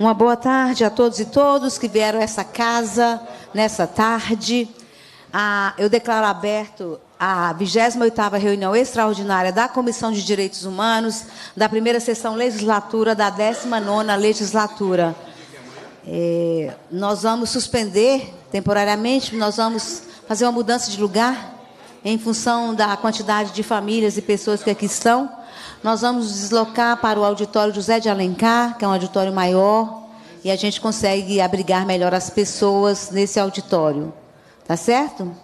Uma boa tarde a todos e todos que vieram a essa casa nessa tarde. Ah, eu declaro aberto a 28ª reunião extraordinária da Comissão de Direitos Humanos da primeira sessão legislatura da 19ª legislatura. É, nós vamos suspender temporariamente, nós vamos fazer uma mudança de lugar em função da quantidade de famílias e pessoas que aqui estão. Nós vamos deslocar para o auditório José de Alencar, que é um auditório maior, e a gente consegue abrigar melhor as pessoas nesse auditório. Tá certo?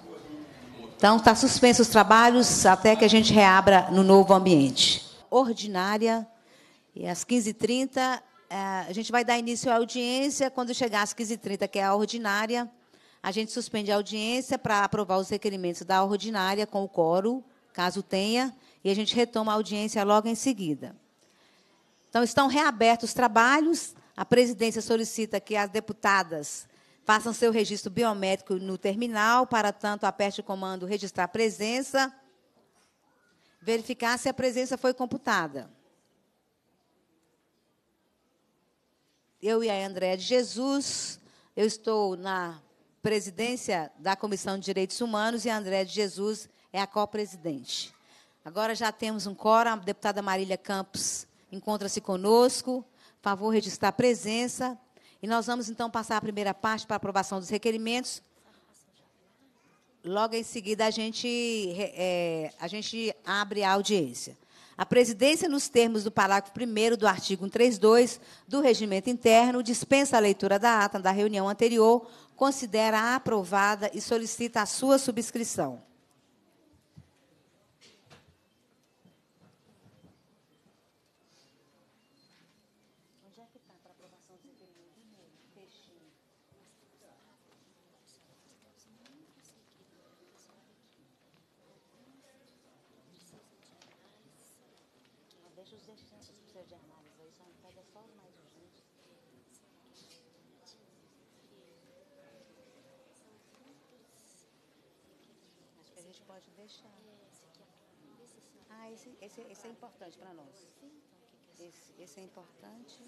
Então, está suspenso os trabalhos até que a gente reabra no novo ambiente. Ordinária, e às 15h30, eh, a gente vai dar início à audiência. Quando chegar às 15h30, que é a ordinária, a gente suspende a audiência para aprovar os requerimentos da ordinária com o coro, caso tenha, e a gente retoma a audiência logo em seguida. Então, estão reabertos os trabalhos. A presidência solicita que as deputadas façam seu registro biométrico no terminal, para tanto, aperte o comando registrar presença, verificar se a presença foi computada. Eu e a Andréa de Jesus, eu estou na presidência da Comissão de Direitos Humanos e a Andréa de Jesus é a co-presidente. Agora já temos um coro, a deputada Marília Campos encontra-se conosco. Por favor, registrar a presença. E nós vamos então passar a primeira parte para aprovação dos requerimentos. Logo em seguida, a gente, é, a gente abre a audiência. A presidência, nos termos do parágrafo 1 do artigo 132 do Regimento Interno, dispensa a leitura da ata da reunião anterior, considera aprovada e solicita a sua subscrição. é importante para nós. Esse, esse é importante.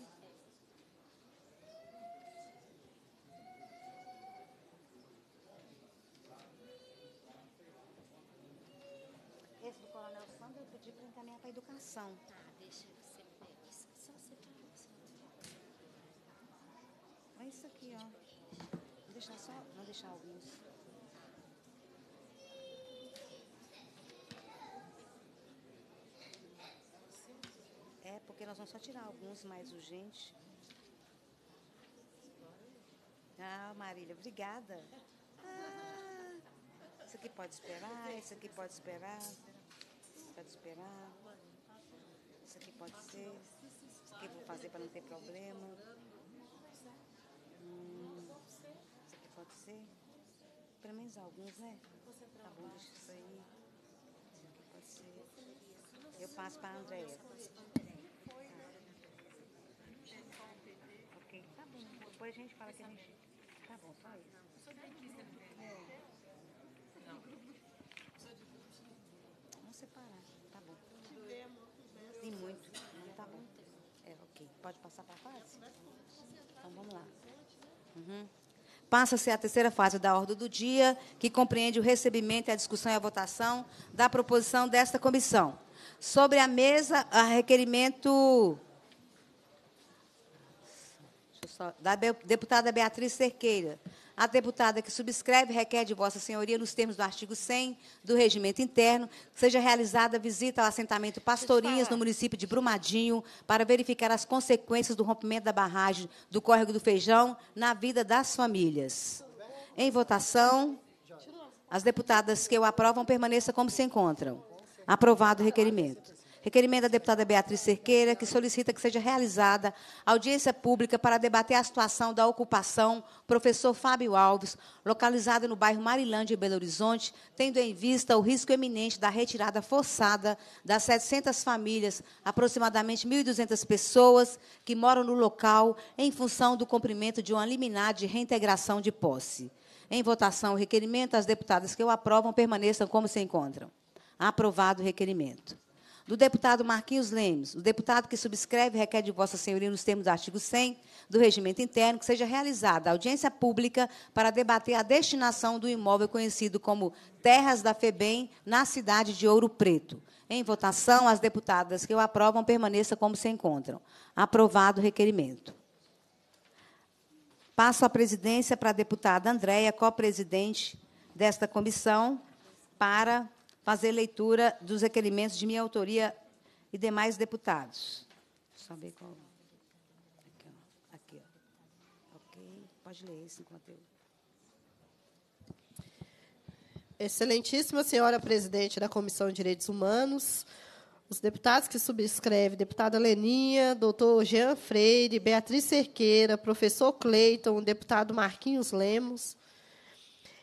Esse do Coronel Sandro eu pedi para encaminhar para a educação. Tá, deixa você ver. Tá só tá Olha isso aqui, ó. Vou deixar só. Vou deixar alguns. porque nós vamos só tirar alguns mais urgentes. Ah, Marília, obrigada. Ah, isso aqui pode esperar, isso aqui pode esperar. Pode esperar. Isso aqui pode ser. Isso aqui vou fazer para não ter problema. Hum, isso aqui pode ser. Pelo menos alguns, né? Tá bom, deixa isso aí. Isso aqui pode ser. Eu passo para a Andréia. Depois a gente fala que a gente. Tá bom, só isso. É. Vamos separar, tá bom. Tem muito, não né? tá bom. É, ok. Pode passar para a fase? Então vamos lá. Uhum. Passa-se a terceira fase da ordem do dia, que compreende o recebimento, a discussão e a votação da proposição desta comissão. Sobre a mesa, a requerimento da deputada Beatriz Cerqueira. A deputada que subscreve requer de Vossa Senhoria, nos termos do artigo 100 do Regimento Interno, que seja realizada visita ao assentamento Pastorinhas, no município de Brumadinho, para verificar as consequências do rompimento da barragem do Córrego do Feijão na vida das famílias. Em votação, as deputadas que o aprovam permaneçam como se encontram. Aprovado o requerimento. Requerimento da deputada Beatriz Cerqueira, que solicita que seja realizada audiência pública para debater a situação da ocupação professor Fábio Alves, localizado no bairro Marilândia, em Belo Horizonte, tendo em vista o risco eminente da retirada forçada das 700 famílias, aproximadamente 1.200 pessoas que moram no local, em função do cumprimento de uma liminar de reintegração de posse. Em votação, o requerimento, as deputadas que o aprovam permaneçam como se encontram. Aprovado o requerimento do deputado Marquinhos Lemes, o deputado que subscreve requer de Vossa Senhoria, nos termos do artigo 100 do Regimento Interno, que seja realizada audiência pública para debater a destinação do imóvel conhecido como Terras da FEBEM na cidade de Ouro Preto. Em votação, as deputadas que o aprovam permaneçam como se encontram. Aprovado o requerimento. Passo a presidência para a deputada Andréia, co-presidente desta comissão, para fazer leitura dos requerimentos de minha autoria e demais deputados. saber qual. Aqui, ó. Aqui, ó. Ok, pode ler esse Excelentíssima senhora presidente da Comissão de Direitos Humanos, os deputados que subscrevem, deputada Leninha, doutor Jean Freire, Beatriz Cerqueira, professor Cleiton, deputado Marquinhos Lemos,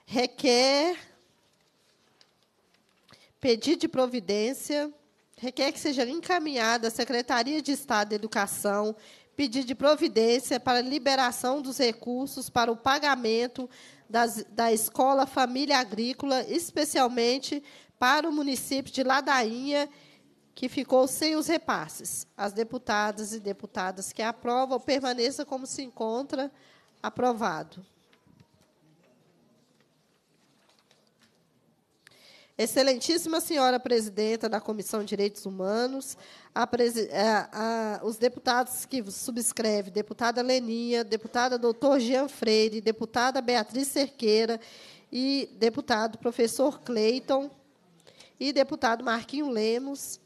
requer pedido de providência requer que seja encaminhada à Secretaria de Estado de Educação pedido de providência para liberação dos recursos para o pagamento das, da Escola Família Agrícola, especialmente para o município de Ladainha, que ficou sem os repasses. As deputadas e deputadas que aprovam permaneça como se encontra aprovado. Excelentíssima senhora presidenta da Comissão de Direitos Humanos, a a, é, a, os deputados que subscrevem, deputada Leninha, deputada doutor Jean Freire, deputada Beatriz Cerqueira e deputado professor Cleiton e deputado Marquinho Lemos,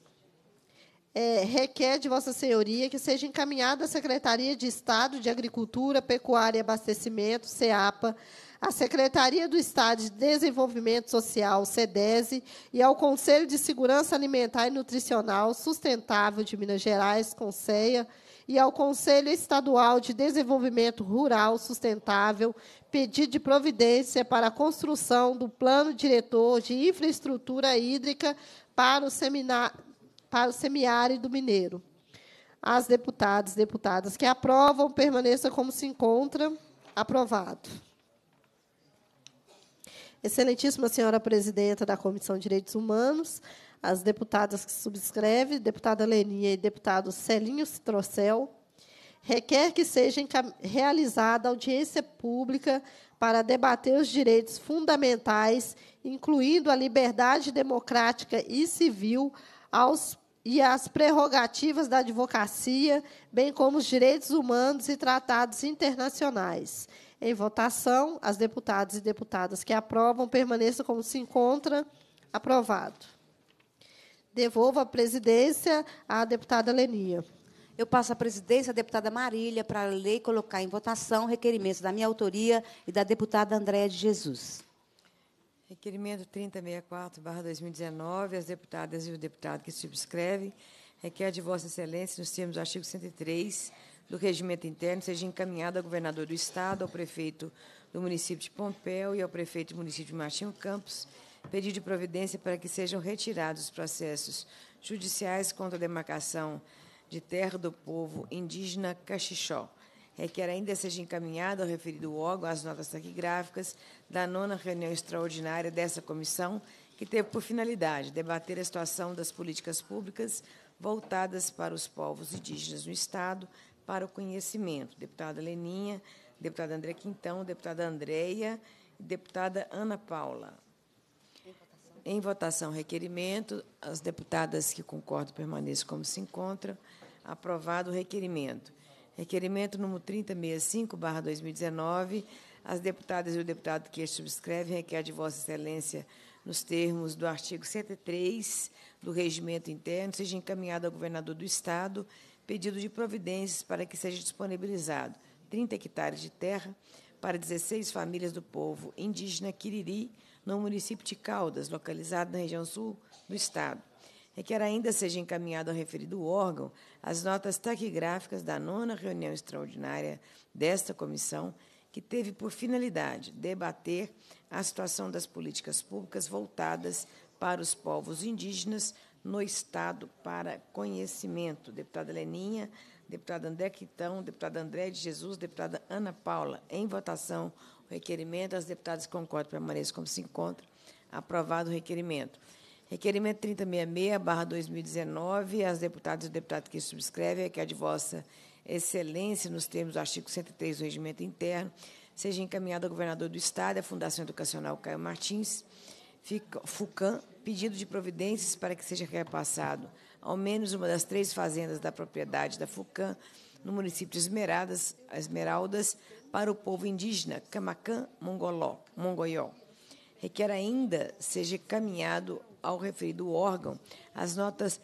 é, requer de Vossa Senhoria que seja encaminhada à Secretaria de Estado de Agricultura, Pecuária e Abastecimento, SEAPA, à Secretaria do Estado de Desenvolvimento Social, SEDESE, e ao Conselho de Segurança Alimentar e Nutricional Sustentável de Minas Gerais, CONSEA, e ao Conselho Estadual de Desenvolvimento Rural Sustentável, pedido de providência para a construção do Plano Diretor de Infraestrutura Hídrica para o, seminar, para o Semiárido Mineiro. As deputadas e deputadas que aprovam permaneça como se encontra. Aprovado. Excelentíssima senhora presidenta da Comissão de Direitos Humanos, as deputadas que subscreve, deputada Leninha e deputado Celinho Citrocel, requer que seja realizada audiência pública para debater os direitos fundamentais, incluindo a liberdade democrática e civil, aos, e as prerrogativas da advocacia, bem como os direitos humanos e tratados internacionais. Em votação, as deputadas e deputadas que aprovam permaneçam como se encontra. Aprovado. Devolvo a presidência à deputada Lenia. Eu passo a presidência à deputada Marília para a lei colocar em votação requerimentos da minha autoria e da deputada Andréa de Jesus. Requerimento 3064-2019, as deputadas e o deputado que subscreve requer de Vossa Excelência, nos termos do artigo 103 do Regimento Interno seja encaminhado ao governador do Estado, ao prefeito do município de Pompeu e ao prefeito do município de Martinho Campos, pedido de providência para que sejam retirados os processos judiciais contra a demarcação de terra do povo indígena Caxixó. Requer ainda seja encaminhado ao referido órgão as notas taquigráficas da nona reunião extraordinária dessa comissão, que teve por finalidade debater a situação das políticas públicas voltadas para os povos indígenas no Estado, para o conhecimento. Deputada Leninha, deputada André Quintão, deputada Andreia deputada Ana Paula. Em votação. requerimento. As deputadas que concordam permaneçam como se encontram. Aprovado o requerimento. Requerimento número 3065, 2019. As deputadas e o deputado que este subscreve requer é de Vossa Excelência, nos termos do artigo 103 do Regimento Interno, seja encaminhado ao governador do Estado pedido de providências para que seja disponibilizado 30 hectares de terra para 16 famílias do povo indígena Quiriri, no município de Caldas, localizado na região sul do estado. Requer ainda seja encaminhado ao referido órgão as notas taquigráficas da nona reunião extraordinária desta comissão, que teve por finalidade debater a situação das políticas públicas voltadas para os povos indígenas no Estado para conhecimento. Deputada Leninha, deputada André Quitão, deputada André de Jesus, deputada Ana Paula. Em votação, o requerimento. As deputadas concordam, permaneçam como se encontra. Aprovado o requerimento. Requerimento 3066, barra 2019, as deputadas e o deputado que subscreve, é que a é de vossa excelência, nos termos do artigo 103 do Regimento Interno, seja encaminhada ao governador do Estado, à Fundação Educacional Caio Martins, Fica, FUCAM, pedido de providências para que seja repassado ao menos uma das três fazendas da propriedade da FUCAM, no município de Esmeraldas, Esmeraldas para o povo indígena Camacan Mongoló, Mongoió. Requer ainda seja caminhado ao referido órgão as notas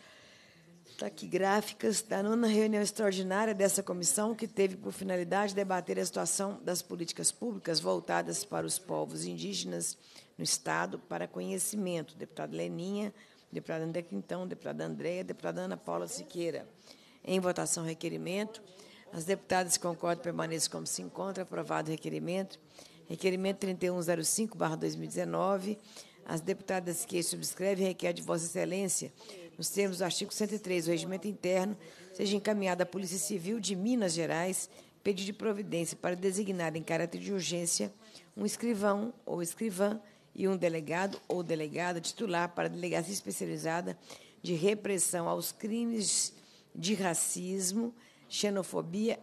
taquigráficas da nona reunião extraordinária dessa comissão, que teve por finalidade debater a situação das políticas públicas voltadas para os povos indígenas no Estado para conhecimento, deputada Leninha, deputada André Quintão, deputada Andréia, deputada Ana Paula Siqueira. Em votação, requerimento. As deputadas concordam permaneçam como se encontra. Aprovado o requerimento. Requerimento 3105-2019. As deputadas que subscrevem requer de Vossa Excelência, nos termos do artigo 103 do Regimento Interno, seja encaminhada à Polícia Civil de Minas Gerais pedido de providência para designar em caráter de urgência um escrivão ou escrivã e um delegado ou delegada titular para a Delegacia Especializada de Repressão aos Crimes de Racismo, Xenofobia,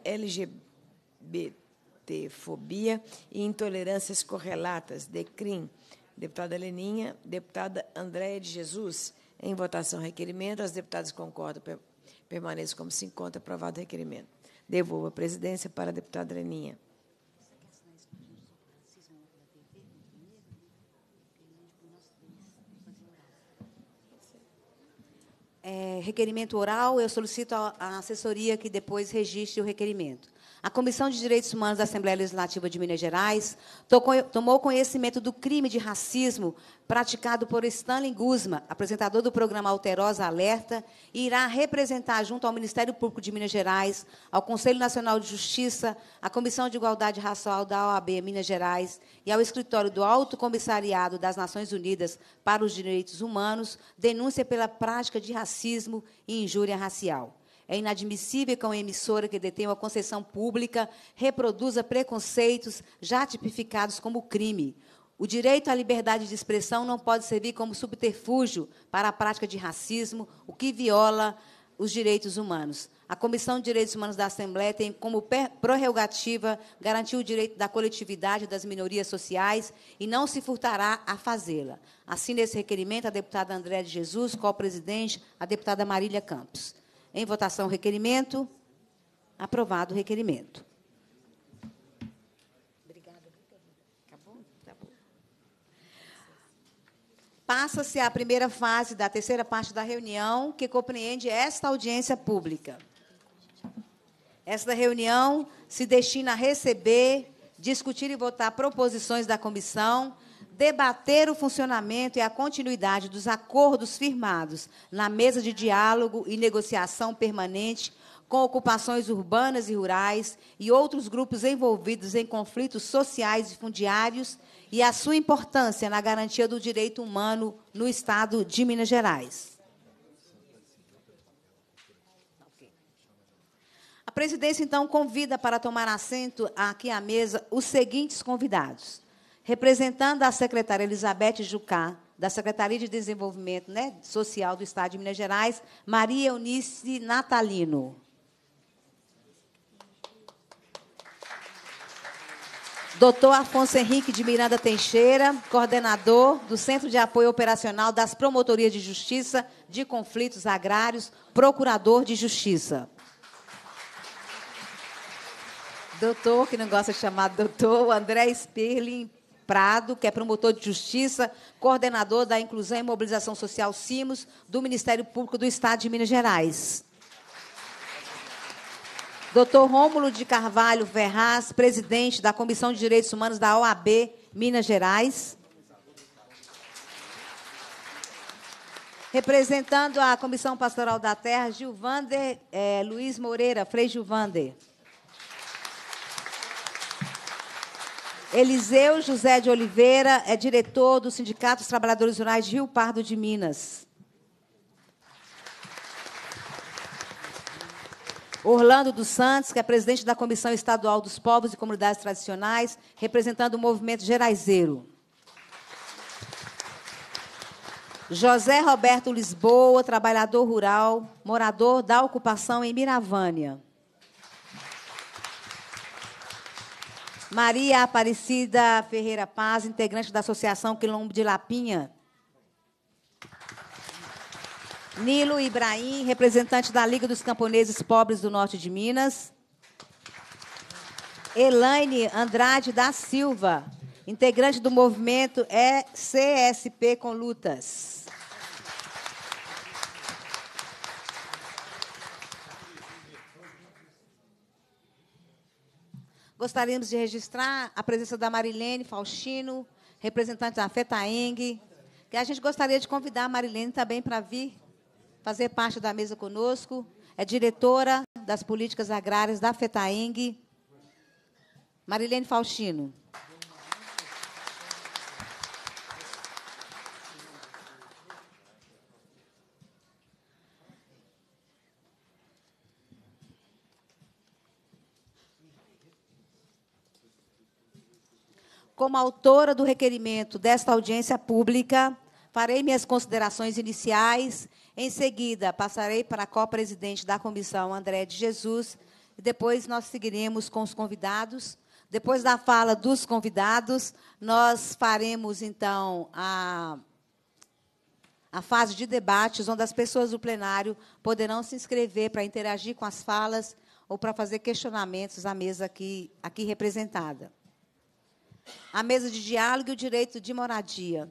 LGBTfobia e Intolerâncias Correlatas, DECRIM. Deputada Leninha, deputada Andréia de Jesus, em votação, requerimento. As deputadas concordam, permaneçam como se encontra aprovado o requerimento. Devolvo a presidência para a deputada Leninha. é, requerimento oral, eu solicito à assessoria que depois registre o requerimento a Comissão de Direitos Humanos da Assembleia Legislativa de Minas Gerais tomou conhecimento do crime de racismo praticado por Stanley Guzma, apresentador do programa Alterosa Alerta, e irá representar junto ao Ministério Público de Minas Gerais, ao Conselho Nacional de Justiça, à Comissão de Igualdade Racial da OAB Minas Gerais e ao escritório do Alto Comissariado das Nações Unidas para os Direitos Humanos denúncia pela prática de racismo e injúria racial. É inadmissível que uma emissora que detém uma concessão pública reproduza preconceitos já tipificados como crime. O direito à liberdade de expressão não pode servir como subterfúgio para a prática de racismo, o que viola os direitos humanos. A Comissão de Direitos Humanos da Assembleia tem como prerrogativa garantir o direito da coletividade das minorias sociais e não se furtará a fazê-la. Assine esse requerimento a deputada André de Jesus, co-presidente, a deputada Marília Campos. Em votação, requerimento. Aprovado o requerimento. Obrigada. Tá Passa-se a primeira fase da terceira parte da reunião, que compreende esta audiência pública. Esta reunião se destina a receber, discutir e votar proposições da comissão debater o funcionamento e a continuidade dos acordos firmados na mesa de diálogo e negociação permanente com ocupações urbanas e rurais e outros grupos envolvidos em conflitos sociais e fundiários e a sua importância na garantia do direito humano no Estado de Minas Gerais. A presidência, então, convida para tomar assento aqui à mesa os seguintes convidados: representando a secretária Elizabeth Jucá, da Secretaria de Desenvolvimento né, Social do Estado de Minas Gerais, Maria Eunice Natalino. Doutor Afonso Henrique de Miranda Teixeira, coordenador do Centro de Apoio Operacional das Promotorias de Justiça de Conflitos Agrários, procurador de Justiça. Doutor, que não gosta de chamar doutor, André Sperling Prado, que é promotor de justiça, coordenador da Inclusão e Mobilização Social CIMOS, do Ministério Público do Estado de Minas Gerais. Dr. Rômulo de Carvalho Ferraz, presidente da Comissão de Direitos Humanos da OAB Minas Gerais. Representando a Comissão Pastoral da Terra, Gilvander eh, Luiz Moreira, Frei Gilvander. Eliseu José de Oliveira é diretor do Sindicato dos Trabalhadores Rurais de Rio Pardo de Minas. Orlando dos Santos, que é presidente da Comissão Estadual dos Povos e Comunidades Tradicionais, representando o movimento geraizeiro. José Roberto Lisboa, trabalhador rural, morador da ocupação em Miravânia. Maria Aparecida Ferreira Paz, integrante da Associação Quilombo de Lapinha. Nilo Ibrahim, representante da Liga dos Camponeses Pobres do Norte de Minas. Elaine Andrade da Silva, integrante do movimento ECSP com Lutas. Gostaríamos de registrar a presença da Marilene Faustino, representante da FETAENG. Que a gente gostaria de convidar a Marilene também para vir fazer parte da mesa conosco. É diretora das políticas agrárias da FETAENG. Marilene Faustino. Como autora do requerimento desta audiência pública, farei minhas considerações iniciais. Em seguida, passarei para a co-presidente da comissão, André de Jesus, e depois nós seguiremos com os convidados. Depois da fala dos convidados, nós faremos, então, a, a fase de debates, onde as pessoas do plenário poderão se inscrever para interagir com as falas ou para fazer questionamentos à mesa aqui, aqui representada a mesa de diálogo e o direito de moradia.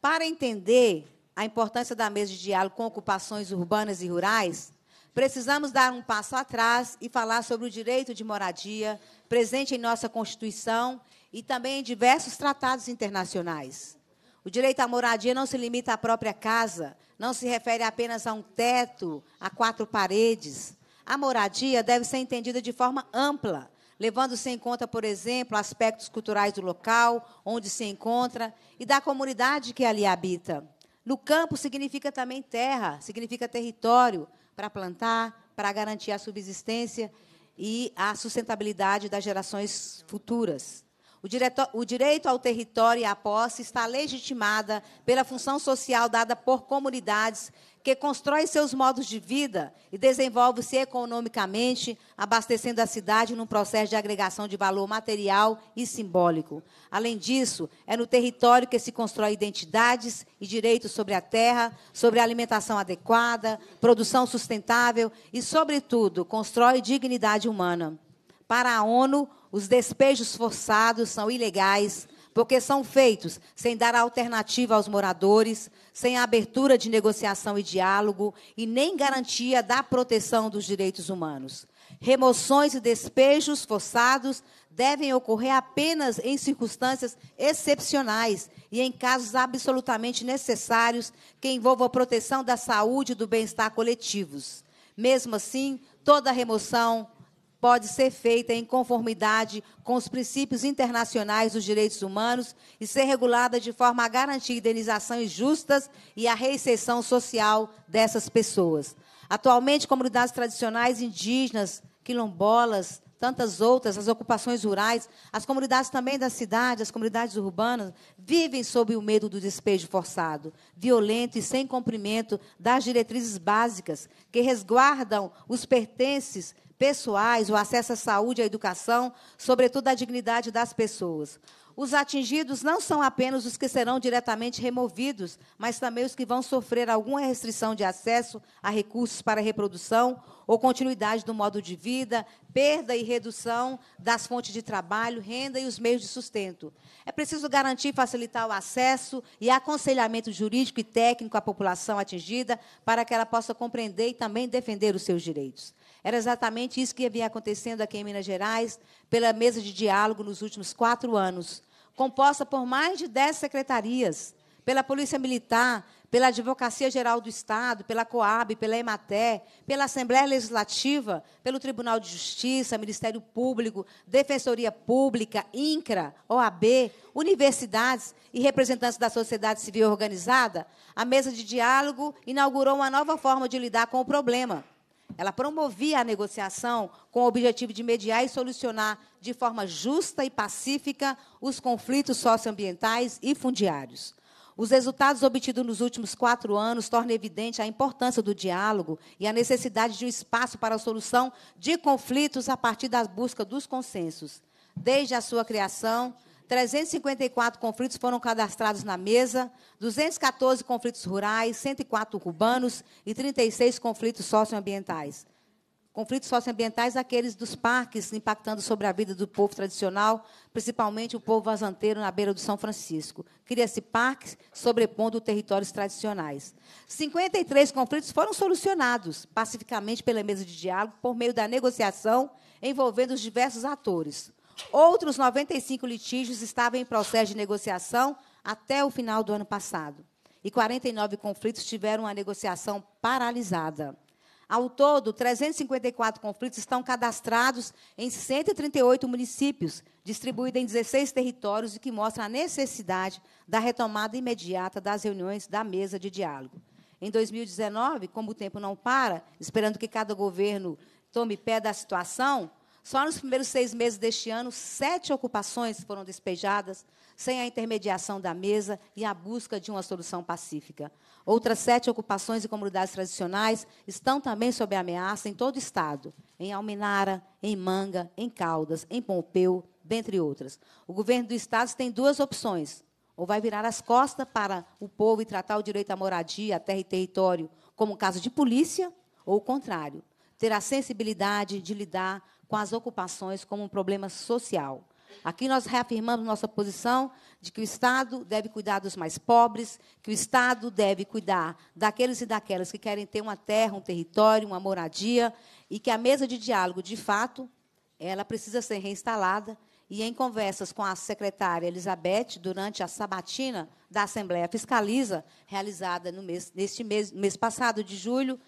Para entender a importância da mesa de diálogo com ocupações urbanas e rurais, precisamos dar um passo atrás e falar sobre o direito de moradia presente em nossa Constituição e também em diversos tratados internacionais. O direito à moradia não se limita à própria casa, não se refere apenas a um teto, a quatro paredes. A moradia deve ser entendida de forma ampla, levando-se em conta, por exemplo, aspectos culturais do local onde se encontra e da comunidade que ali habita. No campo significa também terra, significa território para plantar, para garantir a subsistência e a sustentabilidade das gerações futuras. O, direto, o direito ao território e à posse está legitimada pela função social dada por comunidades que constrói seus modos de vida e desenvolve-se economicamente, abastecendo a cidade num processo de agregação de valor material e simbólico. Além disso, é no território que se constrói identidades e direitos sobre a terra, sobre alimentação adequada, produção sustentável e, sobretudo, constrói dignidade humana. Para a ONU, os despejos forçados são ilegais, porque são feitos sem dar alternativa aos moradores, sem abertura de negociação e diálogo e nem garantia da proteção dos direitos humanos. Remoções e despejos forçados devem ocorrer apenas em circunstâncias excepcionais e em casos absolutamente necessários que envolvam a proteção da saúde e do bem-estar coletivos. Mesmo assim, toda remoção, pode ser feita em conformidade com os princípios internacionais dos direitos humanos e ser regulada de forma a garantir indenizações justas e a reinserção social dessas pessoas. Atualmente, comunidades tradicionais indígenas, quilombolas, tantas outras, as ocupações rurais, as comunidades também da cidade, as comunidades urbanas, vivem sob o medo do despejo forçado, violento e sem cumprimento das diretrizes básicas que resguardam os pertences pessoais, o acesso à saúde, à educação, sobretudo à dignidade das pessoas. Os atingidos não são apenas os que serão diretamente removidos, mas também os que vão sofrer alguma restrição de acesso a recursos para reprodução ou continuidade do modo de vida, perda e redução das fontes de trabalho, renda e os meios de sustento. É preciso garantir e facilitar o acesso e aconselhamento jurídico e técnico à população atingida para que ela possa compreender e também defender os seus direitos. Era exatamente isso que havia acontecendo aqui em Minas Gerais, pela mesa de diálogo nos últimos quatro anos, composta por mais de dez secretarias, pela Polícia Militar, pela Advocacia Geral do Estado, pela Coab, pela Ematé, pela Assembleia Legislativa, pelo Tribunal de Justiça, Ministério Público, Defensoria Pública, INCRA, OAB, universidades e representantes da sociedade civil organizada, a mesa de diálogo inaugurou uma nova forma de lidar com o problema ela promovia a negociação com o objetivo de mediar e solucionar de forma justa e pacífica os conflitos socioambientais e fundiários. Os resultados obtidos nos últimos quatro anos tornam evidente a importância do diálogo e a necessidade de um espaço para a solução de conflitos a partir da busca dos consensos. Desde a sua criação, 354 conflitos foram cadastrados na mesa, 214 conflitos rurais, 104 urbanos e 36 conflitos socioambientais. Conflitos socioambientais, aqueles dos parques impactando sobre a vida do povo tradicional, principalmente o povo vazanteiro na beira do São Francisco. Cria-se parques sobrepondo territórios tradicionais. 53 conflitos foram solucionados pacificamente pela mesa de diálogo por meio da negociação envolvendo os diversos atores. Outros 95 litígios estavam em processo de negociação até o final do ano passado. E 49 conflitos tiveram a negociação paralisada. Ao todo, 354 conflitos estão cadastrados em 138 municípios, distribuídos em 16 territórios, o que mostra a necessidade da retomada imediata das reuniões da mesa de diálogo. Em 2019, como o tempo não para, esperando que cada governo tome pé da situação, só nos primeiros seis meses deste ano, sete ocupações foram despejadas, sem a intermediação da mesa e a busca de uma solução pacífica. Outras sete ocupações e comunidades tradicionais estão também sob ameaça em todo o Estado, em Alminara, em Manga, em Caldas, em Pompeu, dentre outras. O governo do Estado tem duas opções. Ou vai virar as costas para o povo e tratar o direito à moradia, à terra e território como um caso de polícia, ou o contrário, ter a sensibilidade de lidar com as ocupações como um problema social. Aqui nós reafirmamos nossa posição de que o Estado deve cuidar dos mais pobres, que o Estado deve cuidar daqueles e daquelas que querem ter uma terra, um território, uma moradia, e que a mesa de diálogo, de fato, ela precisa ser reinstalada. E em conversas com a secretária Elizabeth, durante a sabatina da Assembleia Fiscaliza, realizada no mês, neste mês, mês passado de julho,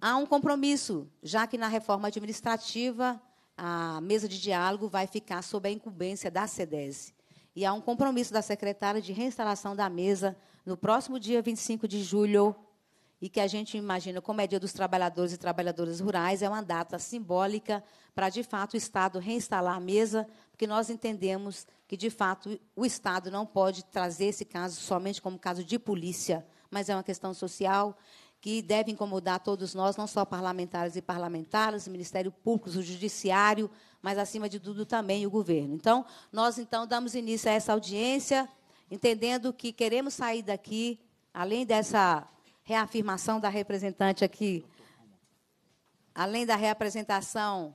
há um compromisso, já que na reforma administrativa a mesa de diálogo vai ficar sob a incumbência da SEDES. E há um compromisso da secretária de reinstalação da mesa no próximo dia 25 de julho, e que a gente imagina, como é Dia dos Trabalhadores e Trabalhadoras Rurais, é uma data simbólica para, de fato, o Estado reinstalar a mesa, porque nós entendemos que, de fato, o Estado não pode trazer esse caso somente como caso de polícia, mas é uma questão social que deve incomodar todos nós, não só parlamentares e parlamentares, o Ministério Público, o Judiciário, mas, acima de tudo, também o governo. Então, nós, então, damos início a essa audiência, entendendo que queremos sair daqui, além dessa reafirmação da representante aqui, além da reapresentação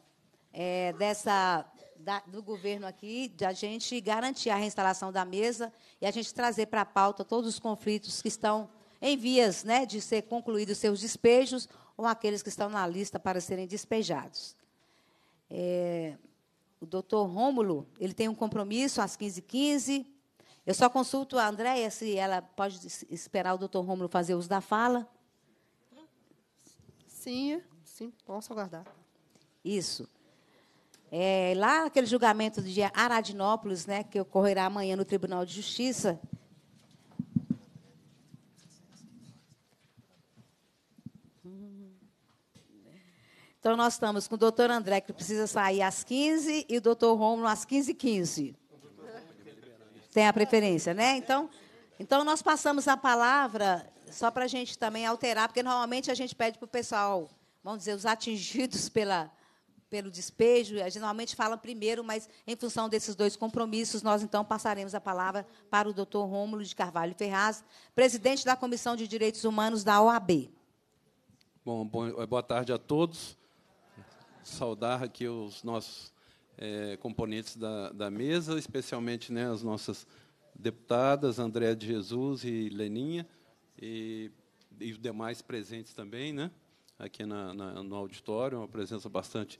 é, dessa da, do governo aqui, de a gente garantir a reinstalação da mesa e a gente trazer para a pauta todos os conflitos que estão em vias né, de ser concluídos seus despejos ou aqueles que estão na lista para serem despejados. É, o doutor Rômulo, ele tem um compromisso às 15h15. Eu só consulto a Andréia se ela pode esperar o doutor Rômulo fazer uso da fala. Sim, sim, posso aguardar. Isso. É, lá aquele julgamento de Aradinópolis, né, que ocorrerá amanhã no Tribunal de Justiça, Então, nós estamos com o doutor André, que precisa sair às 15 e o doutor Romulo às 15h15. Tem a preferência, né? Então, então nós passamos a palavra só para a gente também alterar, porque normalmente a gente pede para o pessoal, vamos dizer, os atingidos pela, pelo despejo, a gente normalmente fala primeiro, mas em função desses dois compromissos, nós então passaremos a palavra para o doutor Rômulo de Carvalho Ferraz, presidente da Comissão de Direitos Humanos da OAB. Bom, bom boa tarde a todos saudar aqui os nossos é, componentes da, da, mesa, especialmente né, as nossas deputadas, Andréa de Jesus e Leninha, e, e os demais presentes também, né, aqui na, na, no auditório, uma presença bastante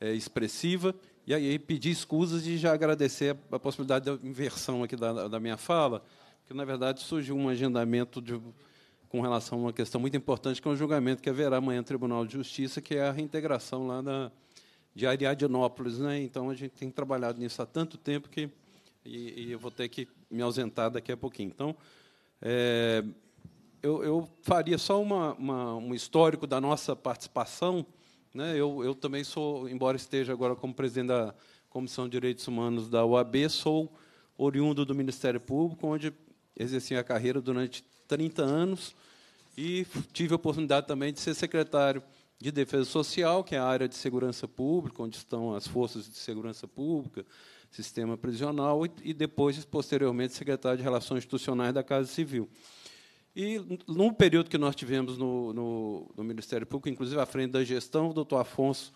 é, expressiva. E aí pedir escusas e já agradecer a, a possibilidade da inversão aqui da, da minha fala, porque, na verdade, surgiu um agendamento de com relação a uma questão muito importante, que é um julgamento que haverá amanhã no Tribunal de Justiça, que é a reintegração lá da, de Ariadnópolis. Né? Então, a gente tem trabalhado nisso há tanto tempo que e, e eu vou ter que me ausentar daqui a pouquinho. Então, é, eu, eu, faria só uma, uma, um histórico da nossa participação. Né? Eu, eu também sou, embora esteja agora como presidente da Comissão de Direitos Humanos da UAB, sou oriundo do Ministério Público, onde exerci a carreira durante 30 anos, e tive a oportunidade também de ser secretário de Defesa Social, que é a área de segurança pública, onde estão as forças de segurança pública, sistema prisional, e depois, posteriormente, secretário de Relações Institucionais da Casa Civil. E, num período que nós tivemos no, no, no Ministério Público, inclusive à frente da gestão, o doutor Afonso,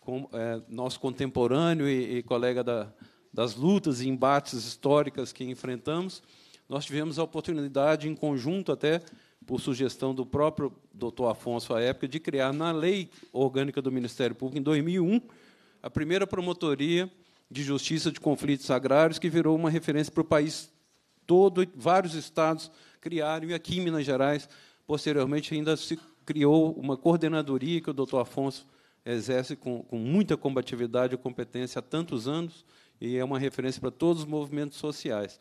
com, é, nosso contemporâneo e, e colega da, das lutas e embates históricas que enfrentamos, nós tivemos a oportunidade, em conjunto até, por sugestão do próprio doutor Afonso, à época, de criar na Lei Orgânica do Ministério Público, em 2001, a primeira promotoria de justiça de conflitos agrários, que virou uma referência para o país todo, vários estados criaram, e aqui em Minas Gerais, posteriormente, ainda se criou uma coordenadoria que o doutor Afonso exerce com, com muita combatividade e competência há tantos anos, e é uma referência para todos os movimentos sociais.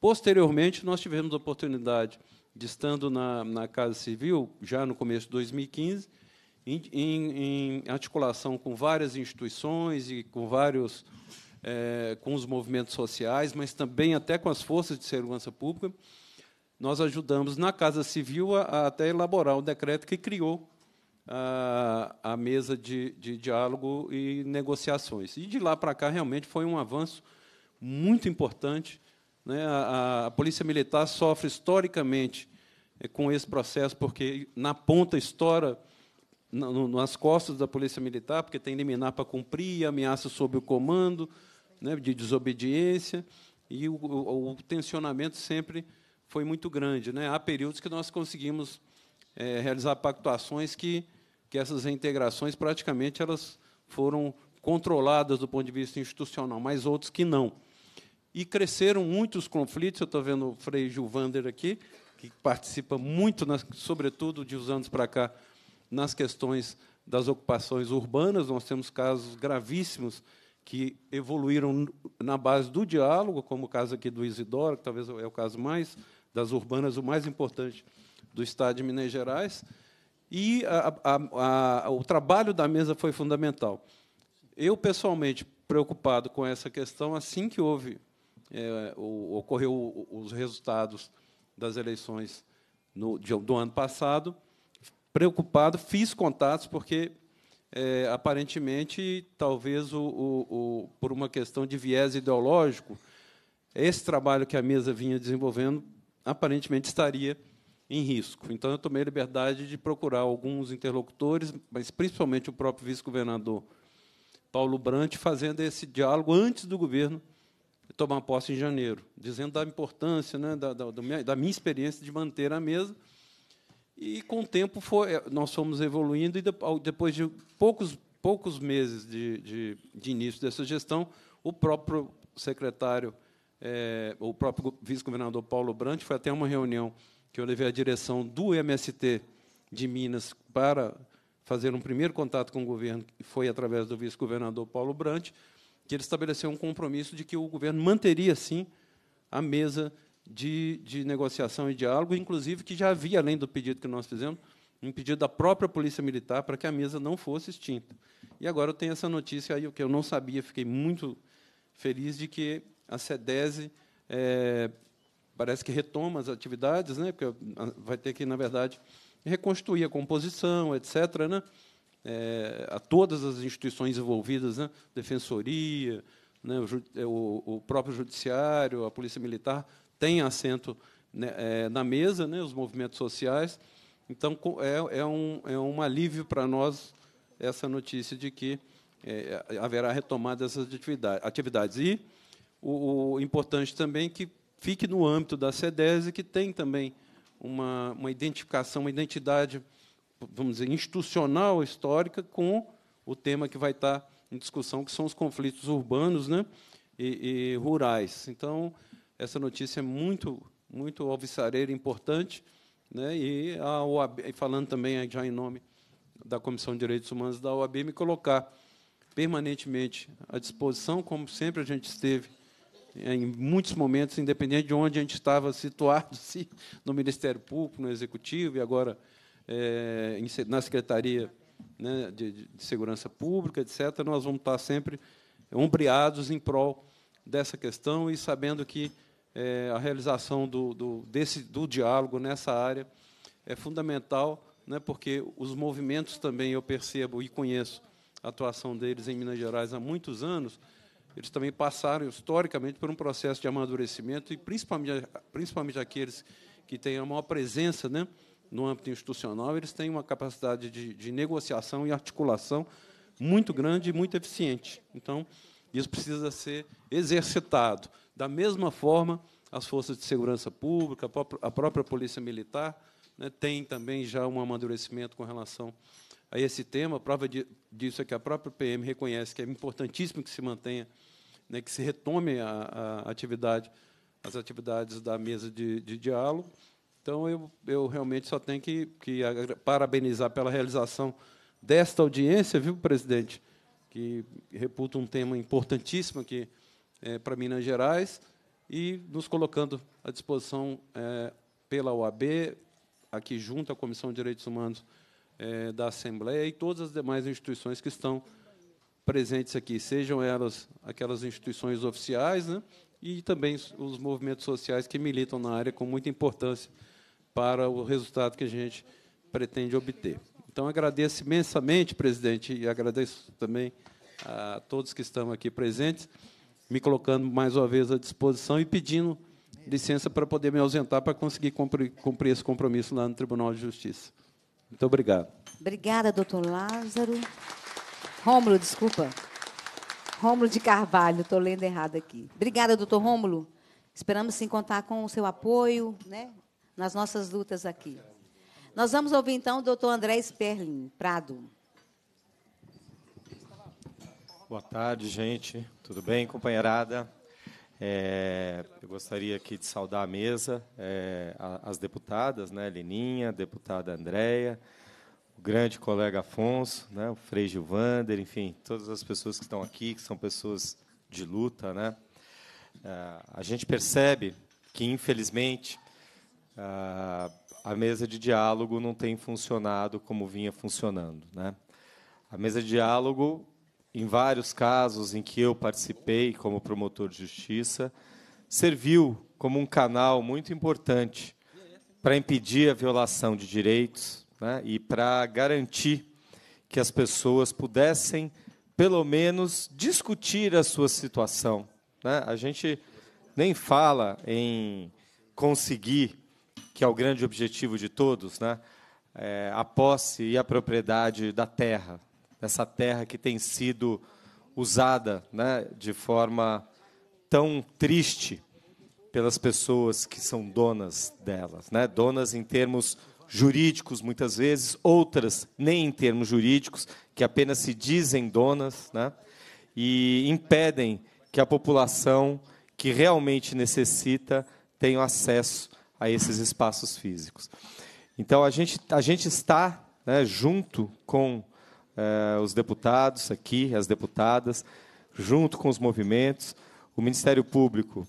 Posteriormente, nós tivemos a oportunidade de, estando na, na Casa Civil, já no começo de 2015, em, em, em articulação com várias instituições e com vários é, com os movimentos sociais, mas também até com as forças de segurança pública, nós ajudamos na Casa Civil a, a até elaborar o decreto que criou a, a mesa de, de, diálogo e negociações. E de lá para cá, realmente, foi um avanço muito importante né? A, a Polícia Militar sofre historicamente é, com esse processo, porque na ponta estoura nas costas da Polícia Militar, porque tem liminar para cumprir, ameaça sob o comando, né, de desobediência, e o, o, o, tensionamento sempre foi muito grande. Né? Há períodos que nós conseguimos é, realizar pactuações que, que essas reintegrações praticamente elas foram controladas do ponto de vista institucional, mas outros que não e cresceram muitos conflitos. Eu estou vendo o Frei Gilvander aqui, que participa muito, nas, sobretudo de uns anos para cá, nas questões das ocupações urbanas. Nós temos casos gravíssimos que evoluíram na base do diálogo, como o caso aqui do Isidoro, que talvez é o caso mais das urbanas, o mais importante do Estado de Minas Gerais. E a, a, a, o trabalho da mesa foi fundamental. Eu, pessoalmente, preocupado com essa questão, assim que houve é, o, ocorreu o, os resultados das eleições no, de, do ano passado. Preocupado, fiz contatos, porque é, aparentemente, talvez o, o, por uma questão de viés ideológico, esse trabalho que a mesa vinha desenvolvendo aparentemente estaria em risco. Então, eu tomei a liberdade de procurar alguns interlocutores, mas principalmente o próprio vice-governador Paulo Brant, fazendo esse diálogo antes do governo tomar posse em janeiro, dizendo da importância, né, da, da, minha, da minha experiência de manter a mesa. E com o tempo foi, é, nós fomos evoluindo e depois de poucos, poucos meses de, de, de início dessa gestão, o próprio secretário, é, o próprio vice-governador Paulo Brandt foi até uma reunião que eu levei a direção do MST de Minas para fazer um primeiro contato com o governo, que foi através do vice-governador Paulo Brandt, que ele estabeleceu um compromisso de que o governo manteria, sim, a mesa de, de negociação e diálogo, inclusive que já havia, além do pedido que nós fizemos, um pedido da própria Polícia Militar para que a mesa não fosse extinta. E agora eu tenho essa notícia aí, o que eu não sabia, fiquei muito feliz de que a SEDESE é, parece que retoma as atividades, né, porque vai ter que, na verdade, reconstruir a composição, etc., né, é, a todas as instituições envolvidas, né? defensoria, né? É, o, o, próprio judiciário, a polícia militar tem assento né, é, na mesa, né? os movimentos sociais. Então é, é um, é um alívio para nós essa notícia de que é, haverá retomada dessas atividade, atividades. E o, o, importante também é que fique no âmbito da SEDESI, que tem também uma, uma identificação, uma identidade vamos dizer, institucional histórica com o tema que vai estar em discussão, que são os conflitos urbanos né, e, e rurais. Então, essa notícia é muito, muito e importante. Né, e a OAB, falando também já em nome da Comissão de Direitos Humanos da OAB, me colocar permanentemente à disposição, como sempre a gente esteve em muitos momentos, independente de onde a gente estava situado, se no Ministério Público, no Executivo e agora é, na Secretaria né, de, de, Segurança Pública, etc., nós vamos estar sempre ombreados em prol dessa questão e sabendo que é, a realização do, do, desse, do diálogo nessa área é fundamental, né, porque os movimentos também eu percebo e conheço a atuação deles em Minas Gerais há muitos anos, eles também passaram historicamente por um processo de amadurecimento e principalmente, principalmente aqueles que têm a maior presença, né, no âmbito institucional, eles têm uma capacidade de, de negociação e articulação muito grande e muito eficiente. Então, isso precisa ser exercitado. Da mesma forma, as forças de segurança pública, a própria, a própria Polícia Militar, né, tem também já um amadurecimento com relação a esse tema. A prova de, disso é que a própria PM reconhece que é importantíssimo que se mantenha, né, que se retome a, a atividade, as atividades da mesa de, de diálogo. Então, eu, eu realmente só tenho que, que parabenizar pela realização desta audiência, viu, presidente? Que reputa um tema importantíssimo aqui é, eh, para Minas Gerais e nos colocando à disposição é, pela OAB, aqui junto à Comissão de Direitos Humanos é, da Assembleia e todas as demais instituições que estão presentes aqui, sejam elas aquelas instituições oficiais né, e também os movimentos sociais que militam na área com muita importância para o resultado que a gente pretende obter. Então, agradeço imensamente, presidente, e agradeço também a todos que estão aqui presentes, me colocando mais uma vez à disposição e pedindo licença para poder me ausentar para conseguir cumprir, cumprir esse compromisso lá no Tribunal de Justiça. Muito obrigado. Obrigada, doutor Lázaro. Rômulo, desculpa. Rômulo de Carvalho, estou lendo errado aqui. Obrigada, doutor Rômulo. Esperamos sim contar com o seu apoio, né? nas nossas lutas aqui. Nós vamos ouvir então o doutor André Sperling Prado. Boa tarde, gente. Tudo bem, companheirada? É, eu gostaria aqui de saudar a mesa, é, as deputadas, né, Leninha, deputada Andréia, o grande colega Afonso, né, o Frei Gilvander, enfim, todas as pessoas que estão aqui, que são pessoas de luta. Né. É, a gente percebe que, infelizmente, ah, a mesa de diálogo não tem funcionado como vinha funcionando. Né? A mesa de diálogo, em vários casos em que eu participei como promotor de justiça, serviu como um canal muito importante para impedir a violação de direitos né? e para garantir que as pessoas pudessem, pelo menos, discutir a sua situação. Né? A gente nem fala em conseguir que é o grande objetivo de todos, né? É, a posse e a propriedade da terra, dessa terra que tem sido usada né, de forma tão triste pelas pessoas que são donas delas, né? donas em termos jurídicos muitas vezes, outras nem em termos jurídicos, que apenas se dizem donas, né? e impedem que a população que realmente necessita tenha acesso a esses espaços físicos. Então, a gente, a gente está né, junto com eh, os deputados aqui, as deputadas, junto com os movimentos. O Ministério Público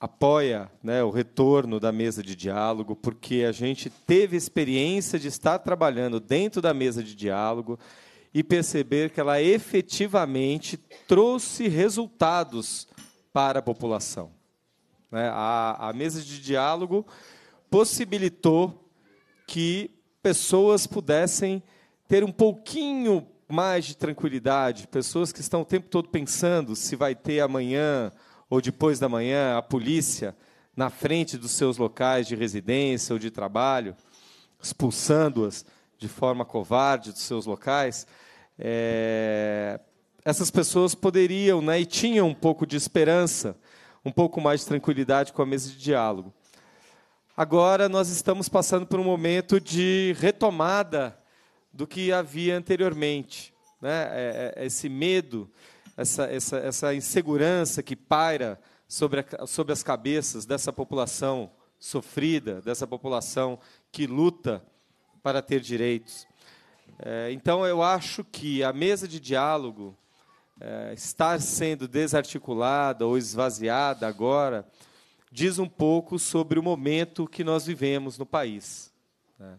apoia né, o retorno da mesa de diálogo, porque a gente teve experiência de estar trabalhando dentro da mesa de diálogo e perceber que ela efetivamente trouxe resultados para a população. Né? A, a mesa de diálogo possibilitou que pessoas pudessem ter um pouquinho mais de tranquilidade, pessoas que estão o tempo todo pensando se vai ter amanhã ou depois da manhã a polícia na frente dos seus locais de residência ou de trabalho, expulsando-as de forma covarde dos seus locais, é... essas pessoas poderiam né, e tinham um pouco de esperança um pouco mais de tranquilidade com a mesa de diálogo. Agora nós estamos passando por um momento de retomada do que havia anteriormente. Né? É, é, esse medo, essa, essa, essa insegurança que paira sobre, a, sobre as cabeças dessa população sofrida, dessa população que luta para ter direitos. É, então, eu acho que a mesa de diálogo é, estar sendo desarticulada ou esvaziada agora, diz um pouco sobre o momento que nós vivemos no país. Né?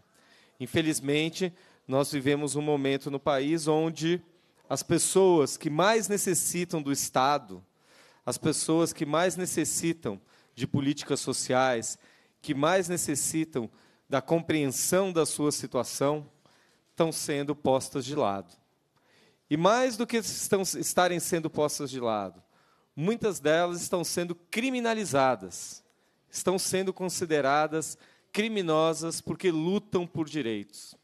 Infelizmente, nós vivemos um momento no país onde as pessoas que mais necessitam do Estado, as pessoas que mais necessitam de políticas sociais, que mais necessitam da compreensão da sua situação, estão sendo postas de lado. E mais do que estão, estarem sendo postas de lado, muitas delas estão sendo criminalizadas, estão sendo consideradas criminosas porque lutam por direitos.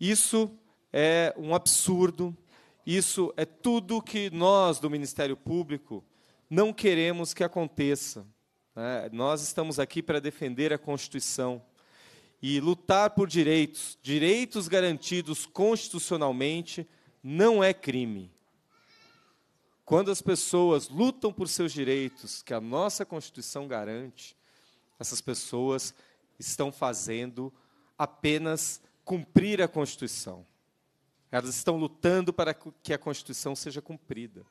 Isso é um absurdo, isso é tudo que nós do Ministério Público não queremos que aconteça. Né? Nós estamos aqui para defender a Constituição e lutar por direitos, direitos garantidos constitucionalmente não é crime. Quando as pessoas lutam por seus direitos, que a nossa Constituição garante, essas pessoas estão fazendo apenas cumprir a Constituição. Elas estão lutando para que a Constituição seja cumprida.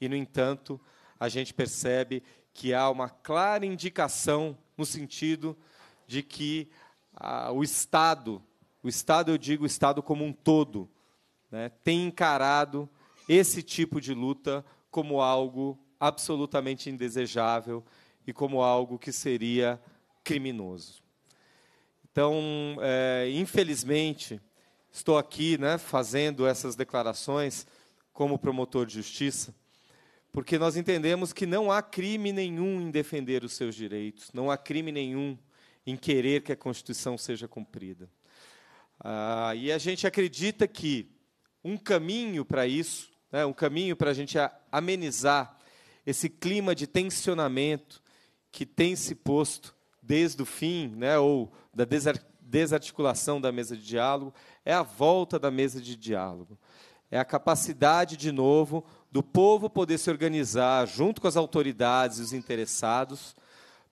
E, no entanto, a gente percebe que há uma clara indicação no sentido de que ah, o Estado, o Estado, eu digo o Estado como um todo, né, tem encarado esse tipo de luta como algo absolutamente indesejável e como algo que seria criminoso. Então, é, infelizmente, estou aqui né, fazendo essas declarações como promotor de justiça, porque nós entendemos que não há crime nenhum em defender os seus direitos, não há crime nenhum em querer que a Constituição seja cumprida. Ah, e a gente acredita que um caminho para isso, né, um caminho para a gente amenizar esse clima de tensionamento que tem se posto desde o fim, né, ou da desarticulação da mesa de diálogo, é a volta da mesa de diálogo. É a capacidade, de novo, do povo poder se organizar junto com as autoridades e os interessados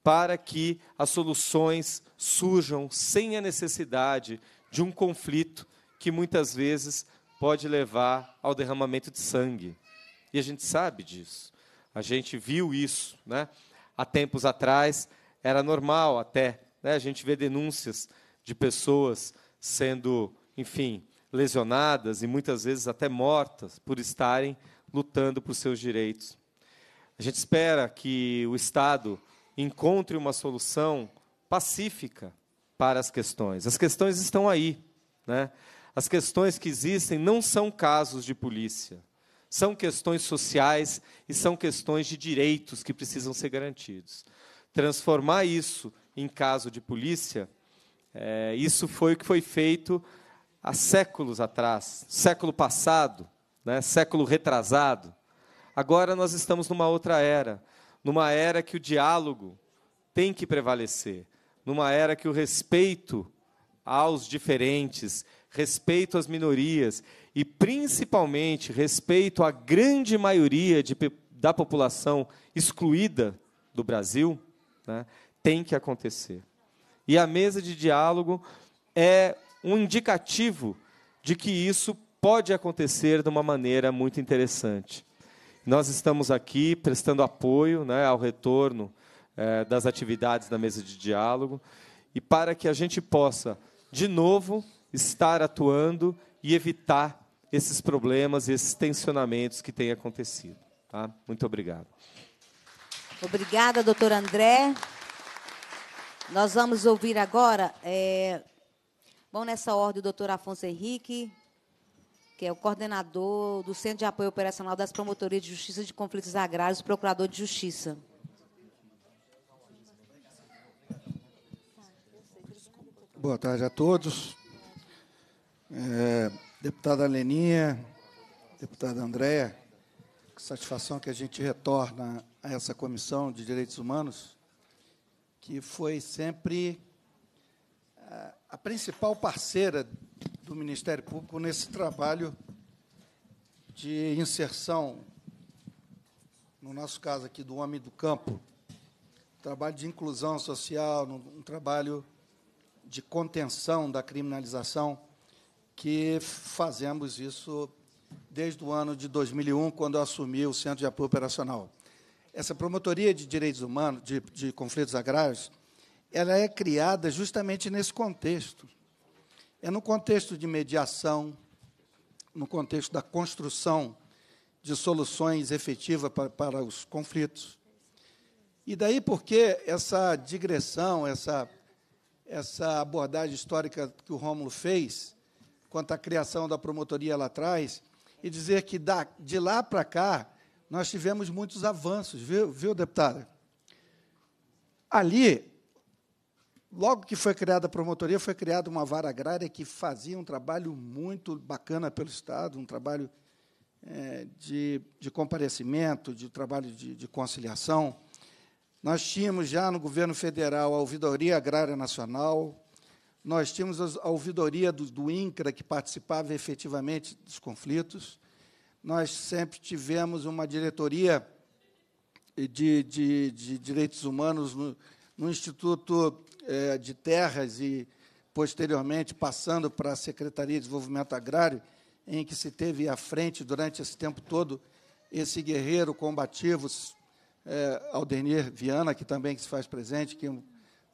para que as soluções surjam sem a necessidade de um conflito que muitas vezes pode levar ao derramamento de sangue. E a gente sabe disso. A gente viu isso, né? Há tempos atrás era normal até, né? A gente vê denúncias de pessoas sendo, enfim, lesionadas e muitas vezes até mortas por estarem lutando por seus direitos. A gente espera que o Estado encontre uma solução pacífica para as questões. As questões estão aí, né? As questões que existem não são casos de polícia, são questões sociais e são questões de direitos que precisam ser garantidos. Transformar isso em caso de polícia, é, isso foi o que foi feito há séculos atrás, século passado, né, século retrasado. Agora nós estamos numa outra era, numa era que o diálogo tem que prevalecer, numa era que o respeito aos diferentes respeito às minorias e, principalmente, respeito à grande maioria de, da população excluída do Brasil, né, tem que acontecer. E a mesa de diálogo é um indicativo de que isso pode acontecer de uma maneira muito interessante. Nós estamos aqui prestando apoio né, ao retorno eh, das atividades da mesa de diálogo e para que a gente possa, de novo, estar atuando e evitar esses problemas, esses tensionamentos que têm acontecido. Tá? Muito obrigado. Obrigada, doutor André. Nós vamos ouvir agora, é... bom, nessa ordem, o doutor Afonso Henrique, que é o coordenador do Centro de Apoio Operacional das Promotorias de Justiça de Conflitos Agrários, procurador de Justiça. Boa tarde a todos. É, deputada Leninha, deputada Andréa, que satisfação que a gente retorna a essa Comissão de Direitos Humanos, que foi sempre é, a principal parceira do Ministério Público nesse trabalho de inserção, no nosso caso aqui, do homem do campo, trabalho de inclusão social, um trabalho de contenção da criminalização que fazemos isso desde o ano de 2001, quando eu assumi o Centro de Apoio Operacional. Essa Promotoria de Direitos Humanos, de, de Conflitos Agrários, ela é criada justamente nesse contexto. É no contexto de mediação, no contexto da construção de soluções efetivas para, para os conflitos. E daí porque essa digressão, essa, essa abordagem histórica que o Rômulo fez, quanto à criação da promotoria lá atrás, e dizer que da, de lá para cá nós tivemos muitos avanços, viu, viu, deputada? Ali, logo que foi criada a promotoria, foi criada uma vara agrária que fazia um trabalho muito bacana pelo Estado, um trabalho é, de, de comparecimento, de trabalho de, de conciliação. Nós tínhamos já no governo federal a Ouvidoria Agrária Nacional, nós tínhamos a ouvidoria do, do INCRA, que participava efetivamente dos conflitos. Nós sempre tivemos uma diretoria de, de, de direitos humanos no, no Instituto é, de Terras e, posteriormente, passando para a Secretaria de Desenvolvimento Agrário, em que se teve à frente, durante esse tempo todo, esse guerreiro combativo, é, Aldenir Viana, que também se faz presente, que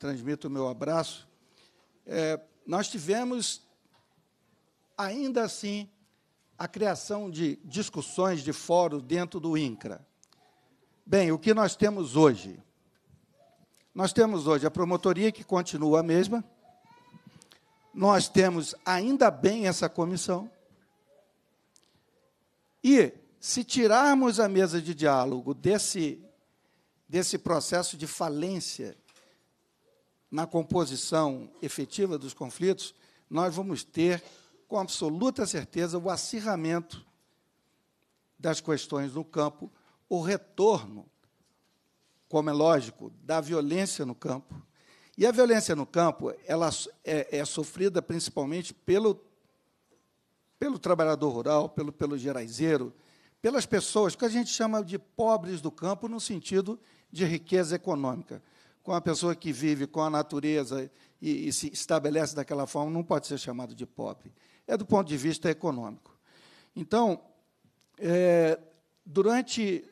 transmito o meu abraço, é, nós tivemos, ainda assim, a criação de discussões de fórum dentro do INCRA. Bem, o que nós temos hoje? Nós temos hoje a promotoria, que continua a mesma, nós temos ainda bem essa comissão, e se tirarmos a mesa de diálogo desse, desse processo de falência na composição efetiva dos conflitos, nós vamos ter, com absoluta certeza, o acirramento das questões no campo, o retorno, como é lógico, da violência no campo. E a violência no campo ela é, é sofrida principalmente pelo, pelo trabalhador rural, pelo, pelo geraizeiro, pelas pessoas que a gente chama de pobres do campo no sentido de riqueza econômica com a pessoa que vive com a natureza e, e se estabelece daquela forma, não pode ser chamado de pobre. É do ponto de vista econômico. Então, é, durante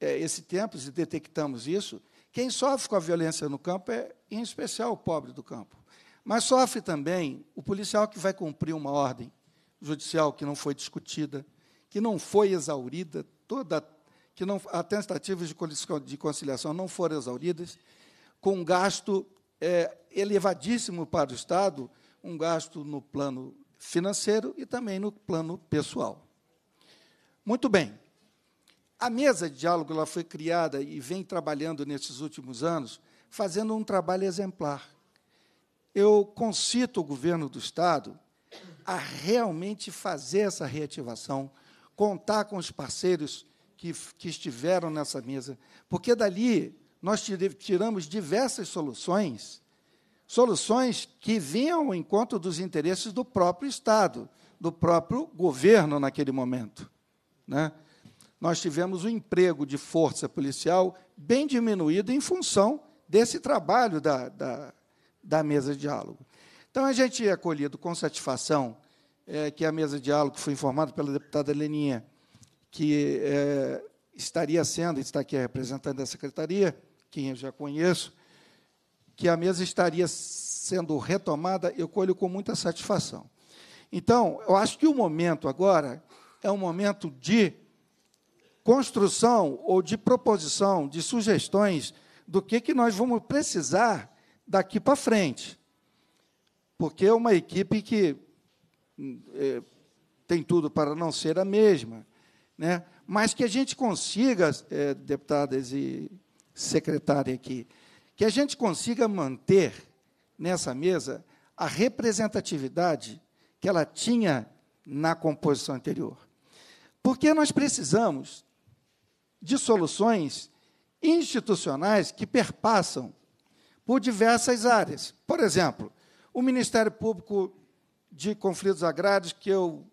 é, esse tempo, se detectamos isso, quem sofre com a violência no campo é, em especial, o pobre do campo. Mas sofre também o policial que vai cumprir uma ordem judicial que não foi discutida, que não foi exaurida, toda que não, tentativas de conciliação não foram exauridas, com um gasto é, elevadíssimo para o Estado, um gasto no plano financeiro e também no plano pessoal. Muito bem. A mesa de diálogo ela foi criada e vem trabalhando nesses últimos anos, fazendo um trabalho exemplar. Eu concito o governo do Estado a realmente fazer essa reativação, contar com os parceiros que, que estiveram nessa mesa, porque dali nós tiramos diversas soluções, soluções que vinham ao encontro dos interesses do próprio Estado, do próprio governo naquele momento. Né? Nós tivemos o um emprego de força policial bem diminuído em função desse trabalho da, da, da mesa de diálogo. Então, a gente é acolhido com satisfação é, que a mesa de diálogo, que foi informada pela deputada Leninha, que é, estaria sendo, está aqui a representante da secretaria, quem eu já conheço, que a mesa estaria sendo retomada, eu colho com muita satisfação. Então, eu acho que o momento agora é um momento de construção ou de proposição, de sugestões do que, que nós vamos precisar daqui para frente. Porque é uma equipe que hum, é, tem tudo para não ser a mesma né? mas que a gente consiga, é, deputadas e secretária aqui, que a gente consiga manter nessa mesa a representatividade que ela tinha na composição anterior. Porque nós precisamos de soluções institucionais que perpassam por diversas áreas. Por exemplo, o Ministério Público de Conflitos Agrários, que eu,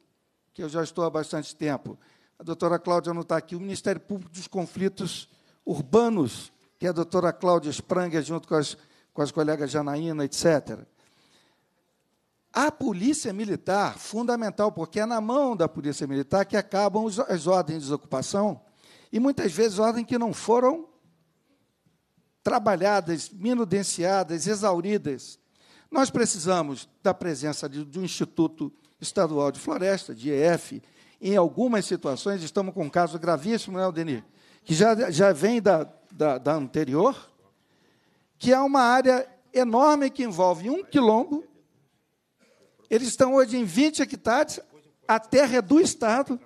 que eu já estou há bastante tempo, a doutora Cláudia não está aqui, o Ministério Público dos Conflitos Urbanos, que é a doutora Cláudia Spranger, junto com as, com as colegas Janaína, etc. A polícia militar, fundamental, porque é na mão da polícia militar que acabam as ordens de desocupação, e muitas vezes ordens que não foram trabalhadas, minudenciadas, exauridas. Nós precisamos da presença de, do Instituto Estadual de Floresta, de IEF, em algumas situações, estamos com um caso gravíssimo, não é, Denir? Que já, já vem da, da, da anterior, que é uma área enorme que envolve um quilombo. Eles estão hoje em 20 hectares, a terra é do Estado,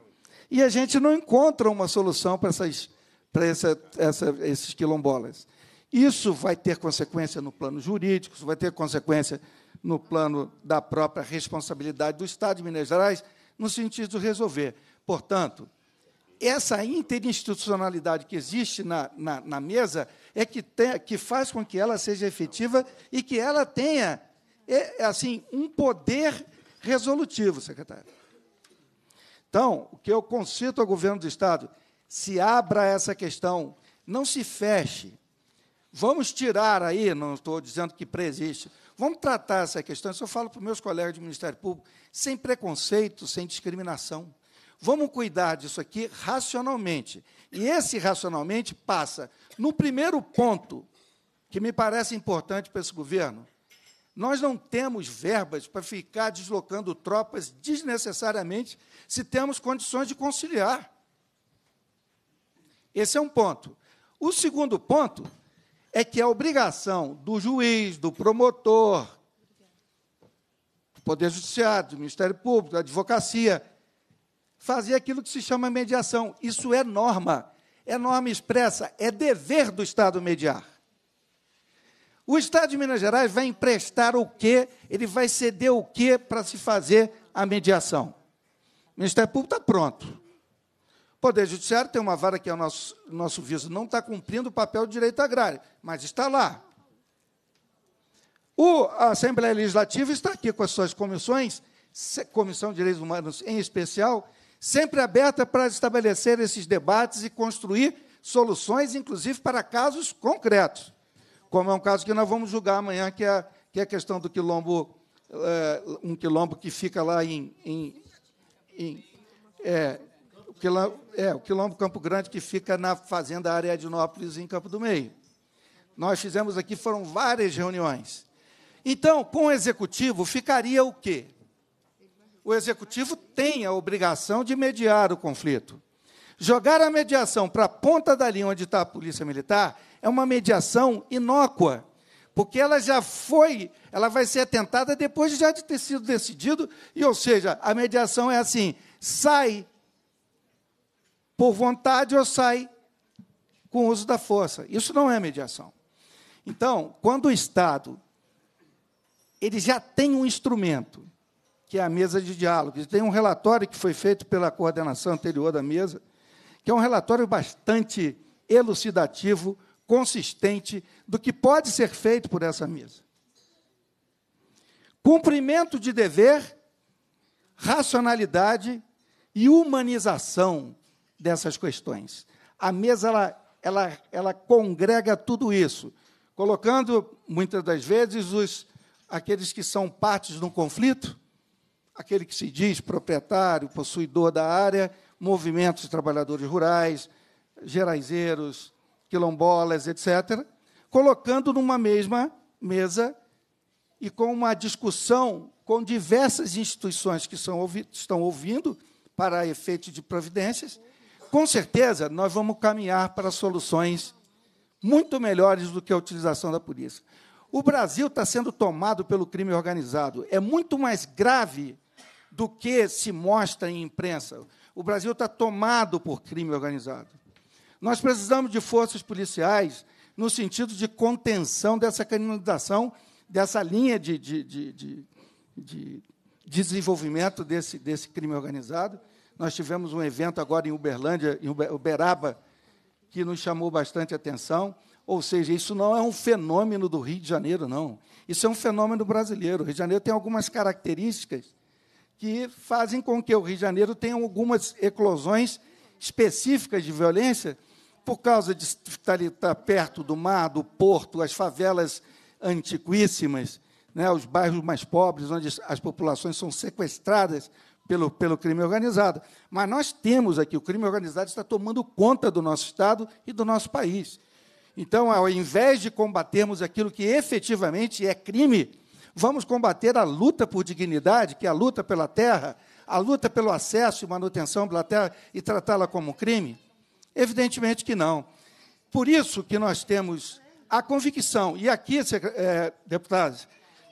e a gente não encontra uma solução para, essas, para essa, essa, esses quilombolas. Isso vai ter consequência no plano jurídico, isso vai ter consequência no plano da própria responsabilidade do Estado de Minas Gerais, no sentido de resolver. Portanto, essa interinstitucionalidade que existe na, na, na mesa é que, tem, que faz com que ela seja efetiva e que ela tenha, é, assim, um poder resolutivo, secretário. Então, o que eu consigo ao governo do Estado, se abra essa questão, não se feche. Vamos tirar aí, não estou dizendo que pré-existe, Vamos tratar essa questão, isso eu falo para os meus colegas do Ministério Público, sem preconceito, sem discriminação. Vamos cuidar disso aqui racionalmente. E esse racionalmente passa no primeiro ponto, que me parece importante para esse governo. Nós não temos verbas para ficar deslocando tropas desnecessariamente se temos condições de conciliar. Esse é um ponto. O segundo ponto é que é a obrigação do juiz, do promotor, do Poder Judiciário, do Ministério Público, da advocacia, fazer aquilo que se chama mediação. Isso é norma. É norma expressa, é dever do Estado mediar. O Estado de Minas Gerais vai emprestar o quê? Ele vai ceder o quê para se fazer a mediação? O Ministério Público está pronto. Poder Judiciário tem uma vara que, é o nosso, nosso viso, não está cumprindo o papel do direito agrário, mas está lá. O, a Assembleia Legislativa está aqui com as suas comissões, Comissão de Direitos Humanos em especial, sempre aberta para estabelecer esses debates e construir soluções, inclusive para casos concretos, como é um caso que nós vamos julgar amanhã, que é, que é a questão do quilombo, é, um quilombo que fica lá em, em, em é, é, o quilombo Campo Grande, que fica na fazenda Areadinópolis, em Campo do Meio. Nós fizemos aqui, foram várias reuniões. Então, com o executivo, ficaria o quê? O executivo tem a obrigação de mediar o conflito. Jogar a mediação para a ponta da linha onde está a polícia militar é uma mediação inócua, porque ela já foi, ela vai ser atentada depois já de ter sido decidido, e ou seja, a mediação é assim: sai por vontade ou sai com o uso da força. Isso não é mediação. Então, quando o Estado ele já tem um instrumento, que é a mesa de diálogo, tem um relatório que foi feito pela coordenação anterior da mesa, que é um relatório bastante elucidativo, consistente, do que pode ser feito por essa mesa. Cumprimento de dever, racionalidade e humanização dessas questões. A mesa ela, ela, ela congrega tudo isso, colocando muitas das vezes os aqueles que são partes de um conflito, aquele que se diz proprietário, possuidor da área, movimentos de trabalhadores rurais, geraizeiros, quilombolas, etc., colocando numa mesma mesa e com uma discussão com diversas instituições que são, estão ouvindo para efeito de providências com certeza nós vamos caminhar para soluções muito melhores do que a utilização da polícia. O Brasil está sendo tomado pelo crime organizado. É muito mais grave do que se mostra em imprensa. O Brasil está tomado por crime organizado. Nós precisamos de forças policiais no sentido de contenção dessa criminalização, dessa linha de, de, de, de desenvolvimento desse, desse crime organizado nós tivemos um evento agora em Uberlândia, em Uberaba, que nos chamou bastante atenção. Ou seja, isso não é um fenômeno do Rio de Janeiro, não. Isso é um fenômeno brasileiro. O Rio de Janeiro tem algumas características que fazem com que o Rio de Janeiro tenha algumas eclosões específicas de violência por causa de estar tá perto do mar, do porto, as favelas antiquíssimas, né, os bairros mais pobres, onde as populações são sequestradas pelo, pelo crime organizado. Mas nós temos aqui, o crime organizado está tomando conta do nosso Estado e do nosso país. Então, ao invés de combatermos aquilo que efetivamente é crime, vamos combater a luta por dignidade, que é a luta pela terra, a luta pelo acesso e manutenção pela terra, e tratá-la como crime? Evidentemente que não. Por isso que nós temos a convicção, e aqui, é, deputados,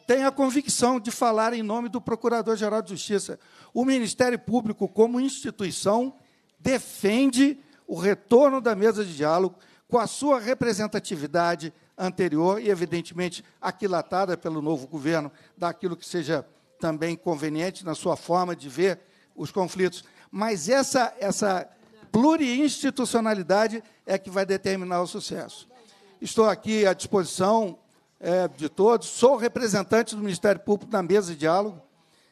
tem a convicção de falar em nome do Procurador-Geral de Justiça. O Ministério Público, como instituição, defende o retorno da mesa de diálogo com a sua representatividade anterior e, evidentemente, aquilatada pelo novo governo, daquilo que seja também conveniente na sua forma de ver os conflitos. Mas essa, essa pluriinstitucionalidade é que vai determinar o sucesso. Estou aqui à disposição é, de todos. Sou representante do Ministério Público na mesa de diálogo.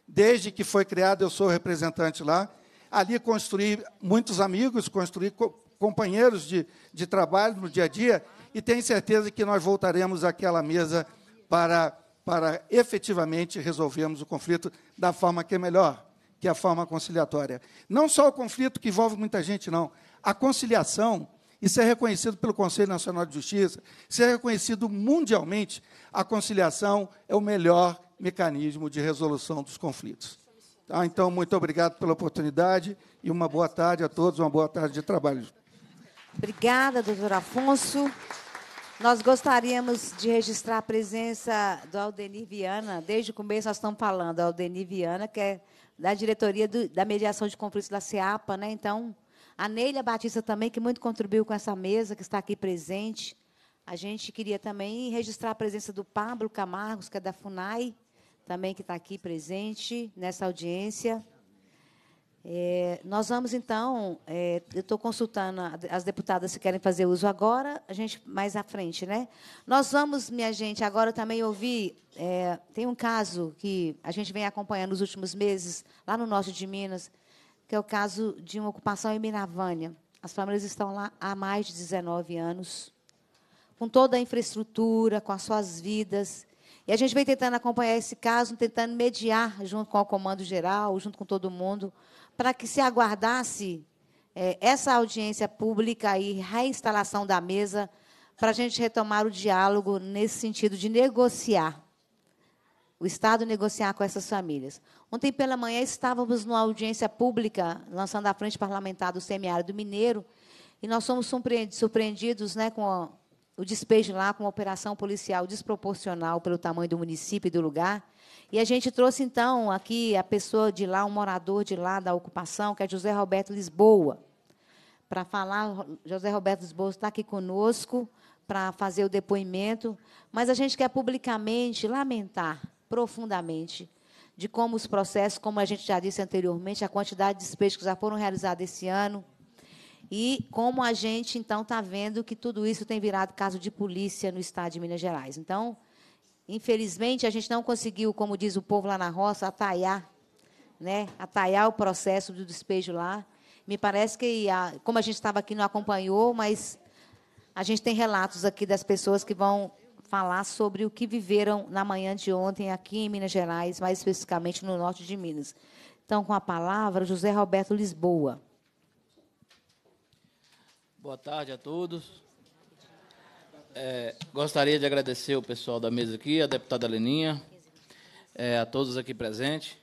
Desde que foi criado, eu sou representante lá. Ali construí muitos amigos, construí co companheiros de, de trabalho no dia a dia e tenho certeza que nós voltaremos àquela mesa para, para efetivamente resolvermos o conflito da forma que é melhor, que é a forma conciliatória. Não só o conflito que envolve muita gente, não. A conciliação isso é reconhecido pelo Conselho Nacional de Justiça, isso é reconhecido mundialmente. A conciliação é o melhor mecanismo de resolução dos conflitos. Ah, então, muito obrigado pela oportunidade e uma boa tarde a todos, uma boa tarde de trabalho. Obrigada, doutor Afonso. Nós gostaríamos de registrar a presença do Aldenir Viana. Desde o começo nós estamos falando, do Aldenir Viana, que é da diretoria do, da mediação de conflitos da CEAPA, né? Então, a Neila Batista também, que muito contribuiu com essa mesa, que está aqui presente. A gente queria também registrar a presença do Pablo Camargos, que é da FUNAI, também que está aqui presente nessa audiência. É, nós vamos, então, é, eu estou consultando as deputadas se querem fazer uso agora, a gente mais à frente, né? Nós vamos, minha gente, agora também ouvir. É, tem um caso que a gente vem acompanhando nos últimos meses, lá no norte de Minas, que é o caso de uma ocupação em Minavânia. As famílias estão lá há mais de 19 anos, com toda a infraestrutura, com as suas vidas. E a gente vem tentando acompanhar esse caso, tentando mediar junto com o comando geral, junto com todo mundo, para que se aguardasse é, essa audiência pública e reinstalação da mesa, para a gente retomar o diálogo nesse sentido de negociar o Estado negociar com essas famílias. Ontem pela manhã estávamos numa audiência pública, lançando a frente parlamentar do semiárido mineiro, e nós somos surpreendidos né, com o despejo lá, com uma operação policial desproporcional pelo tamanho do município e do lugar. E a gente trouxe, então, aqui a pessoa de lá, um morador de lá da ocupação, que é José Roberto Lisboa, para falar. José Roberto Lisboa está aqui conosco para fazer o depoimento, mas a gente quer publicamente lamentar profundamente de como os processos, como a gente já disse anteriormente, a quantidade de despejos que já foram realizados esse ano, e como a gente, então, está vendo que tudo isso tem virado caso de polícia no estado de Minas Gerais. Então, infelizmente, a gente não conseguiu, como diz o povo lá na roça, atalhar, né, atalhar o processo do despejo lá. Me parece que, a, como a gente estava aqui, não acompanhou, mas a gente tem relatos aqui das pessoas que vão falar sobre o que viveram na manhã de ontem aqui em Minas Gerais, mais especificamente no norte de Minas. Então, com a palavra, José Roberto Lisboa. Boa tarde a todos. É, gostaria de agradecer o pessoal da mesa aqui, a deputada Leninha, é, a todos aqui presentes.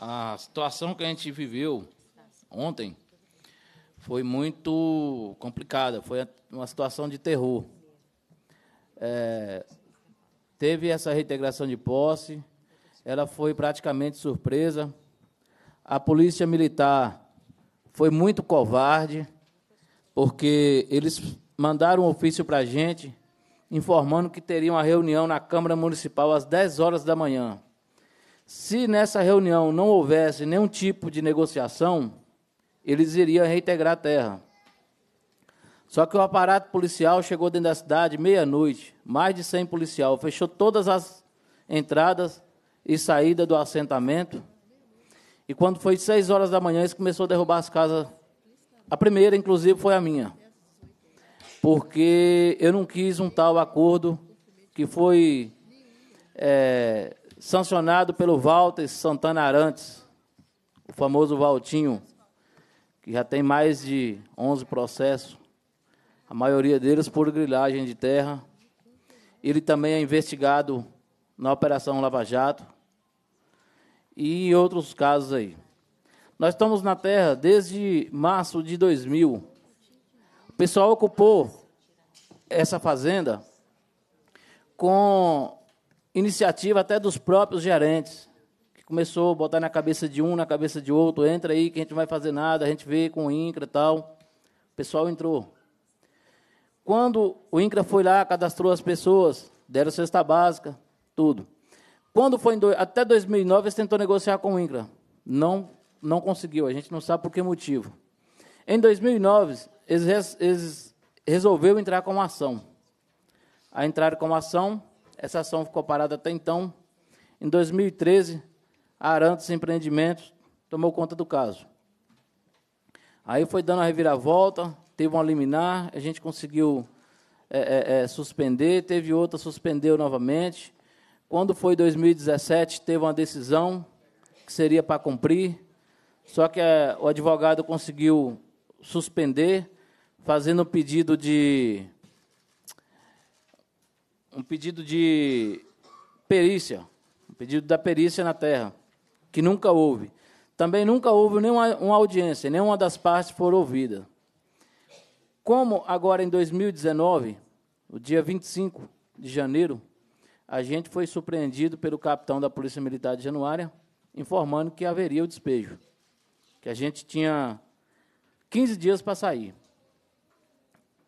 A situação que a gente viveu ontem foi muito complicada, foi uma situação de terror é, teve essa reintegração de posse, ela foi praticamente surpresa. A polícia militar foi muito covarde, porque eles mandaram um ofício para a gente informando que teriam uma reunião na Câmara Municipal às 10 horas da manhã. Se nessa reunião não houvesse nenhum tipo de negociação, eles iriam reintegrar a terra. Só que o aparato policial chegou dentro da cidade meia-noite, mais de 100 policial, fechou todas as entradas e saídas do assentamento. E quando foi 6 horas da manhã, eles começou a derrubar as casas. A primeira, inclusive, foi a minha. Porque eu não quis um tal acordo que foi é, sancionado pelo Walter Santana Arantes, o famoso Valtinho, que já tem mais de 11 processos a maioria deles por grilagem de terra. Ele também é investigado na Operação Lava Jato e outros casos aí. Nós estamos na terra desde março de 2000. O pessoal ocupou essa fazenda com iniciativa até dos próprios gerentes, que começou a botar na cabeça de um, na cabeça de outro, entra aí que a gente não vai fazer nada, a gente vê com o INCRA e tal. O pessoal entrou. Quando o INCRA foi lá, cadastrou as pessoas, deram cesta básica, tudo. Quando foi do, até 2009, eles tentou negociar com o INCRA. Não, não conseguiu, a gente não sabe por que motivo. Em 2009, eles, res, eles resolveu entrar com uma ação. A entrar com uma ação, essa ação ficou parada até então. Em 2013, a Arantes Empreendimentos tomou conta do caso. Aí foi dando a reviravolta, teve uma liminar, a gente conseguiu é, é, é, suspender, teve outra, suspendeu novamente. Quando foi 2017, teve uma decisão que seria para cumprir, só que a, é, o advogado conseguiu suspender, fazendo um pedido de um pedido de perícia, um pedido da perícia na terra, que nunca houve. Também nunca houve nenhuma audiência, nenhuma das partes foi ouvida. Como agora em 2019, o dia 25 de janeiro, a gente foi surpreendido pelo capitão da Polícia Militar de Januária informando que haveria o despejo, que a gente tinha 15 dias para sair.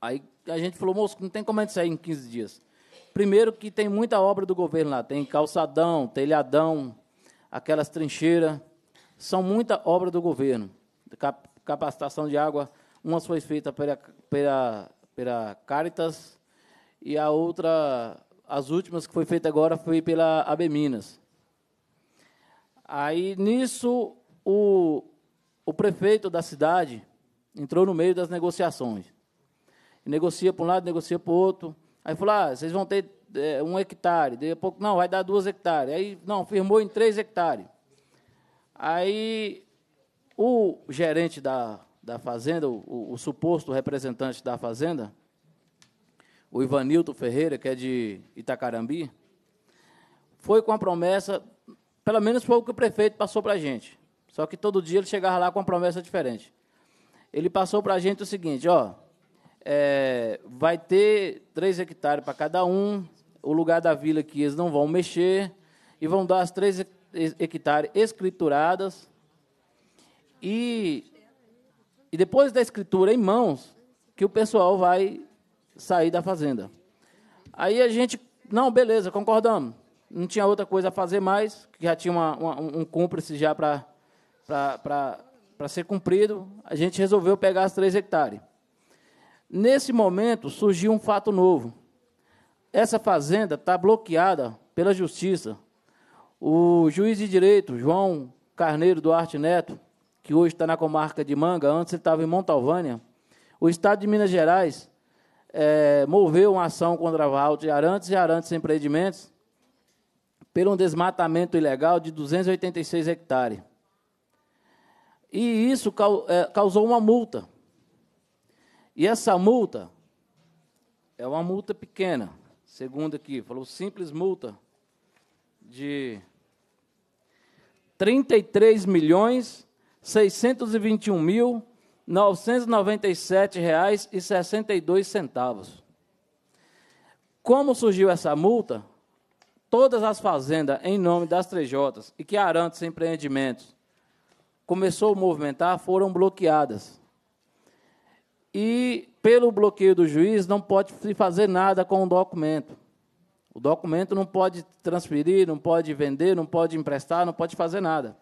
Aí a gente falou, moço, não tem como a gente sair em 15 dias. Primeiro que tem muita obra do governo lá, tem calçadão, telhadão, aquelas trincheiras, são muita obra do governo, capacitação de água uma foi é feita pela, pela, pela Caritas e a outra, as últimas que foi feita agora, foi pela AB Minas. Aí, nisso, o, o prefeito da cidade entrou no meio das negociações. Negocia para um lado, negocia para o outro. Aí falou, ah, vocês vão ter é, um hectare. Daí a pouco, não, vai dar duas hectares. Aí, não, firmou em três hectares. Aí o gerente da da Fazenda, o, o suposto representante da Fazenda, o Ivanilton Ferreira, que é de Itacarambi, foi com a promessa, pelo menos foi o que o prefeito passou para a gente. Só que todo dia ele chegava lá com uma promessa diferente. Ele passou para a gente o seguinte, ó, é, vai ter três hectares para cada um, o lugar da vila que eles não vão mexer, e vão dar as três hectares escrituradas, e e depois da escritura em mãos, que o pessoal vai sair da fazenda. Aí a gente, não, beleza, concordamos. Não tinha outra coisa a fazer mais, que já tinha uma, uma, um cúmplice já para ser cumprido. A gente resolveu pegar as três hectares. Nesse momento, surgiu um fato novo. Essa fazenda está bloqueada pela justiça. O juiz de direito, João Carneiro Duarte Neto, que hoje está na comarca de Manga, antes ele estava em Montalvânia, o Estado de Minas Gerais é, moveu uma ação contra a Val de Arantes e Arantes Empreendimentos pelo um desmatamento ilegal de 286 hectares. E isso é, causou uma multa. E essa multa é uma multa pequena, segundo aqui, falou simples multa de 33 milhões R$ reais e centavos. Como surgiu essa multa? Todas as fazendas em nome das 3J e que Arantes Empreendimentos começou a movimentar foram bloqueadas. E pelo bloqueio do juiz não pode se fazer nada com o documento. O documento não pode transferir, não pode vender, não pode emprestar, não pode fazer nada.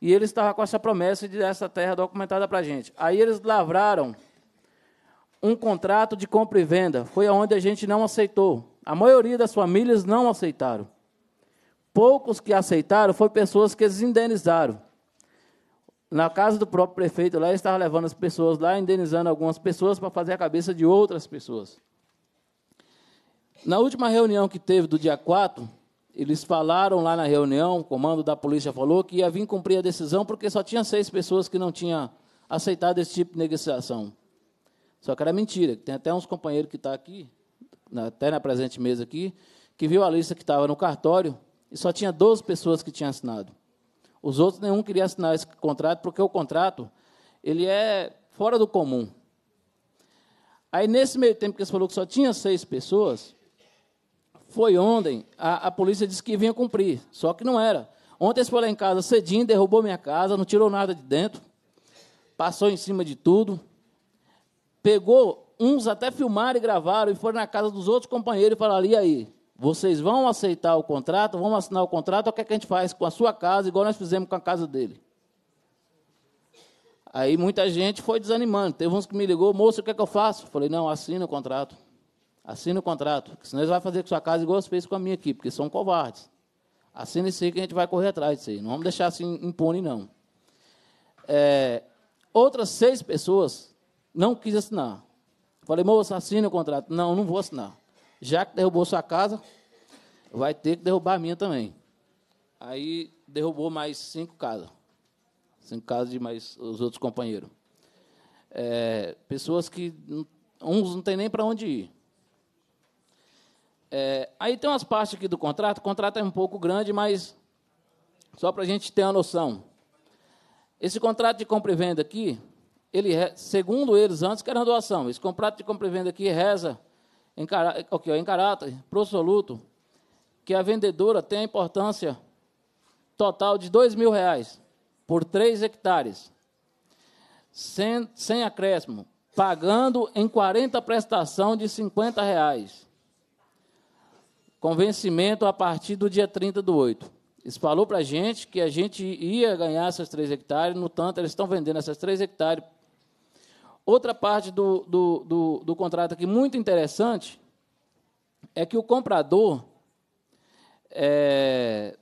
E eles estavam com essa promessa de essa terra documentada para a gente. Aí eles lavraram um contrato de compra e venda. Foi aonde a gente não aceitou. A maioria das famílias não aceitaram. Poucos que aceitaram foram pessoas que eles indenizaram. Na casa do próprio prefeito lá, ele estava levando as pessoas lá, indenizando algumas pessoas para fazer a cabeça de outras pessoas. Na última reunião que teve do dia 4, eles falaram lá na reunião, o comando da polícia falou que ia vir cumprir a decisão porque só tinha seis pessoas que não tinham aceitado esse tipo de negociação. Só que era mentira. Tem até uns companheiros que estão tá aqui, até na presente mesa aqui, que viu a lista que estava no cartório e só tinha 12 pessoas que tinham assinado. Os outros, nenhum queria assinar esse contrato, porque o contrato ele é fora do comum. Aí, nesse meio tempo que eles falou que só tinha seis pessoas, foi ontem, a, a polícia disse que vinha cumprir, só que não era. Ontem eles foram lá em casa cedinho, derrubou minha casa, não tirou nada de dentro, passou em cima de tudo, pegou uns até filmaram e gravaram e foram na casa dos outros companheiros e falaram: e aí? Vocês vão aceitar o contrato, vão assinar o contrato, ou o que, é que a gente faz com a sua casa, igual nós fizemos com a casa dele? Aí muita gente foi desanimando. Teve uns que me ligou, moço, o que é que eu faço? Falei, não, assina o contrato. Assina o contrato, que senão eles vão fazer com sua casa igual os fez com a minha aqui, porque são covardes. Assina isso aí que a gente vai correr atrás disso aí. Não vamos deixar assim impune, não. É, outras seis pessoas não quis assinar. Falei, moço, assina o contrato. Não, não vou assinar. Já que derrubou sua casa, vai ter que derrubar a minha também. Aí derrubou mais cinco casas. Cinco casas de mais os outros companheiros. É, pessoas que uns não tem nem para onde ir. É, aí tem umas partes aqui do contrato. O contrato é um pouco grande, mas só para a gente ter uma noção. Esse contrato de compra e venda aqui, ele, segundo eles, antes que era doação. Esse contrato de compra e venda aqui reza em, okay, em caráter absoluto, que a vendedora tem a importância total de dois mil reais por três hectares, sem, sem acréscimo, pagando em 40 prestação de 50 reais com vencimento a partir do dia 30 do 8. Isso falou para a gente que a gente ia ganhar essas 3 hectares, no tanto, eles estão vendendo essas 3 hectares. Outra parte do, do, do, do contrato aqui muito interessante é que o comprador, é,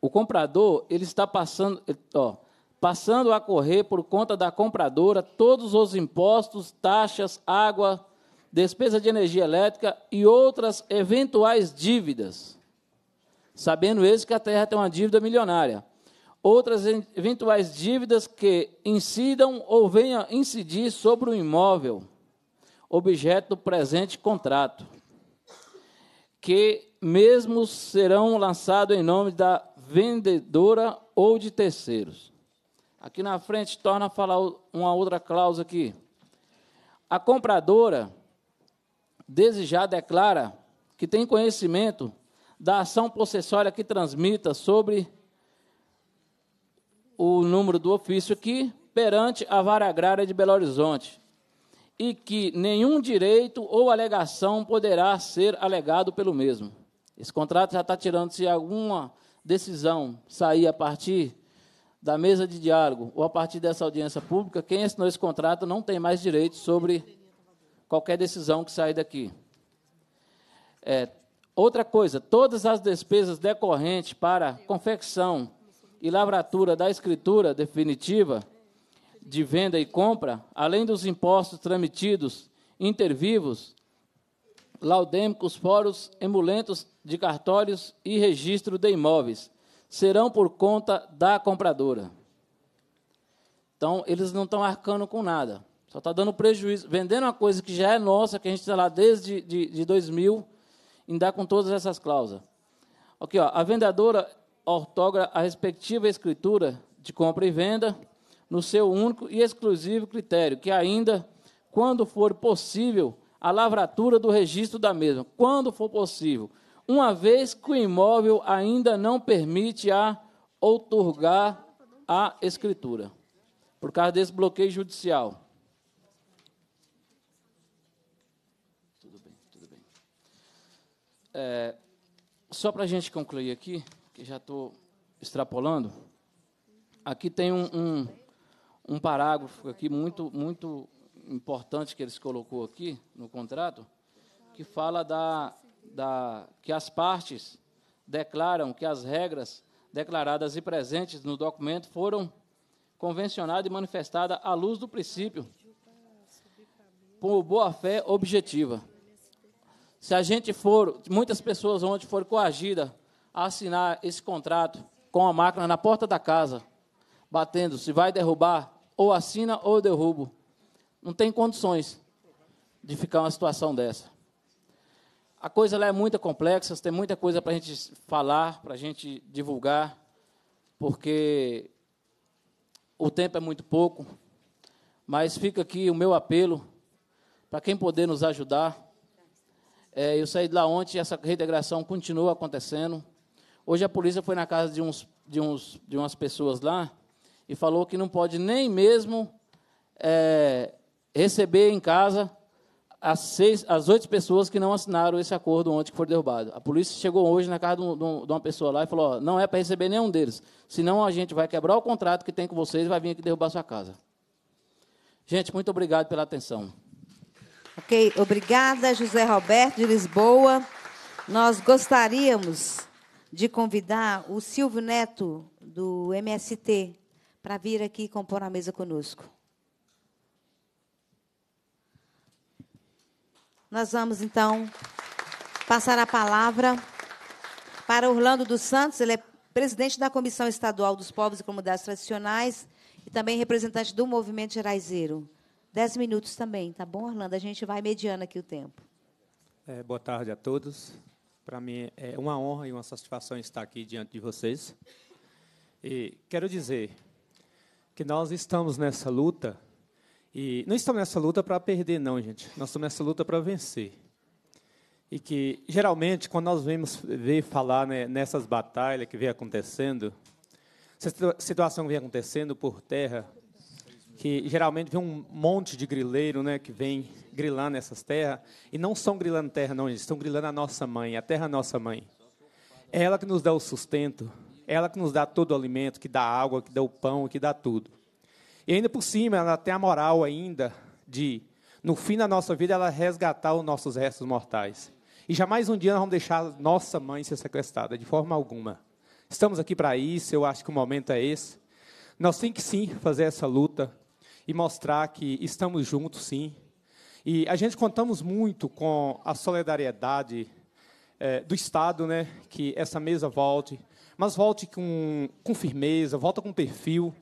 o comprador, ele está passando, ó, passando a correr por conta da compradora todos os impostos, taxas, água, despesa de energia elétrica e outras eventuais dívidas. Sabendo esse que a Terra tem uma dívida milionária. Outras eventuais dívidas que incidam ou venham incidir sobre o imóvel, objeto do presente contrato, que mesmo serão lançados em nome da vendedora ou de terceiros. Aqui na frente torna a falar uma outra cláusula aqui. A compradora já declara que tem conhecimento da ação possessória que transmita sobre o número do ofício que perante a vara agrária de Belo Horizonte e que nenhum direito ou alegação poderá ser alegado pelo mesmo. Esse contrato já está tirando se alguma decisão sair a partir da mesa de diálogo ou a partir dessa audiência pública, quem assinou esse contrato não tem mais direito sobre qualquer decisão que sair daqui. É, outra coisa, todas as despesas decorrentes para confecção e lavratura da escritura definitiva de venda e compra, além dos impostos transmitidos intervivos, laudêmicos, fóruns, emulentos de cartórios e registro de imóveis, serão por conta da compradora. Então, eles não estão arcando com nada. Só está dando prejuízo. Vendendo uma coisa que já é nossa, que a gente está lá desde de, de 2000, ainda com todas essas cláusulas. Aqui, ó, a vendedora ortogra a respectiva escritura de compra e venda no seu único e exclusivo critério, que ainda, quando for possível, a lavratura do registro da mesma, quando for possível, uma vez que o imóvel ainda não permite a outorgar a escritura, por causa desse bloqueio judicial. É, só para a gente concluir aqui, que já estou extrapolando, aqui tem um, um, um, parágrafo aqui muito, muito importante que eles colocou aqui no contrato, que fala da, da que as partes declaram que as regras declaradas e presentes no documento foram convencionadas e manifestadas à luz do princípio por boa fé objetiva se a gente for, muitas pessoas ontem foram coagidas a assinar esse contrato com a máquina na porta da casa, batendo, se vai derrubar, ou assina ou derrubo. Não tem condições de ficar uma situação dessa. A coisa lá é muito complexa, tem muita coisa para a gente falar, para a gente divulgar, porque o tempo é muito pouco. Mas fica aqui o meu apelo para quem poder nos ajudar é, eu saí de lá ontem, essa reintegração continua acontecendo. Hoje a polícia foi na casa de, uns, de, uns, de umas pessoas lá e falou que não pode nem mesmo é, receber em casa as, seis, as oito pessoas que não assinaram esse acordo ontem que foi derrubado. A polícia chegou hoje na casa de, um, de uma pessoa lá e falou: ó, não é para receber nenhum deles, senão a gente vai quebrar o contrato que tem com vocês e vai vir aqui derrubar a sua casa. Gente, muito obrigado pela atenção. Ok, obrigada, José Roberto de Lisboa. Nós gostaríamos de convidar o Silvio Neto, do MST, para vir aqui compor a mesa conosco. Nós vamos, então, passar a palavra para Orlando dos Santos. Ele é presidente da Comissão Estadual dos Povos e Comunidades Tradicionais e também representante do Movimento Geraizeiro. Dez minutos também, tá bom, Orlando? A gente vai mediando aqui o tempo. É, boa tarde a todos. Para mim é uma honra e uma satisfação estar aqui diante de vocês. E quero dizer que nós estamos nessa luta e não estamos nessa luta para perder, não, gente. Nós estamos nessa luta para vencer. E que geralmente quando nós vemos ver falar né, nessas batalhas que vem acontecendo, essa situação que vem acontecendo por terra, que geralmente vem um monte de grileiro, né, que vem grilando essas terras, e não são grilando terra não, eles estão grilando a nossa mãe, a terra nossa mãe. É ela que nos dá o sustento, é ela que nos dá todo o alimento, que dá água, que dá o pão, que dá tudo. E ainda por cima, ela tem a moral ainda de no fim da nossa vida ela resgatar os nossos restos mortais. E jamais um dia nós vamos deixar nossa mãe ser sequestrada, de forma alguma. Estamos aqui para isso, eu acho que o momento é esse. Nós temos que sim fazer essa luta, e mostrar que estamos juntos, sim. E a gente contamos muito com a solidariedade é, do Estado, né, que essa mesa volte, mas volte com, com firmeza, volta com perfil,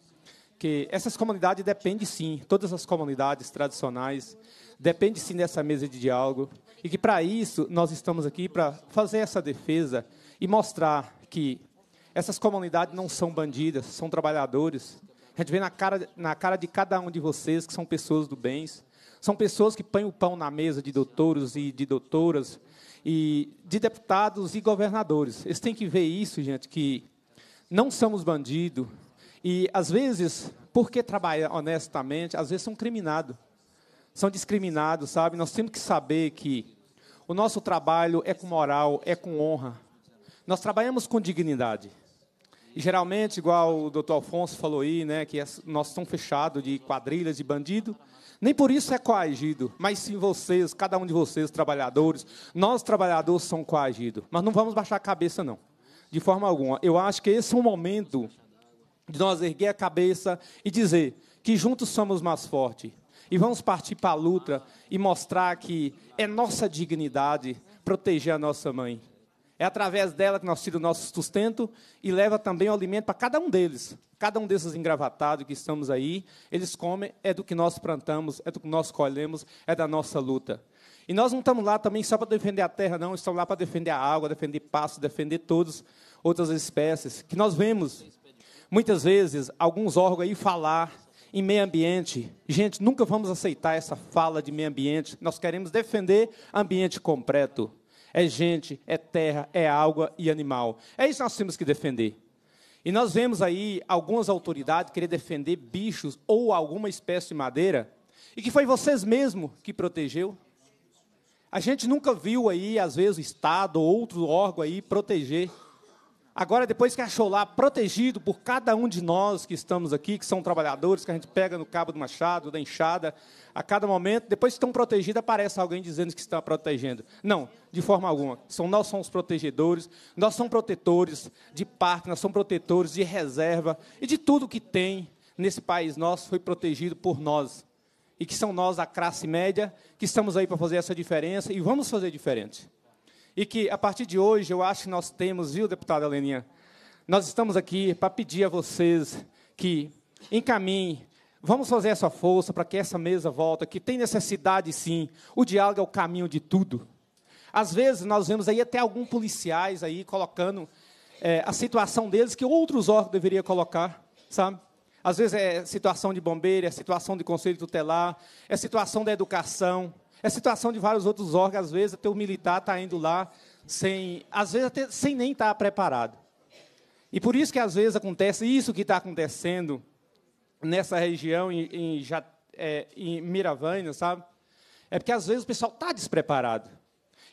que essas comunidades dependem sim, todas as comunidades tradicionais dependem sim dessa mesa de diálogo e que para isso nós estamos aqui para fazer essa defesa e mostrar que essas comunidades não são bandidas, são trabalhadores, a gente vê na cara, na cara de cada um de vocês que são pessoas do bem, são pessoas que põem o pão na mesa de doutores e de doutoras, e de deputados e governadores. Eles têm que ver isso, gente, que não somos bandido e às vezes, porque trabalhar honestamente, às vezes são criminados. São discriminados, sabe? Nós temos que saber que o nosso trabalho é com moral, é com honra. Nós trabalhamos com dignidade. E geralmente, igual o doutor Alfonso falou aí, né, que é, nós estamos fechados de quadrilhas de bandido. Nem por isso é coagido, mas sim vocês, cada um de vocês, trabalhadores, nós trabalhadores somos coagidos. Mas não vamos baixar a cabeça, não, de forma alguma. Eu acho que esse é um momento de nós erguer a cabeça e dizer que juntos somos mais fortes. E vamos partir para a luta e mostrar que é nossa dignidade proteger a nossa mãe. É através dela que nós tiramos o nosso sustento e leva também o alimento para cada um deles. Cada um desses engravatados que estamos aí, eles comem, é do que nós plantamos, é do que nós colhemos, é da nossa luta. E nós não estamos lá também só para defender a terra, não, estamos lá para defender a água, defender passos, defender todas outras espécies. Que nós vemos, muitas vezes, alguns órgãos aí falar em meio ambiente. Gente, nunca vamos aceitar essa fala de meio ambiente. Nós queremos defender ambiente completo é gente, é terra, é água e animal. É isso que nós temos que defender. E nós vemos aí algumas autoridades querer defender bichos ou alguma espécie de madeira, e que foi vocês mesmos que protegeu. A gente nunca viu aí, às vezes, o Estado ou outro órgão aí proteger Agora, depois que achou lá, protegido por cada um de nós que estamos aqui, que são trabalhadores, que a gente pega no cabo do machado, da enxada, a cada momento, depois que estão protegidos, aparece alguém dizendo que está protegendo. Não, de forma alguma. São, nós somos protegedores, nós somos protetores de parque, nós somos protetores de reserva e de tudo que tem nesse país nosso foi protegido por nós. E que são nós, a classe média, que estamos aí para fazer essa diferença e vamos fazer diferente. E que a partir de hoje eu acho que nós temos, viu, deputada Leninha? Nós estamos aqui para pedir a vocês que encaminhem Vamos fazer essa força para que essa mesa volte, que tem necessidade sim. O diálogo é o caminho de tudo. Às vezes nós vemos aí até alguns policiais aí colocando é, a situação deles que outros órgãos deveriam colocar, sabe? Às vezes é situação de bombeiro, é situação de conselho tutelar, é situação da educação. É situação de vários outros órgãos. Às vezes, até o militar está indo lá sem, às vezes até sem nem estar tá preparado. E por isso que às vezes acontece isso que está acontecendo nessa região em, em, já, é, em Miravânia, sabe? É porque às vezes o pessoal está despreparado.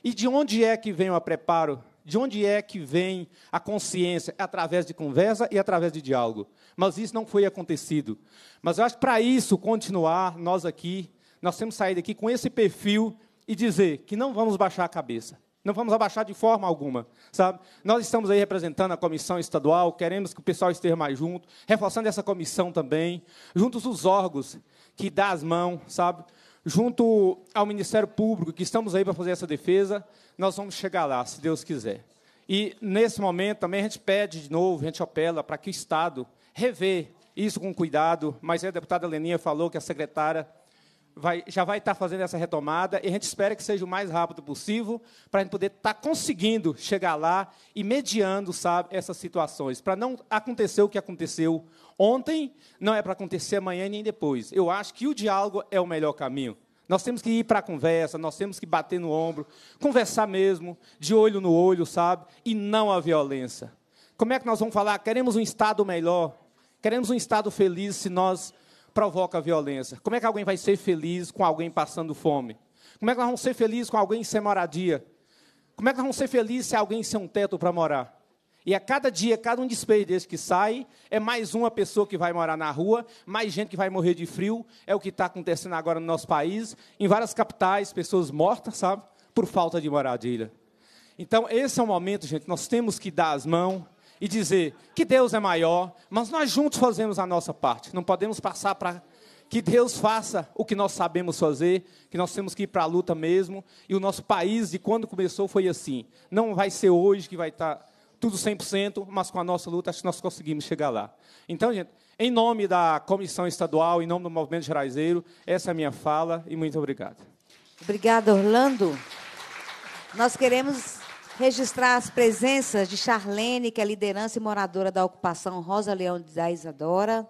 E de onde é que vem o preparo? De onde é que vem a consciência? É Através de conversa e através de diálogo. Mas isso não foi acontecido. Mas eu acho que para isso continuar, nós aqui nós temos que sair daqui com esse perfil e dizer que não vamos baixar a cabeça. Não vamos abaixar de forma alguma, sabe? Nós estamos aí representando a comissão estadual, queremos que o pessoal esteja mais junto, reforçando essa comissão também, juntos os órgãos que dá as mãos, sabe? Junto ao Ministério Público, que estamos aí para fazer essa defesa, nós vamos chegar lá, se Deus quiser. E, nesse momento, também a gente pede de novo, a gente apela para que o Estado rever isso com cuidado, mas a deputada Leninha falou que a secretária vai, já vai estar tá fazendo essa retomada e a gente espera que seja o mais rápido possível para a gente poder estar tá conseguindo chegar lá e mediando sabe, essas situações, para não acontecer o que aconteceu ontem, não é para acontecer amanhã nem depois. Eu acho que o diálogo é o melhor caminho. Nós temos que ir para a conversa, nós temos que bater no ombro, conversar mesmo, de olho no olho, sabe? E não a violência. Como é que nós vamos falar? Queremos um Estado melhor, queremos um Estado feliz se nós provoca violência? Como é que alguém vai ser feliz com alguém passando fome? Como é que nós vamos ser felizes com alguém sem moradia? Como é que nós vamos ser felizes se alguém sem um teto para morar? E a cada dia, cada um despejo desse que sai, é mais uma pessoa que vai morar na rua, mais gente que vai morrer de frio. É o que está acontecendo agora no nosso país. Em várias capitais, pessoas mortas, sabe? Por falta de moradia. Então, esse é o momento, gente, nós temos que dar as mãos, e dizer que Deus é maior, mas nós juntos fazemos a nossa parte. Não podemos passar para que Deus faça o que nós sabemos fazer, que nós temos que ir para a luta mesmo. E o nosso país, de quando começou, foi assim. Não vai ser hoje que vai estar tá tudo 100%, mas com a nossa luta, acho que nós conseguimos chegar lá. Então, gente, em nome da Comissão Estadual, em nome do Movimento Geraizeiro, essa é a minha fala e muito obrigado. Obrigada, Orlando. Nós queremos registrar as presenças de Charlene, que é liderança e moradora da ocupação Rosa Leão da Isadora.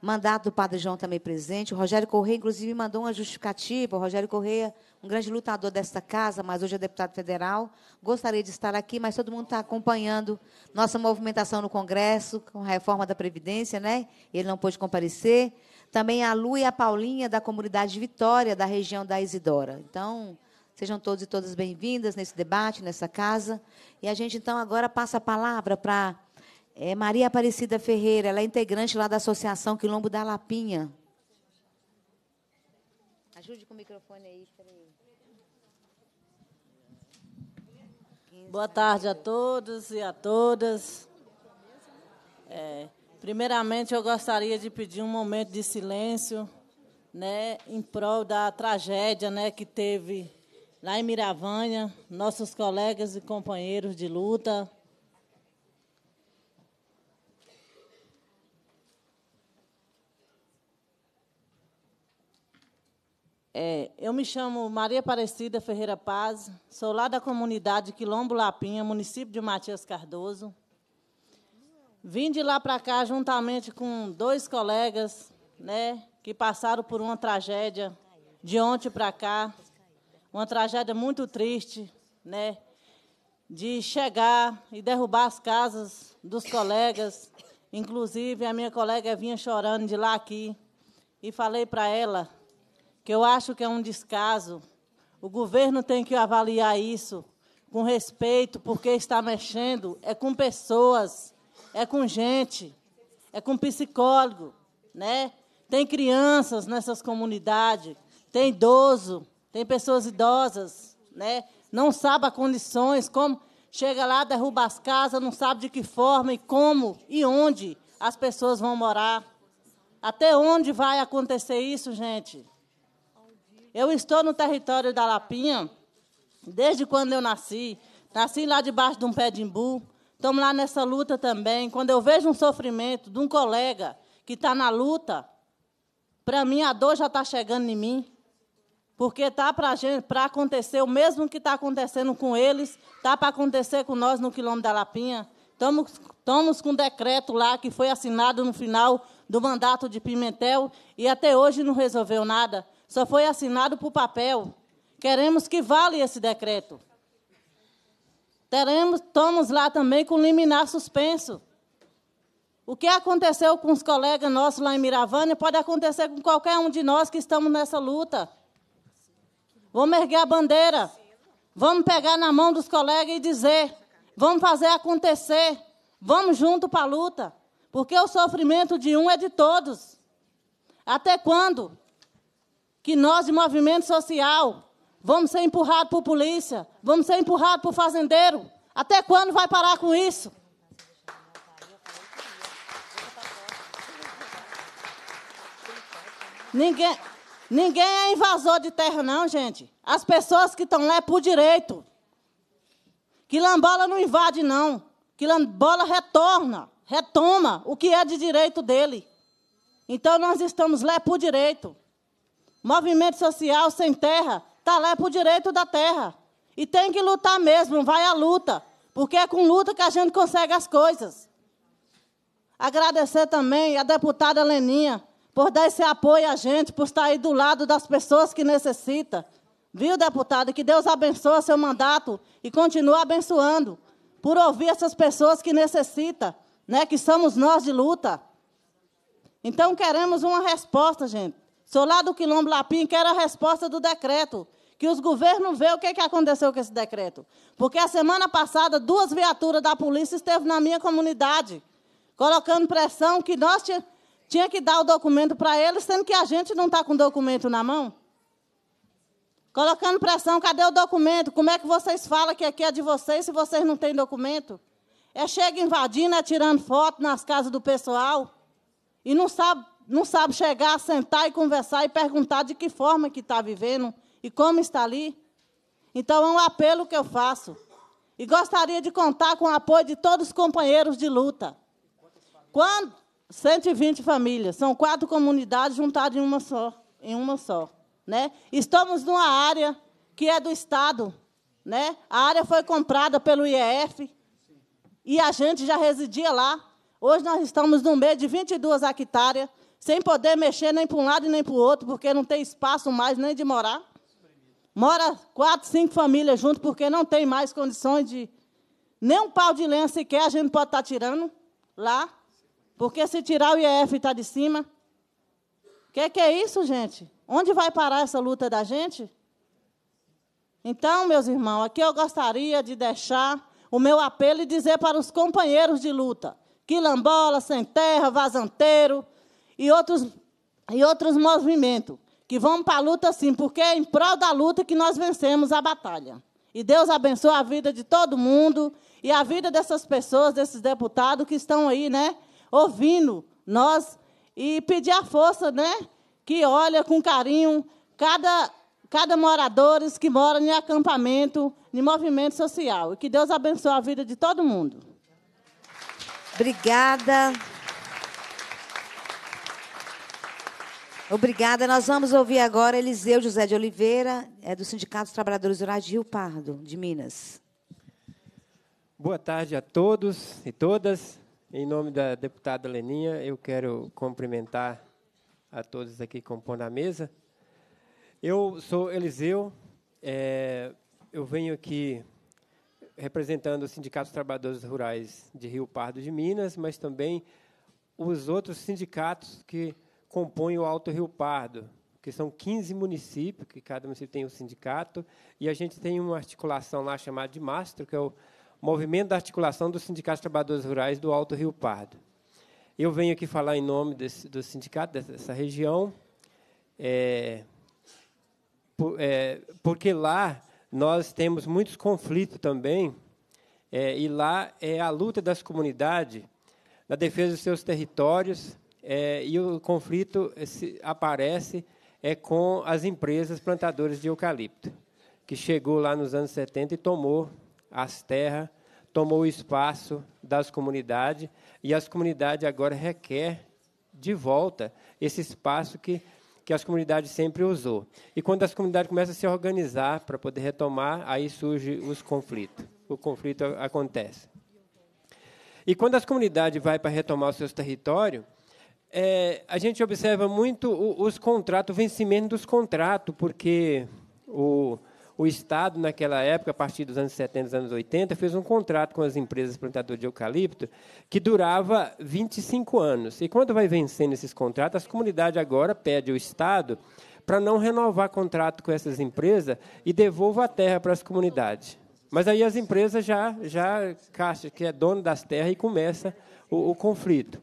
Mandato do Padre João também presente. O Rogério Correia, inclusive, mandou uma justificativa. O Rogério Correia, um grande lutador desta casa, mas hoje é deputado federal. Gostaria de estar aqui, mas todo mundo está acompanhando nossa movimentação no Congresso, com a reforma da Previdência, né? Ele não pôde comparecer. Também a Lu e a Paulinha, da comunidade Vitória, da região da Isidora. Então, Sejam todos e todas bem-vindas nesse debate, nessa casa. E a gente, então, agora passa a palavra para é, eh, Maria Aparecida Ferreira. Ela é integrante lá da Associação Quilombo da Lapinha. Ajude com o microfone aí. Boa tarde a todos e a todas. É, primeiramente, eu gostaria de pedir um momento de silêncio né, em prol da tragédia né, que teve lá em Miravanha, nossos colegas e companheiros de luta. É, eu me chamo Maria Aparecida Ferreira Paz, sou lá da comunidade Quilombo Lapinha, município de Matias Cardoso. Vim de lá para cá juntamente com dois colegas, né, que passaram por uma tragédia de ontem para cá, uma tragédia muito triste, né? De chegar e derrubar as casas dos colegas. Inclusive, a minha colega vinha chorando de lá aqui. E falei para ela que eu acho que é um descaso. O governo tem que avaliar isso com respeito, porque está mexendo é com pessoas, é com gente, é com psicólogo, né? Tem crianças nessas comunidades, tem idoso, tem pessoas idosas, né? Não sabe as condições, como chega lá, derruba as casas, não sabe de que forma e como e onde as pessoas vão morar. Até onde vai acontecer isso, gente? Eu estou no território da Lapinha desde quando eu nasci. Nasci lá debaixo de um pé de imbu. Estamos lá nessa luta também. Quando eu vejo um sofrimento de um colega que está na luta, para mim a dor já está chegando em mim. Porque está para acontecer o mesmo que está acontecendo com eles, está para acontecer com nós no quilômetro da Lapinha. Estamos, estamos com um decreto lá que foi assinado no final do mandato de Pimentel e até hoje não resolveu nada. Só foi assinado por papel. Queremos que vale esse decreto. Teremos, estamos lá também com liminar suspenso. O que aconteceu com os colegas nossos lá em Miravânia pode acontecer com qualquer um de nós que estamos nessa luta. Vamos erguer a bandeira. Vamos pegar na mão dos colegas e dizer: vamos fazer acontecer. Vamos junto para a luta. Porque o sofrimento de um é de todos. Até quando que nós, de movimento social, vamos ser empurrados por polícia, vamos ser empurrados por fazendeiro? Até quando vai parar com isso? Ninguém. Ninguém é invasor de terra, não, gente. As pessoas que estão lá é por direito. Quilambola não invade, não. Quilambola retorna, retoma o que é de direito dele. Então nós estamos lá é por direito. Movimento social sem terra está lá é por direito da terra. E tem que lutar mesmo, vai à luta. Porque é com luta que a gente consegue as coisas. Agradecer também a deputada Leninha, por dar esse apoio a gente, por estar aí do lado das pessoas que necessitam. Viu, deputado? Que Deus abençoe seu mandato e continue abençoando, por ouvir essas pessoas que necessitam, né? que somos nós de luta. Então, queremos uma resposta, gente. Sou lá do Quilombo Lapim, quero a resposta do decreto que os governos vejam o que, que aconteceu com esse decreto. Porque a semana passada, duas viaturas da polícia esteve na minha comunidade, colocando pressão que nós tínhamos. Tinha que dar o documento para eles, sendo que a gente não está com documento na mão. Colocando pressão, cadê o documento? Como é que vocês falam que aqui é de vocês se vocês não têm documento? É chega invadindo, é tirando foto nas casas do pessoal e não sabe, não sabe chegar, sentar e conversar e perguntar de que forma que está vivendo e como está ali. Então é um apelo que eu faço. E gostaria de contar com o apoio de todos os companheiros de luta. Quando, 120 famílias, são quatro comunidades juntadas em uma só, em uma só, né? Estamos numa área que é do Estado, né? A área foi comprada pelo IEF e a gente já residia lá. Hoje nós estamos no meio de 22 hectares, sem poder mexer nem para um lado e nem para o outro, porque não tem espaço mais nem de morar. Mora quatro, cinco famílias junto, porque não tem mais condições de nem um pau de lenha sequer a gente pode estar tá tirando lá. Porque se tirar o IEF e está de cima, o que, que é isso, gente? Onde vai parar essa luta da gente? Então, meus irmãos, aqui eu gostaria de deixar o meu apelo e dizer para os companheiros de luta, quilambola, sem terra, vazanteiro e outros, e outros movimentos, que vão para a luta sim, porque é em prol da luta que nós vencemos a batalha. E Deus abençoe a vida de todo mundo e a vida dessas pessoas, desses deputados que estão aí, né, ouvindo nós e pedir a força, né? Que olha com carinho cada, cada moradores que mora em acampamento, em movimento social. E que Deus abençoe a vida de todo mundo. Obrigada. Obrigada. Nós vamos ouvir agora Eliseu José de Oliveira, é do Sindicato dos Trabalhadores Rurais de Rio Pardo, de Minas. Boa tarde a todos e todas. Em nome da deputada Leninha, eu quero cumprimentar a todos aqui compondo a mesa. Eu sou Eliseu, é, eu venho aqui representando o Sindicato dos Trabalhadores Rurais de Rio Pardo de Minas, mas também os outros sindicatos que compõem o Alto Rio Pardo, que são 15 municípios, que cada município tem um sindicato, e a gente tem uma articulação lá chamada de Mastro, que é o Movimento da Articulação dos Sindicatos Trabalhadores Rurais do Alto Rio Pardo. Eu venho aqui falar em nome desse, do sindicato, dessa região, é, por, é, porque lá nós temos muitos conflitos também, é, e lá é a luta das comunidades na defesa dos seus territórios, é, e o conflito se, aparece é com as empresas plantadoras de eucalipto, que chegou lá nos anos 70 e tomou as terras, tomou o espaço das comunidades e as comunidades agora requer de volta esse espaço que que as comunidades sempre usou. E quando as comunidades começam a se organizar para poder retomar, aí surge os conflitos. O conflito acontece. E quando as comunidades vai para retomar os seus territórios, é, a gente observa muito os contratos, o vencimento dos contratos, porque o, o Estado, naquela época, a partir dos anos 70, anos 80, fez um contrato com as empresas plantadoras de eucalipto que durava 25 anos. E quando vai vencendo esses contratos, as comunidades agora pedem ao Estado para não renovar contrato com essas empresas e devolva a terra para as comunidades. Mas aí as empresas já, já caixa que é dono das terras e começa o, o conflito.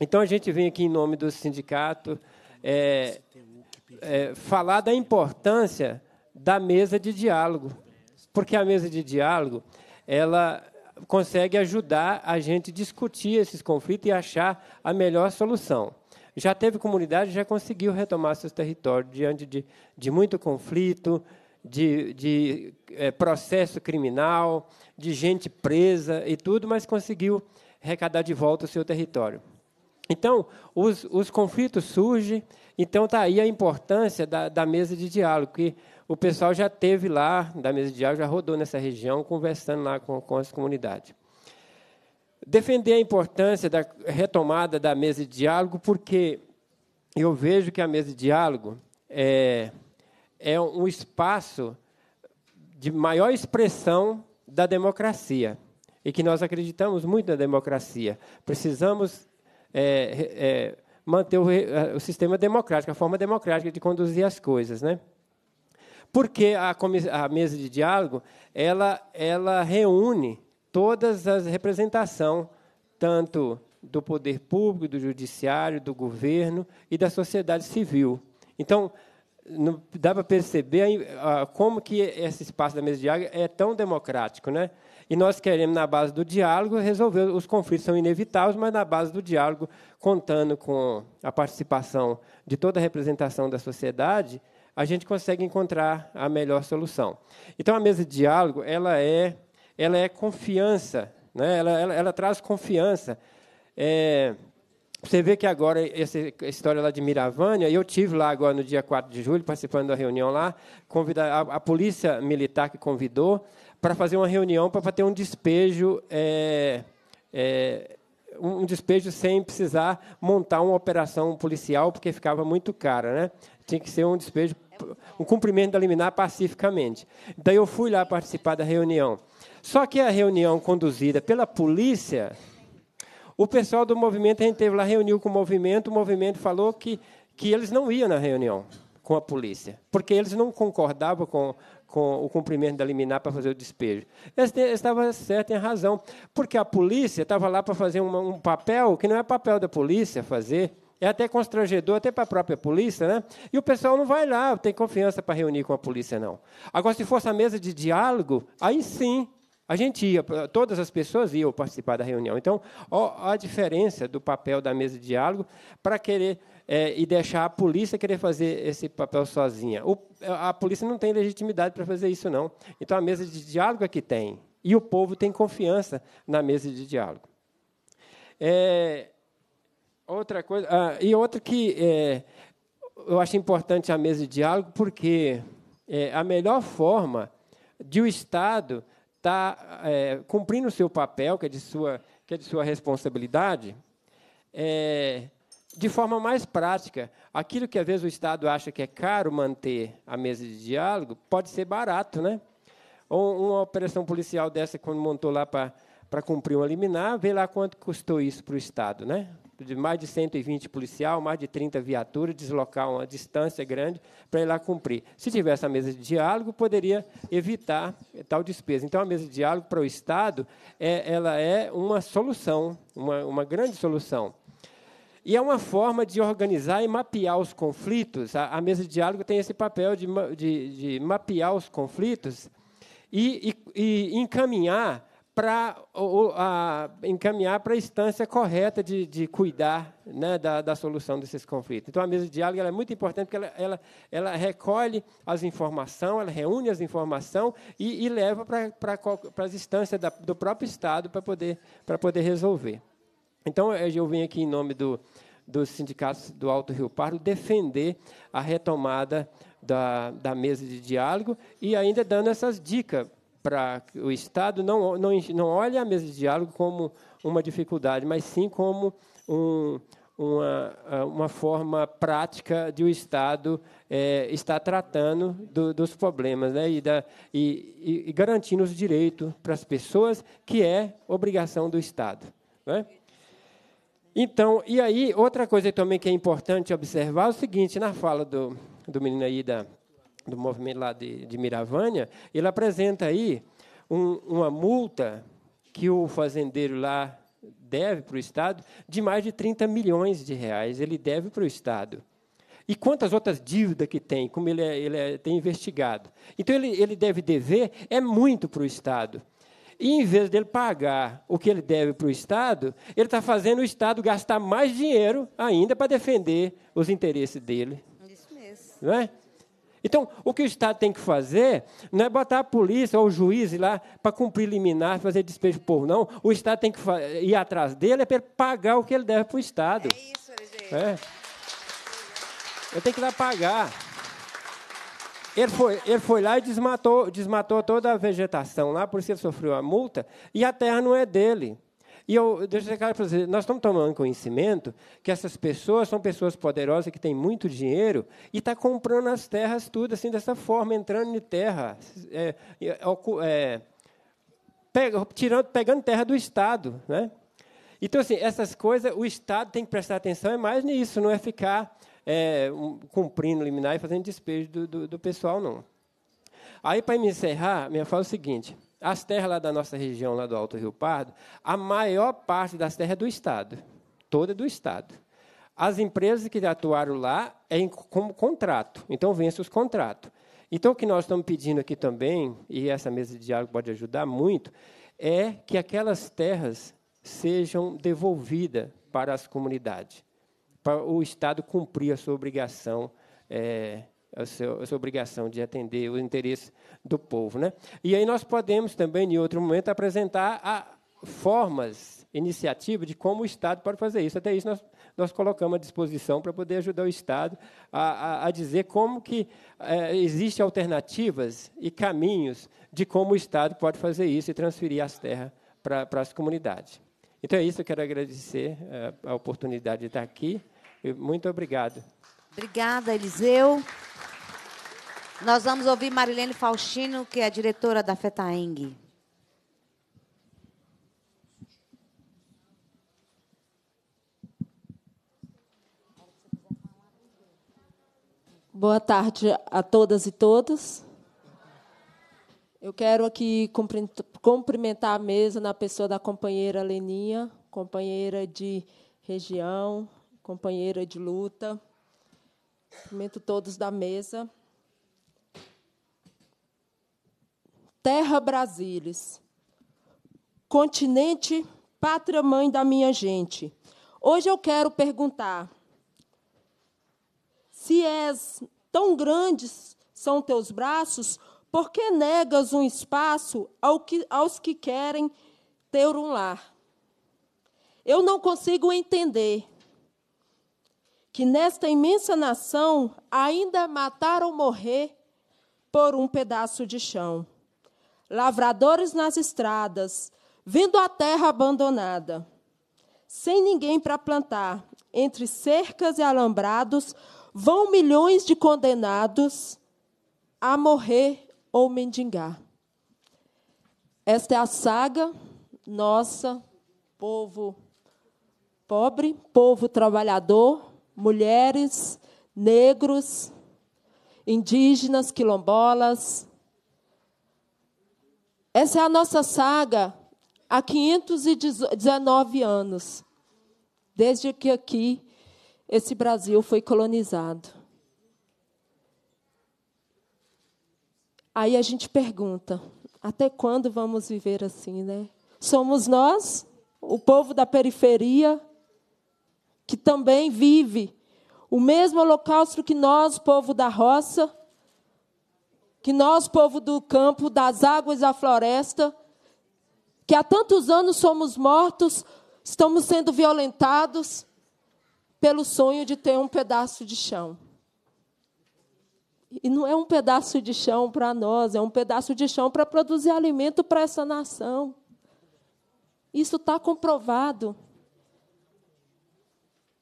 Então a gente vem aqui em nome do sindicato é, é, falar da importância da mesa de diálogo. Porque a mesa de diálogo, ela consegue ajudar a gente a discutir esses conflitos e achar a melhor solução. Já teve comunidade, já conseguiu retomar seus territórios diante de, de muito conflito, de, de é, processo criminal, de gente presa e tudo, mas conseguiu arrecadar de volta o seu território. Então, os, os conflitos surgem, então está aí a importância da, da mesa de diálogo, que o pessoal já teve lá, da mesa de diálogo, já rodou nessa região, conversando lá com, com as comunidades. Defender a importância da retomada da mesa de diálogo, porque eu vejo que a mesa de diálogo é, é um espaço de maior expressão da democracia e que nós acreditamos muito na democracia. Precisamos é, é, manter o, o, sistema democrático, a forma democrática de conduzir as coisas, né? Porque a, a mesa de diálogo ela, ela reúne todas as representação tanto do poder público, do judiciário, do governo e da sociedade civil. Então, não, dá para perceber como que esse espaço da mesa de diálogo é tão democrático, né? E nós queremos na base do diálogo resolver os conflitos são inevitáveis, mas na base do diálogo, contando com a participação de toda a representação da sociedade, a gente consegue encontrar a melhor solução. Então, a mesa de diálogo ela é, ela é confiança, né? ela, ela, ela traz confiança. É, você vê que agora, essa história lá de Miravânia, eu tive lá agora no dia 4 de julho, participando da reunião lá, convida, a, a polícia militar que convidou para fazer uma reunião para ter um despejo, é, é, um despejo sem precisar montar uma operação policial, porque ficava muito cara. Né? Tinha que ser um despejo, um cumprimento da liminar pacificamente. Daí eu fui lá participar da reunião. Só que a reunião conduzida pela polícia, o pessoal do movimento, a gente teve lá, reuniu com o movimento, o movimento falou que, que eles não iam na reunião com a polícia, porque eles não concordavam com, com o cumprimento da liminar para fazer o despejo. Eles estavam certos em razão, porque a polícia estava lá para fazer um papel que não é papel da polícia fazer, é até constrangedor, até para a própria polícia, né? E o pessoal não vai lá, tem confiança para reunir com a polícia, não. Agora, se fosse a mesa de diálogo, aí sim, a gente ia, todas as pessoas iam participar da reunião. Então, ó, a diferença do papel da mesa de diálogo para querer é, e deixar a polícia querer fazer esse papel sozinha. O, a polícia não tem legitimidade para fazer isso, não. Então, a mesa de diálogo é que tem. E o povo tem confiança na mesa de diálogo. É, Outra coisa, ah, e outra que é, eu acho importante a mesa de diálogo, porque é, a melhor forma de o Estado estar tá, é, cumprindo o seu papel, que é de sua, que é de sua responsabilidade, é, de forma mais prática. Aquilo que às vezes o Estado acha que é caro manter a mesa de diálogo, pode ser barato, né? Ou uma operação policial dessa, quando montou lá para cumprir um liminar, vê lá quanto custou isso para o Estado, né? de mais de 120 policial, mais de 30 viaturas, deslocar uma distância grande para ir lá cumprir. Se tivesse a mesa de diálogo, poderia evitar eh, tal despesa. Então, a mesa de diálogo para o Estado, é, ela é uma solução, uma, uma grande solução. E é uma forma de organizar e mapear os conflitos. A, a mesa de diálogo tem esse papel de, de, de mapear os conflitos e, e, e encaminhar para encaminhar para a instância correta de, de cuidar né, da, da, solução desses conflitos. Então, a mesa de diálogo é muito importante porque ela, ela, ela recolhe as informações, ela reúne as informações e, e leva para, para, para as instâncias da, do próprio Estado para poder, para poder resolver. Então, eu vim aqui em nome do, dos sindicatos do Alto Rio Pardo defender a retomada da, da mesa de diálogo e ainda dando essas dicas para o Estado não, não, não olhe a mesa de diálogo como uma dificuldade, mas sim como um, uma, uma forma prática de o Estado é, estar tratando do, dos problemas né, e, da, e, e garantindo os direitos para as pessoas, que é obrigação do Estado. Né? Então, e aí, outra coisa também que é importante observar é o seguinte, na fala do, do menino aí da, do movimento lá de, de Miravânia, ele apresenta aí um, uma multa que o fazendeiro lá deve para o Estado de mais de 30 milhões de reais. Ele deve para o Estado. E quantas outras dívidas que tem, como ele, é, ele é, tem investigado. Então, ele, ele deve dever é muito para o Estado. E, em vez dele pagar o que ele deve para o Estado, ele está fazendo o Estado gastar mais dinheiro ainda para defender os interesses dele. Isso mesmo. Não é? Então, o que o Estado tem que fazer não é botar a polícia ou o juiz lá para cumprir liminar, fazer despejo do povo, não. O Estado tem que ir atrás dele é para ele pagar o que ele deve para o Estado. É isso, gente. É. Eu tenho que ir lá pagar. Ele foi, ele foi lá e desmatou, desmatou toda a vegetação lá, por isso ele sofreu a multa, e a terra não é dele. E eu deixo de claro para vocês, nós estamos tomando conhecimento que essas pessoas são pessoas poderosas que têm muito dinheiro e está comprando as terras tudo assim dessa forma, entrando em terra, é, é, é, é, pega, tirando, pegando terra do Estado, né? Então, assim, essas coisas, o Estado tem que prestar atenção é mais nisso, não é ficar é, um, cumprindo liminar e fazendo despejo do, do, do pessoal, não. Aí, para me encerrar, minha fala é o seguinte: as terras lá da nossa região, lá do Alto Rio Pardo, a maior parte das terras é do Estado, toda é do Estado. As empresas que atuaram lá é como contrato, então vence os contratos. Então, o que nós estamos pedindo aqui também, e essa mesa de diálogo pode ajudar muito, é que aquelas terras sejam devolvidas para as comunidades, para o Estado cumprir a sua obrigação é, a é sua, a sua obrigação de atender o interesse do povo. Né? E aí nós podemos também, em outro momento, apresentar a, formas, iniciativas de como o Estado pode fazer isso. Até isso nós, nós colocamos à disposição para poder ajudar o Estado a, a, a dizer como que é, existem alternativas e caminhos de como o Estado pode fazer isso e transferir as terras para, para as comunidades. Então é isso, eu quero agradecer é, a oportunidade de estar aqui. Muito obrigado. Obrigada, Eliseu. Nós vamos ouvir Marilene Faustino, que é diretora da FETAENG. Boa tarde a todas e todos. Eu quero aqui cumprimentar a mesa na pessoa da companheira Leninha, companheira de região, companheira de luta. Cumprimento todos da mesa. Terra Brasilis, continente, pátria mãe da minha gente. Hoje eu quero perguntar: se és tão grandes são teus braços, por que negas um espaço ao que, aos que querem ter um lar? Eu não consigo entender que nesta imensa nação ainda mataram ou morrer por um pedaço de chão. Lavradores nas estradas, vendo a terra abandonada, sem ninguém para plantar, entre cercas e alambrados, vão milhões de condenados a morrer ou mendigar. Esta é a saga nossa, povo pobre, povo trabalhador, mulheres, negros, indígenas, quilombolas. Essa é a nossa saga há 519 anos, desde que aqui esse Brasil foi colonizado. Aí a gente pergunta: até quando vamos viver assim, né? Somos nós, o povo da periferia, que também vive o mesmo holocausto que nós, povo da roça, que nós, povo do campo, das águas da floresta, que há tantos anos somos mortos, estamos sendo violentados pelo sonho de ter um pedaço de chão. E não é um pedaço de chão para nós, é um pedaço de chão para produzir alimento para essa nação. Isso está comprovado.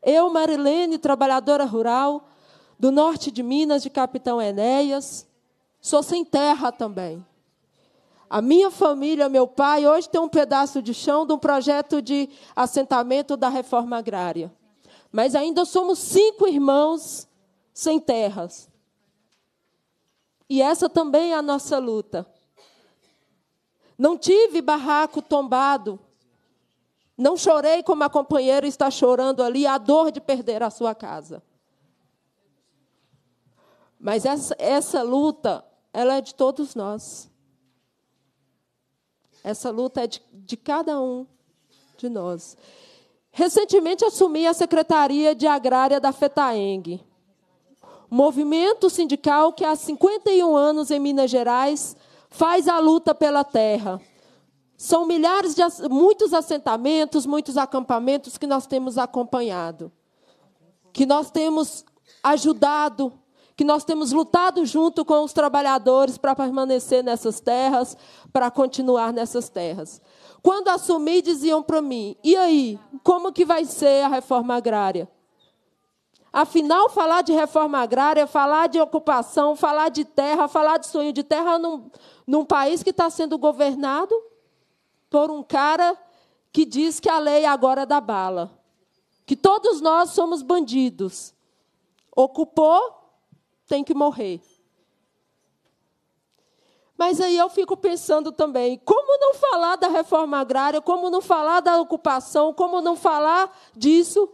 Eu, Marilene, trabalhadora rural, do norte de Minas, de Capitão Enéas, sou sem terra também. A minha família, meu pai, hoje tem um pedaço de chão de um projeto de assentamento da reforma agrária. Mas ainda somos cinco irmãos sem terras. E essa também é a nossa luta. Não tive barraco tombado não chorei como a companheira está chorando ali, a dor de perder a sua casa. Mas essa, essa luta, ela é de todos nós. Essa luta é de, de cada um de nós. Recentemente assumi a Secretaria de Agrária da FETAENG, movimento sindical que há 51 anos em Minas Gerais faz a luta pela terra. São milhares de muitos assentamentos, muitos acampamentos que nós temos acompanhado, que nós temos ajudado, que nós temos lutado junto com os trabalhadores para permanecer nessas terras, para continuar nessas terras. Quando assumi, diziam para mim: "E aí, como que vai ser a reforma agrária?" Afinal, falar de reforma agrária, falar de ocupação, falar de terra, falar de sonho de terra num, num país que está sendo governado por um cara que diz que a lei agora é dá bala, que todos nós somos bandidos. Ocupou, tem que morrer. Mas aí eu fico pensando também, como não falar da reforma agrária, como não falar da ocupação, como não falar disso,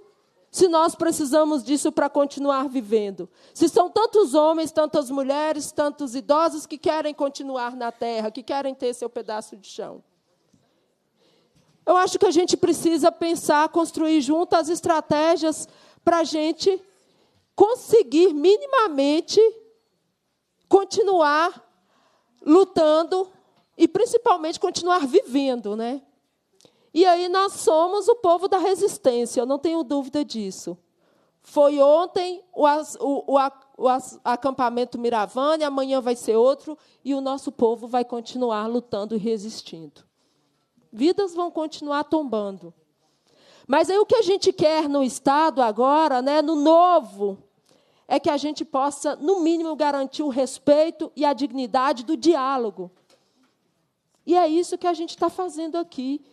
se nós precisamos disso para continuar vivendo? Se são tantos homens, tantas mulheres, tantos idosos que querem continuar na terra, que querem ter seu pedaço de chão. Eu acho que a gente precisa pensar, construir junto as estratégias para a gente conseguir minimamente continuar lutando e principalmente continuar vivendo, né? E aí nós somos o povo da resistência, eu não tenho dúvida disso. Foi ontem o, o, o, acampamento Miravane, amanhã vai ser outro, e o nosso povo vai continuar lutando e resistindo vidas vão continuar tombando. Mas aí o que a gente quer no Estado agora, né, no novo, é que a gente possa, no mínimo, garantir o respeito e a dignidade do diálogo. E é isso que a gente está fazendo aqui.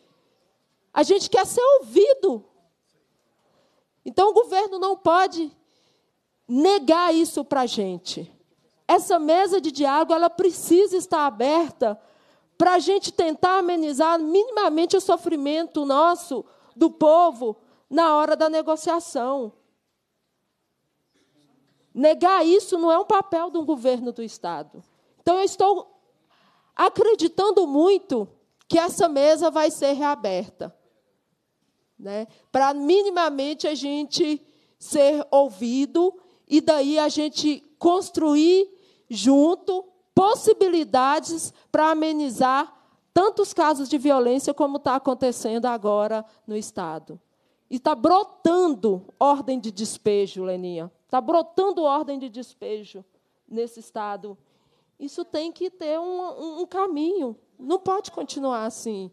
A gente quer ser ouvido. Então o governo não pode negar isso para a gente. Essa mesa de diálogo ela precisa estar aberta para a gente tentar amenizar minimamente o sofrimento nosso, do povo, na hora da negociação. Negar isso não é um papel do governo do Estado. Então, eu estou acreditando muito que essa mesa vai ser reaberta né? para minimamente a gente ser ouvido e daí a gente construir junto possibilidades para amenizar tantos casos de violência como está acontecendo agora no Estado. E está brotando ordem de despejo, Leninha. Está brotando ordem de despejo nesse Estado. Isso tem que ter um, um caminho. Não pode continuar assim.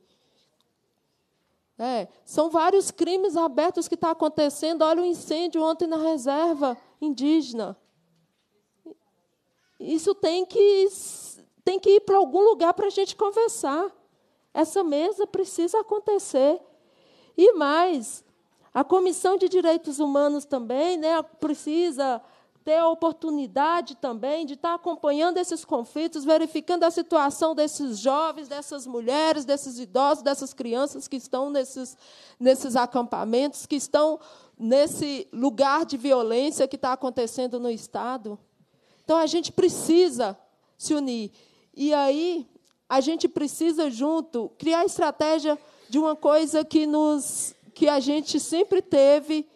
É, são vários crimes abertos que estão tá acontecendo. Olha o incêndio ontem na reserva indígena. Isso tem que, tem que ir para algum lugar para a gente conversar. Essa mesa precisa acontecer. E mais, a Comissão de Direitos Humanos também né, precisa ter a oportunidade também de estar acompanhando esses conflitos, verificando a situação desses jovens, dessas mulheres, desses idosos, dessas crianças que estão nesses, nesses acampamentos, que estão nesse lugar de violência que está acontecendo no Estado. Então a gente precisa se unir. E aí a gente precisa junto criar estratégia de uma coisa que nos que a gente sempre teve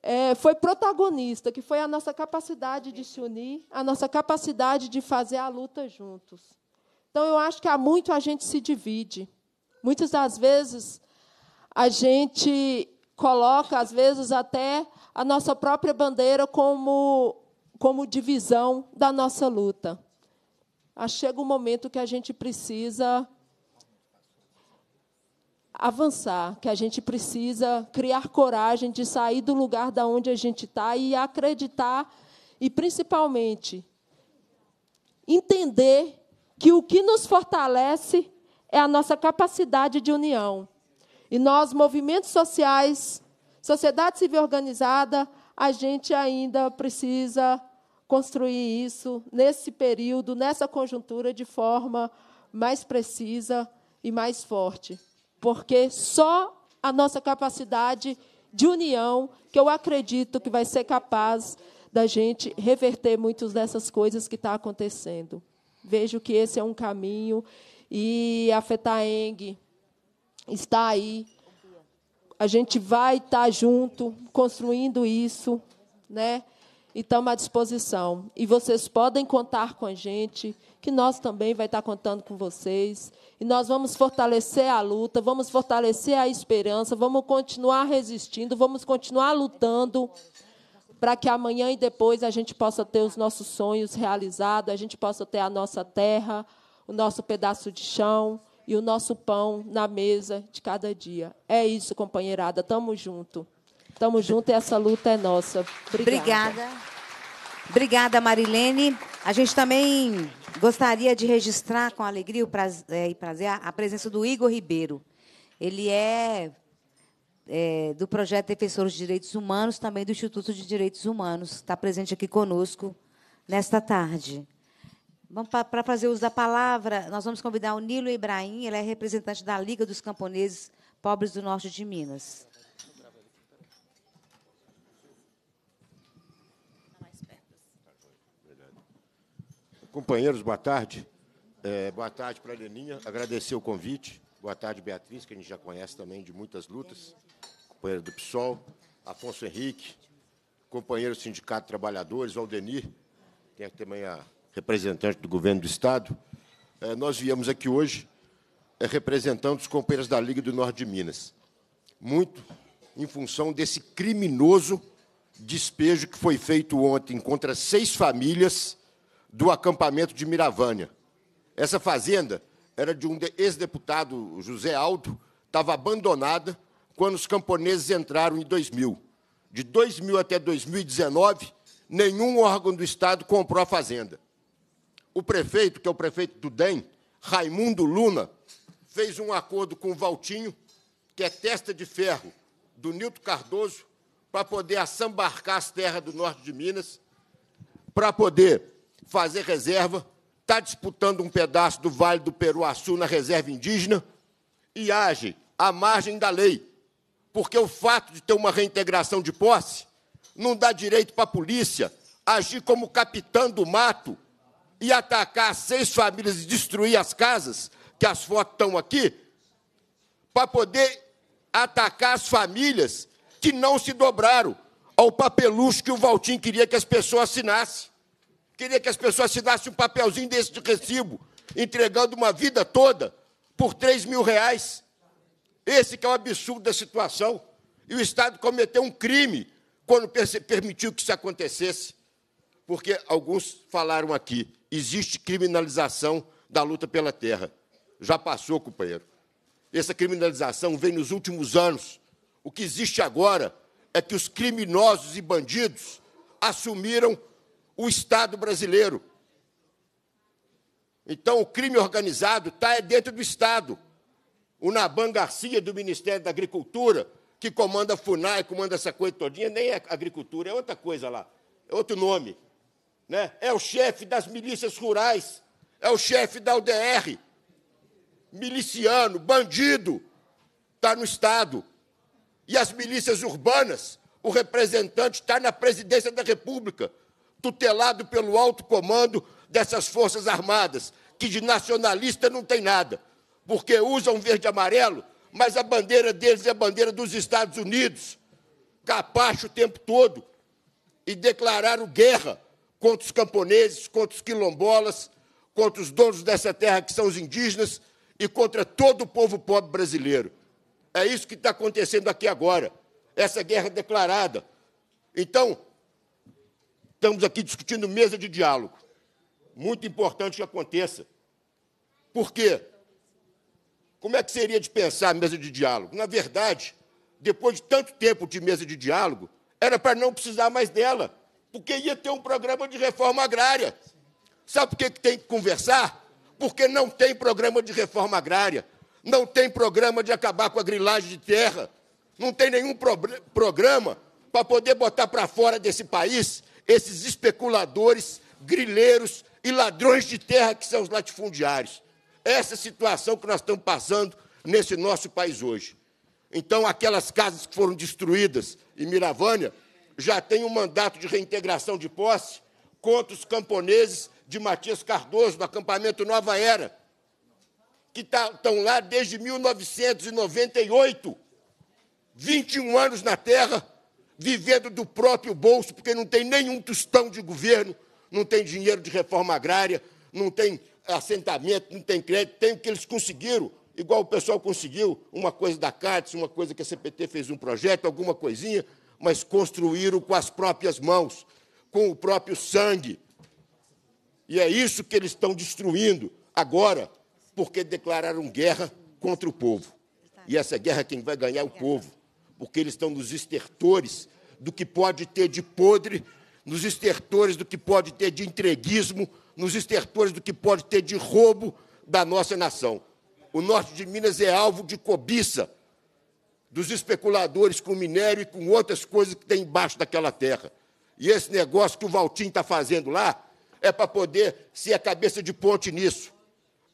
é, foi protagonista, que foi a nossa capacidade de se unir, a nossa capacidade de fazer a luta juntos. Então eu acho que há muito a gente se divide. Muitas das vezes a gente coloca, às vezes até a nossa própria bandeira como como divisão da nossa luta. Ah, chega o um momento que a gente precisa avançar, que a gente precisa criar coragem de sair do lugar da onde a gente está e acreditar e principalmente entender que o que nos fortalece é a nossa capacidade de união. E nós, movimentos sociais, sociedade civil organizada, a gente ainda precisa construir isso nesse período, nessa conjuntura, de forma mais precisa e mais forte. Porque só a nossa capacidade de união, que eu acredito que vai ser capaz da gente reverter muitas dessas coisas que estão tá acontecendo. Vejo que esse é um caminho e a FETAENG está aí. A gente vai estar tá junto construindo isso, né? e então, estamos à disposição. E vocês podem contar com a gente, que nós também vai estar contando com vocês. E nós vamos fortalecer a luta, vamos fortalecer a esperança, vamos continuar resistindo, vamos continuar lutando para que amanhã e depois a gente possa ter os nossos sonhos realizados, a gente possa ter a nossa terra, o nosso pedaço de chão e o nosso pão na mesa de cada dia. É isso, companheirada. Tamo junto. Estamos juntos e essa luta é nossa. Obrigada. Obrigada. Obrigada, Marilene. A gente também gostaria de registrar com alegria é, e prazer a presença do Igor Ribeiro. Ele é, é do projeto Defensor dos Direitos Humanos, também do Instituto de Direitos Humanos. Está presente aqui conosco nesta tarde. Vamos para fazer uso da palavra, nós vamos convidar o Nilo Ibrahim, ele é representante da Liga dos Camponeses Pobres do Norte de Minas. Companheiros, boa tarde. É, boa tarde para a Leninha, agradecer o convite. Boa tarde, Beatriz, que a gente já conhece também de muitas lutas, companheira do PSOL, Afonso Henrique, companheiro do Sindicato de Trabalhadores, Aldenir, tem aqui é também a representante do governo do Estado. É, nós viemos aqui hoje é, representando os companheiros da Liga do Norte de Minas, muito em função desse criminoso despejo que foi feito ontem contra seis famílias do acampamento de Miravânia. Essa fazenda era de um ex-deputado, José Aldo, estava abandonada quando os camponeses entraram em 2000. De 2000 até 2019, nenhum órgão do Estado comprou a fazenda. O prefeito, que é o prefeito do DEM, Raimundo Luna, fez um acordo com o Valtinho, que é testa de ferro do Nilton Cardoso, para poder assambarcar as terras do norte de Minas, para poder fazer reserva, está disputando um pedaço do Vale do Peruaçu na reserva indígena e age à margem da lei, porque o fato de ter uma reintegração de posse não dá direito para a polícia agir como capitão do mato e atacar seis famílias e destruir as casas, que as fotos estão aqui, para poder atacar as famílias que não se dobraram ao papelucho que o Valtim queria que as pessoas assinassem. Queria que as pessoas assinassem um papelzinho desse de recibo, entregando uma vida toda por 3 mil reais. Esse que é o absurdo da situação. E o Estado cometeu um crime quando permitiu que isso acontecesse. Porque alguns falaram aqui, existe criminalização da luta pela terra. Já passou, companheiro. Essa criminalização vem nos últimos anos. O que existe agora é que os criminosos e bandidos assumiram o Estado brasileiro. Então, o crime organizado está é dentro do Estado. O Naban Garcia, do Ministério da Agricultura, que comanda a FUNAI, comanda essa coisa todinha, nem é agricultura, é outra coisa lá, é outro nome. Né? É o chefe das milícias rurais, é o chefe da UDR, miliciano, bandido, está no Estado. E as milícias urbanas, o representante está na presidência da República tutelado pelo alto comando dessas Forças Armadas, que de nacionalista não tem nada, porque usam verde e amarelo, mas a bandeira deles é a bandeira dos Estados Unidos, capacho o tempo todo, e declararam guerra contra os camponeses, contra os quilombolas, contra os donos dessa terra que são os indígenas e contra todo o povo pobre brasileiro. É isso que está acontecendo aqui agora, essa guerra declarada. Então, Estamos aqui discutindo mesa de diálogo. Muito importante que aconteça. Por quê? Como é que seria de pensar a mesa de diálogo? Na verdade, depois de tanto tempo de mesa de diálogo, era para não precisar mais dela, porque ia ter um programa de reforma agrária. Sabe por que tem que conversar? Porque não tem programa de reforma agrária, não tem programa de acabar com a grilagem de terra, não tem nenhum pro programa para poder botar para fora desse país esses especuladores, grileiros e ladrões de terra que são os latifundiários. Essa é situação que nós estamos passando nesse nosso país hoje. Então, aquelas casas que foram destruídas em Miravânia já têm um mandato de reintegração de posse contra os camponeses de Matias Cardoso, do acampamento Nova Era, que estão tá, lá desde 1998. 21 anos na terra, vivendo do próprio bolso, porque não tem nenhum tostão de governo, não tem dinheiro de reforma agrária, não tem assentamento, não tem crédito, tem o que eles conseguiram, igual o pessoal conseguiu, uma coisa da CATES, uma coisa que a CPT fez um projeto, alguma coisinha, mas construíram com as próprias mãos, com o próprio sangue. E é isso que eles estão destruindo agora, porque declararam guerra contra o povo. E essa guerra é quem vai ganhar é o povo porque eles estão nos estertores do que pode ter de podre, nos estertores do que pode ter de entreguismo, nos estertores do que pode ter de roubo da nossa nação. O norte de Minas é alvo de cobiça dos especuladores com minério e com outras coisas que tem embaixo daquela terra. E esse negócio que o Valtim está fazendo lá é para poder ser a cabeça de ponte nisso.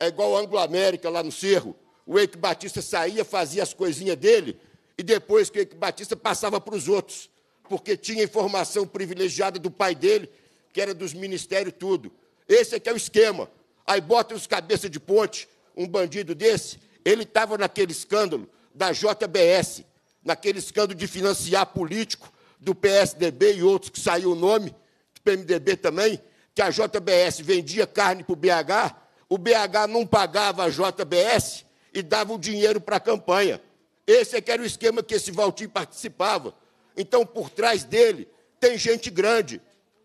É igual a Anglo-América lá no Cerro. O Eike Batista saía, fazia as coisinhas dele, e depois que Batista passava para os outros, porque tinha informação privilegiada do pai dele, que era dos ministérios tudo. Esse é que é o esquema. Aí bota os cabeça de ponte, um bandido desse, ele estava naquele escândalo da JBS, naquele escândalo de financiar político do PSDB e outros que saiu o nome, do PMDB também, que a JBS vendia carne para o BH, o BH não pagava a JBS e dava o dinheiro para a campanha. Esse é que era o esquema que esse Valtim participava. Então, por trás dele tem gente grande,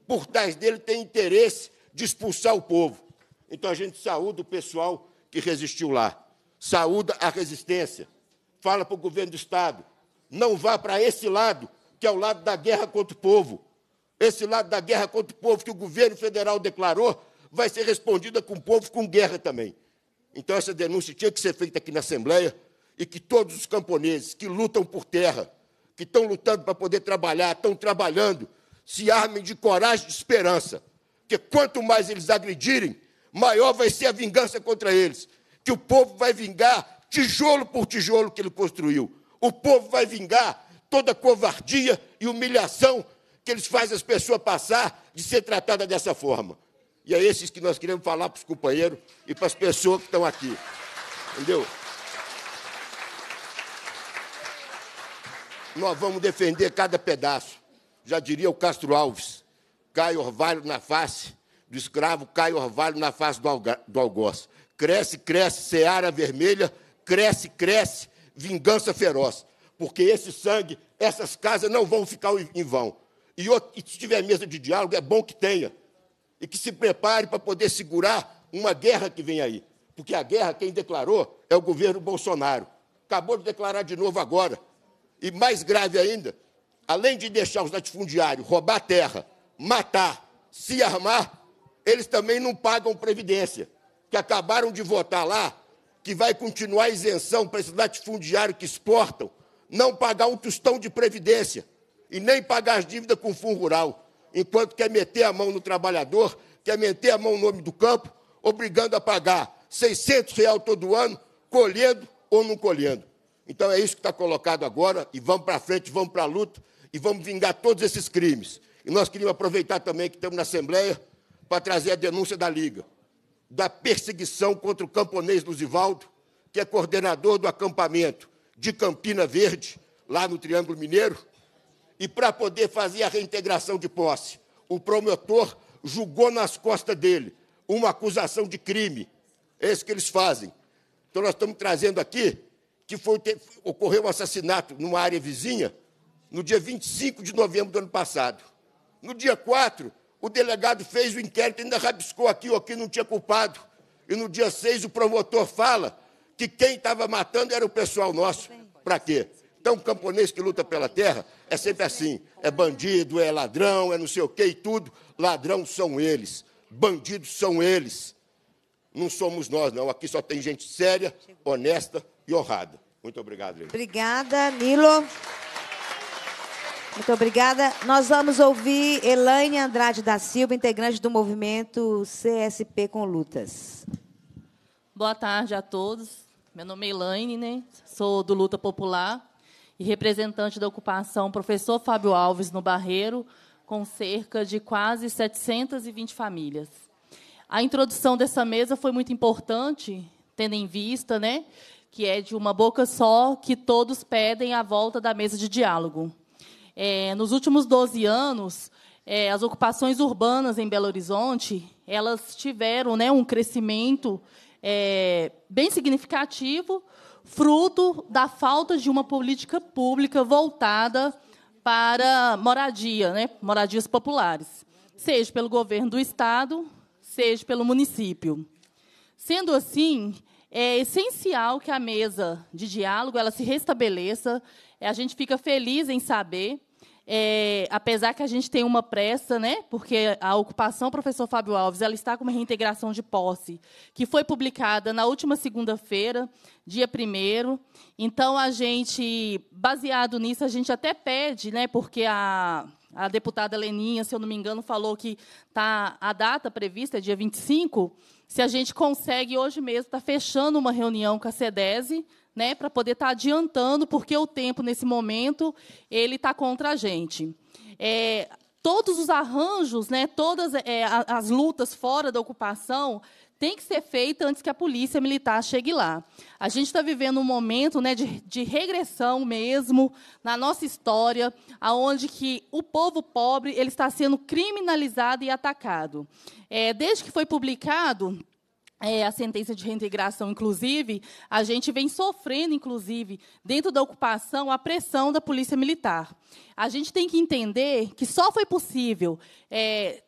por trás dele tem interesse de expulsar o povo. Então, a gente saúda o pessoal que resistiu lá, saúda a resistência, fala para o governo do Estado, não vá para esse lado, que é o lado da guerra contra o povo. Esse lado da guerra contra o povo que o governo federal declarou vai ser respondida com o povo com guerra também. Então, essa denúncia tinha que ser feita aqui na Assembleia, e que todos os camponeses que lutam por terra, que estão lutando para poder trabalhar, estão trabalhando, se armem de coragem e de esperança. Porque quanto mais eles agredirem, maior vai ser a vingança contra eles. Que o povo vai vingar tijolo por tijolo que ele construiu. O povo vai vingar toda covardia e humilhação que eles fazem as pessoas passar de ser tratada dessa forma. E é esses que nós queremos falar para os companheiros e para as pessoas que estão aqui. Entendeu? Nós vamos defender cada pedaço. Já diria o Castro Alves, cai orvalho na face do escravo, cai orvalho na face do, alga, do algoz. Cresce, cresce, seara vermelha, cresce, cresce, vingança feroz. Porque esse sangue, essas casas não vão ficar em vão. E, e se tiver mesa de diálogo, é bom que tenha. E que se prepare para poder segurar uma guerra que vem aí. Porque a guerra, quem declarou, é o governo Bolsonaro. Acabou de declarar de novo agora. E mais grave ainda, além de deixar os latifundiários roubar terra, matar, se armar, eles também não pagam previdência, que acabaram de votar lá que vai continuar a isenção para esses latifundiários que exportam, não pagar um tostão de previdência e nem pagar as dívidas com o fundo rural, enquanto quer meter a mão no trabalhador, quer meter a mão no nome do campo, obrigando a pagar 600 reais todo ano, colhendo ou não colhendo. Então é isso que está colocado agora, e vamos para frente, vamos para a luta, e vamos vingar todos esses crimes. E nós queríamos aproveitar também que estamos na Assembleia para trazer a denúncia da Liga, da perseguição contra o camponês Luzivaldo, que é coordenador do acampamento de Campina Verde, lá no Triângulo Mineiro, e para poder fazer a reintegração de posse, o promotor julgou nas costas dele uma acusação de crime. É isso que eles fazem. Então, nós estamos trazendo aqui que foi, ocorreu um assassinato numa área vizinha, no dia 25 de novembro do ano passado. No dia 4, o delegado fez o inquérito, e ainda rabiscou aqui ou aqui, não tinha culpado. E no dia 6, o promotor fala que quem estava matando era o pessoal nosso. Para quê? Então, o camponês que luta pela terra é sempre assim: é bandido, é ladrão, é não sei o quê e tudo. Ladrão são eles, bandidos são eles. Não somos nós, não. Aqui só tem gente séria, honesta, e honrado. Muito obrigado. Gente. Obrigada, Nilo. Muito obrigada. Nós vamos ouvir Elaine Andrade da Silva, integrante do movimento CSP com Lutas. Boa tarde a todos. Meu nome é Elaine, né? sou do Luta Popular e representante da ocupação Professor Fábio Alves no Barreiro, com cerca de quase 720 famílias. A introdução dessa mesa foi muito importante, tendo em vista né, que é de uma boca só, que todos pedem a volta da mesa de diálogo. É, nos últimos 12 anos, é, as ocupações urbanas em Belo Horizonte elas tiveram né, um crescimento é, bem significativo, fruto da falta de uma política pública voltada para moradia, né, moradias populares, seja pelo governo do estado, seja pelo município. Sendo assim, é essencial que a mesa de diálogo ela se restabeleça. É, a gente fica feliz em saber, é, apesar que a gente tem uma pressa, né? Porque a ocupação, professor Fábio Alves, ela está com uma reintegração de posse que foi publicada na última segunda-feira, dia primeiro. Então a gente, baseado nisso, a gente até pede, né? Porque a a deputada Leninha, se eu não me engano, falou que tá a data prevista é dia 25 se a gente consegue hoje mesmo estar tá fechando uma reunião com a SEDESE, né, para poder estar tá adiantando, porque o tempo nesse momento ele está contra a gente. É, todos os arranjos, né, todas é, as lutas fora da ocupação, tem que ser feita antes que a polícia militar chegue lá. A gente está vivendo um momento né, de, de, regressão mesmo na nossa história, aonde que o povo pobre ele está sendo criminalizado e atacado. É, desde que foi publicado é, a sentença de reintegração, inclusive, a gente vem sofrendo, inclusive, dentro da ocupação, a pressão da polícia militar. A gente tem que entender que só foi possível é,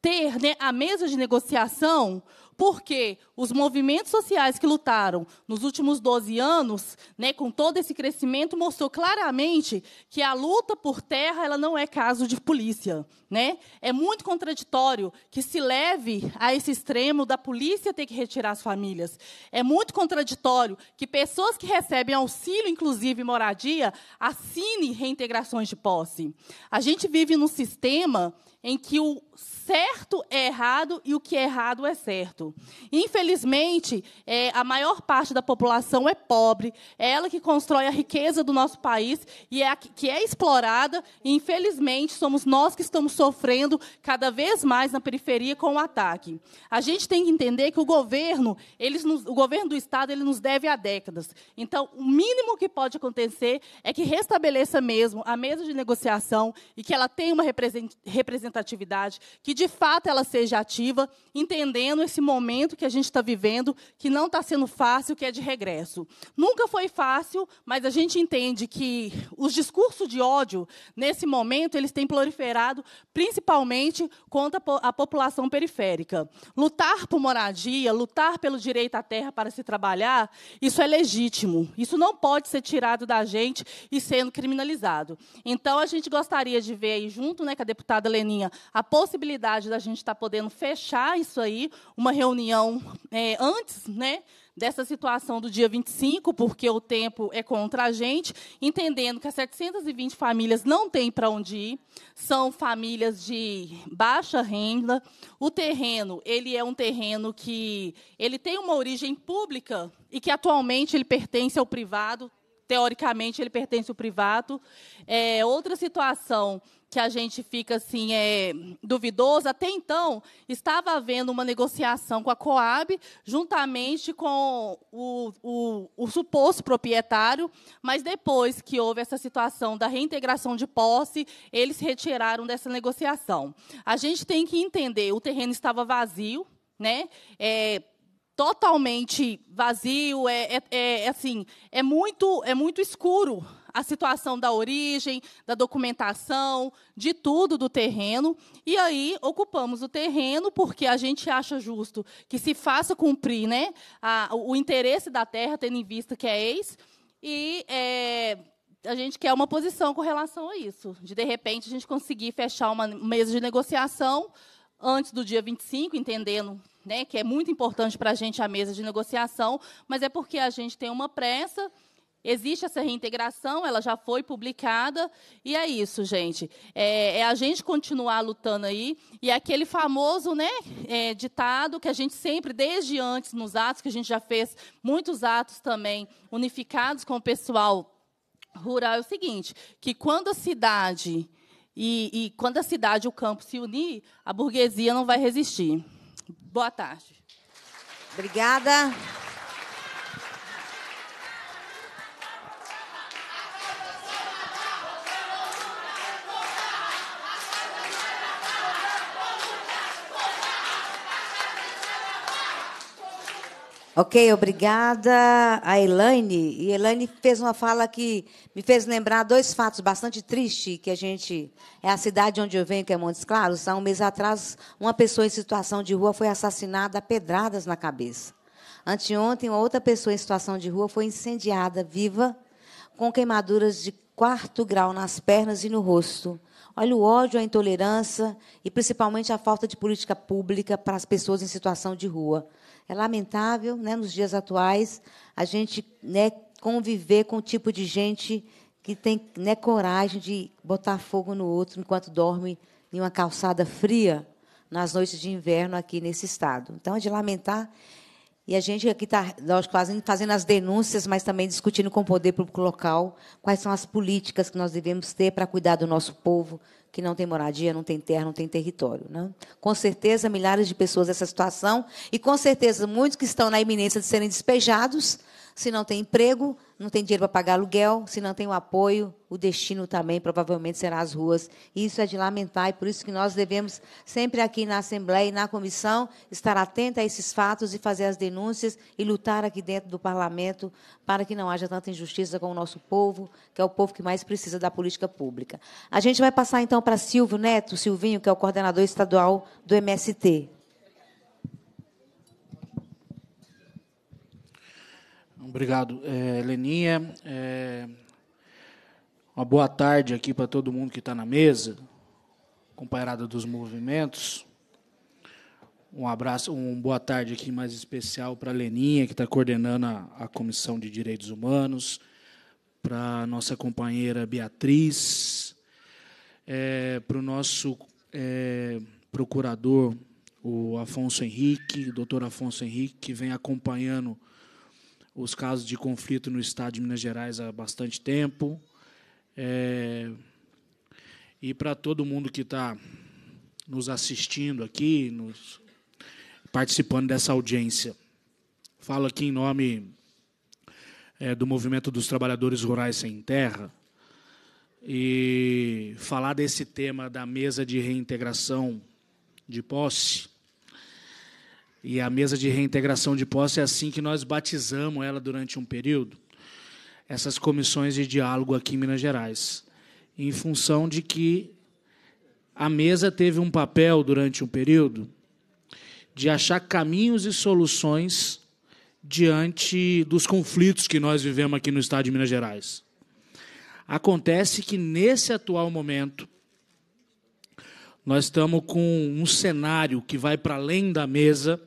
ter né, a mesa de negociação porque os movimentos sociais que lutaram nos últimos 12 anos, né, com todo esse crescimento, mostrou claramente que a luta por terra ela não é caso de polícia. Né? É muito contraditório que se leve a esse extremo da polícia ter que retirar as famílias. É muito contraditório que pessoas que recebem auxílio, inclusive moradia, assinem reintegrações de posse. A gente vive num sistema em que o certo é errado e o que é errado é certo. Infelizmente, é, a maior parte da população é pobre, é ela que constrói a riqueza do nosso país e é a que é explorada, e infelizmente somos nós que estamos sofrendo cada vez mais na periferia com o ataque. A gente tem que entender que o governo, eles nos, o governo do estado, ele nos deve há décadas. Então, o mínimo que pode acontecer é que restabeleça mesmo a mesa de negociação e que ela tenha uma representação representatividade, que de fato ela seja ativa, entendendo esse momento que a gente está vivendo, que não está sendo fácil, que é de regresso. Nunca foi fácil, mas a gente entende que os discursos de ódio, nesse momento, eles têm proliferado principalmente contra a população periférica. Lutar por moradia, lutar pelo direito à terra para se trabalhar, isso é legítimo. Isso não pode ser tirado da gente e sendo criminalizado. Então, a gente gostaria de ver aí junto, né, com a deputada Leninha, tinha a possibilidade da gente estar tá podendo fechar isso aí, uma reunião é, antes, né? Dessa situação do dia 25, porque o tempo é contra a gente, entendendo que as 720 famílias não têm para onde ir, são famílias de baixa renda. O terreno, ele é um terreno que ele tem uma origem pública e que atualmente ele pertence ao privado, teoricamente ele pertence ao privado. É, outra situação que a gente fica assim é, duvidoso, até então estava havendo uma negociação com a Coab, juntamente com o, o, o suposto proprietário, mas depois que houve essa situação da reintegração de posse, eles retiraram dessa negociação. A gente tem que entender, o terreno estava vazio, né? É, totalmente vazio, é, é, é, assim, é muito, é muito escuro a situação da origem, da documentação, de tudo do terreno. E aí ocupamos o terreno porque a gente acha justo que se faça cumprir, né, a, o interesse da terra, tendo em vista que é ex. E é, a gente quer uma posição com relação a isso, de de repente a gente conseguir fechar uma mesa de negociação antes do dia 25, entendendo né, que é muito importante para a gente a mesa de negociação, mas é porque a gente tem uma pressa. Existe essa reintegração, ela já foi publicada, e é isso, gente. É, é a gente continuar lutando aí, e é aquele famoso né, é, ditado que a gente sempre, desde antes, nos atos, que a gente já fez muitos atos também unificados com o pessoal rural, é o seguinte: que quando a cidade e, e quando a cidade e o campo se unir, a burguesia não vai resistir. Boa tarde. Obrigada. Ok, obrigada a Elaine. E Elaine fez uma fala que me fez lembrar dois fatos bastante tristes que a gente... É a cidade onde eu venho, que é Montes Claros. Há um mês atrás, uma pessoa em situação de rua foi assassinada a pedradas na cabeça. Anteontem, outra pessoa em situação de rua foi incendiada, viva, com queimaduras de quarto grau nas pernas e no rosto. Olha o ódio, a intolerância e principalmente a falta de política pública para as pessoas em situação de rua. É lamentável, né, nos dias atuais, a gente né, conviver com o tipo de gente que tem né, coragem de botar fogo no outro enquanto dorme em uma calçada fria nas noites de inverno aqui nesse estado. Então, é de lamentar. E a gente aqui está, lógico, fazendo, fazendo as denúncias, mas também discutindo com o poder público local quais são as políticas que nós devemos ter para cuidar do nosso povo, que não tem moradia, não tem terra, não tem território. Né? Com certeza, milhares de pessoas nessa situação e, com certeza, muitos que estão na iminência de serem despejados se não tem emprego, não tem dinheiro para pagar aluguel, se não tem o apoio, o destino também provavelmente será as ruas. Isso é de lamentar e por isso que nós devemos sempre aqui na Assembleia e na Comissão estar atenta a esses fatos e fazer as denúncias e lutar aqui dentro do Parlamento para que não haja tanta injustiça com o nosso povo, que é o povo que mais precisa da política pública. A gente vai passar então para Silvio Neto, Silvinho, que é o coordenador estadual do MST. Obrigado, é, Leninha. É, uma boa tarde aqui para todo mundo que está na mesa, comparada dos movimentos. Um abraço, uma boa tarde aqui mais especial para a Leninha, que está coordenando a, a Comissão de Direitos Humanos, para a nossa companheira Beatriz, é, para o nosso é, procurador, o Afonso Henrique, doutor Afonso Henrique, que vem acompanhando os casos de conflito no Estado de Minas Gerais há bastante tempo. É, e para todo mundo que está nos assistindo aqui, nos participando dessa audiência, falo aqui em nome é, do Movimento dos Trabalhadores Rurais Sem Terra e falar desse tema da mesa de reintegração de posse e a mesa de reintegração de posse é assim que nós batizamos ela durante um período. Essas comissões de diálogo aqui em Minas Gerais, em função de que a mesa teve um papel durante um período de achar caminhos e soluções diante dos conflitos que nós vivemos aqui no estado de Minas Gerais. Acontece que nesse atual momento nós estamos com um cenário que vai para além da mesa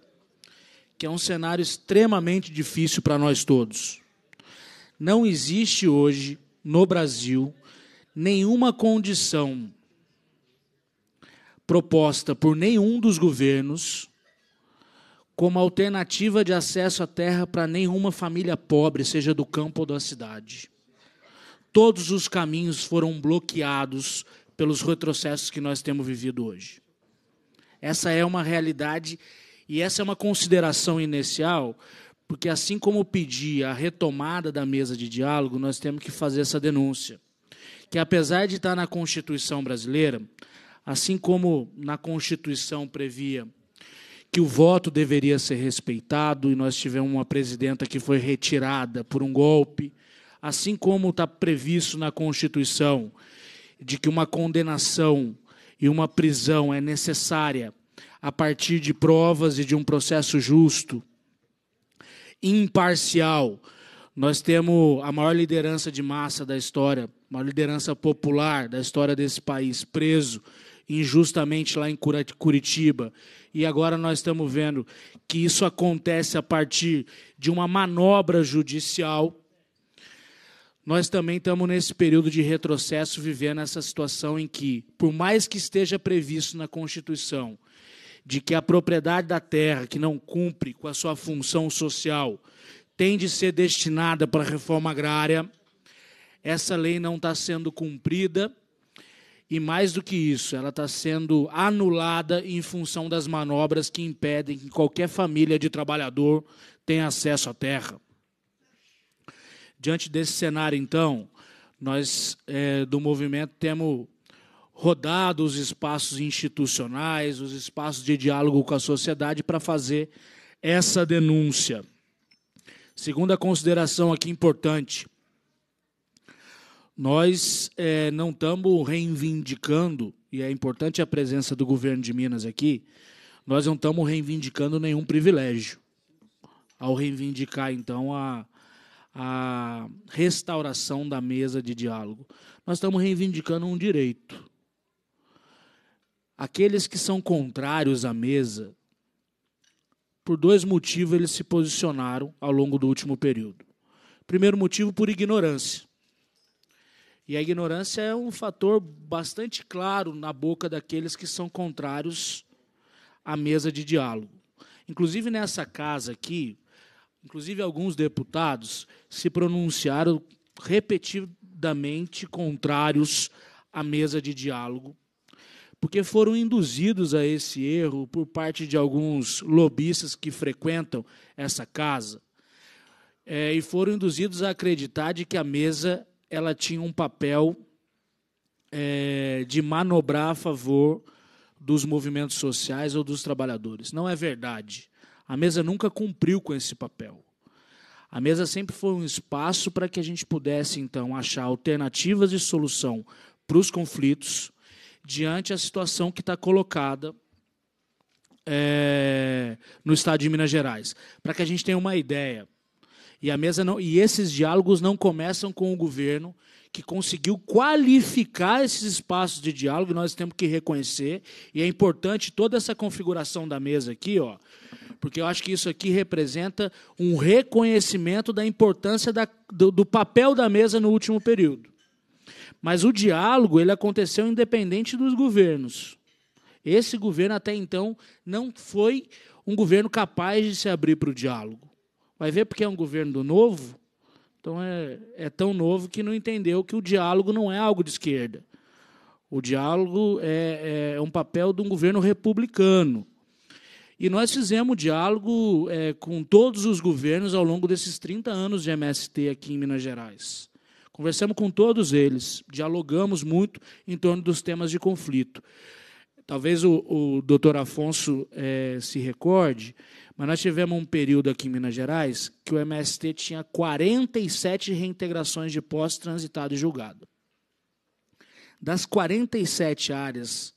que é um cenário extremamente difícil para nós todos. Não existe hoje, no Brasil, nenhuma condição proposta por nenhum dos governos como alternativa de acesso à terra para nenhuma família pobre, seja do campo ou da cidade. Todos os caminhos foram bloqueados pelos retrocessos que nós temos vivido hoje. Essa é uma realidade e essa é uma consideração inicial, porque assim como pedir a retomada da mesa de diálogo, nós temos que fazer essa denúncia. Que apesar de estar na Constituição brasileira, assim como na Constituição previa que o voto deveria ser respeitado, e nós tivemos uma presidenta que foi retirada por um golpe, assim como está previsto na Constituição de que uma condenação e uma prisão é necessária a partir de provas e de um processo justo, imparcial. Nós temos a maior liderança de massa da história, a maior liderança popular da história desse país, preso injustamente lá em Curitiba. E agora nós estamos vendo que isso acontece a partir de uma manobra judicial. Nós também estamos nesse período de retrocesso vivendo essa situação em que, por mais que esteja previsto na Constituição de que a propriedade da terra que não cumpre com a sua função social tem de ser destinada para a reforma agrária, essa lei não está sendo cumprida. E mais do que isso, ela está sendo anulada em função das manobras que impedem que qualquer família de trabalhador tenha acesso à terra. Diante desse cenário, então, nós é, do movimento temos rodado os espaços institucionais, os espaços de diálogo com a sociedade para fazer essa denúncia. Segunda consideração aqui importante: nós é, não estamos reivindicando, e é importante a presença do governo de Minas aqui, nós não estamos reivindicando nenhum privilégio. Ao reivindicar, então, a, a restauração da mesa de diálogo, nós estamos reivindicando um direito. Aqueles que são contrários à mesa, por dois motivos eles se posicionaram ao longo do último período. Primeiro motivo, por ignorância. E a ignorância é um fator bastante claro na boca daqueles que são contrários à mesa de diálogo. Inclusive nessa casa aqui, inclusive alguns deputados se pronunciaram repetidamente contrários à mesa de diálogo porque foram induzidos a esse erro por parte de alguns lobistas que frequentam essa casa. É, e foram induzidos a acreditar de que a mesa ela tinha um papel é, de manobrar a favor dos movimentos sociais ou dos trabalhadores. Não é verdade. A mesa nunca cumpriu com esse papel. A mesa sempre foi um espaço para que a gente pudesse, então, achar alternativas de solução para os conflitos, diante a situação que está colocada é, no estado de Minas Gerais, para que a gente tenha uma ideia. E a mesa não, e esses diálogos não começam com o governo que conseguiu qualificar esses espaços de diálogo, nós temos que reconhecer, e é importante toda essa configuração da mesa aqui, ó, porque eu acho que isso aqui representa um reconhecimento da importância da, do, do papel da mesa no último período. Mas o diálogo ele aconteceu independente dos governos. Esse governo até então não foi um governo capaz de se abrir para o diálogo. Vai ver porque é um governo do novo, então é, é tão novo que não entendeu que o diálogo não é algo de esquerda. O diálogo é, é, é um papel de um governo republicano. E nós fizemos diálogo é, com todos os governos ao longo desses 30 anos de MST aqui em Minas Gerais. Conversamos com todos eles, dialogamos muito em torno dos temas de conflito. Talvez o, o doutor Afonso é, se recorde, mas nós tivemos um período aqui em Minas Gerais que o MST tinha 47 reintegrações de pós transitado e julgado. Das 47 áreas,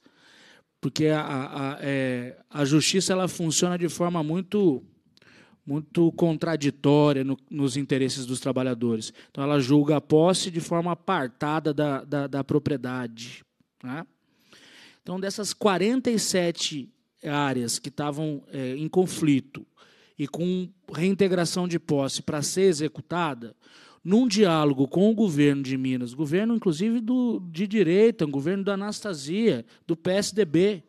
porque a, a, a, é, a justiça ela funciona de forma muito muito contraditória no, nos interesses dos trabalhadores. Então, ela julga a posse de forma apartada da, da, da propriedade. Né? Então, dessas 47 áreas que estavam é, em conflito e com reintegração de posse para ser executada, num diálogo com o governo de Minas, governo inclusive do, de direita, um governo da Anastasia, do PSDB,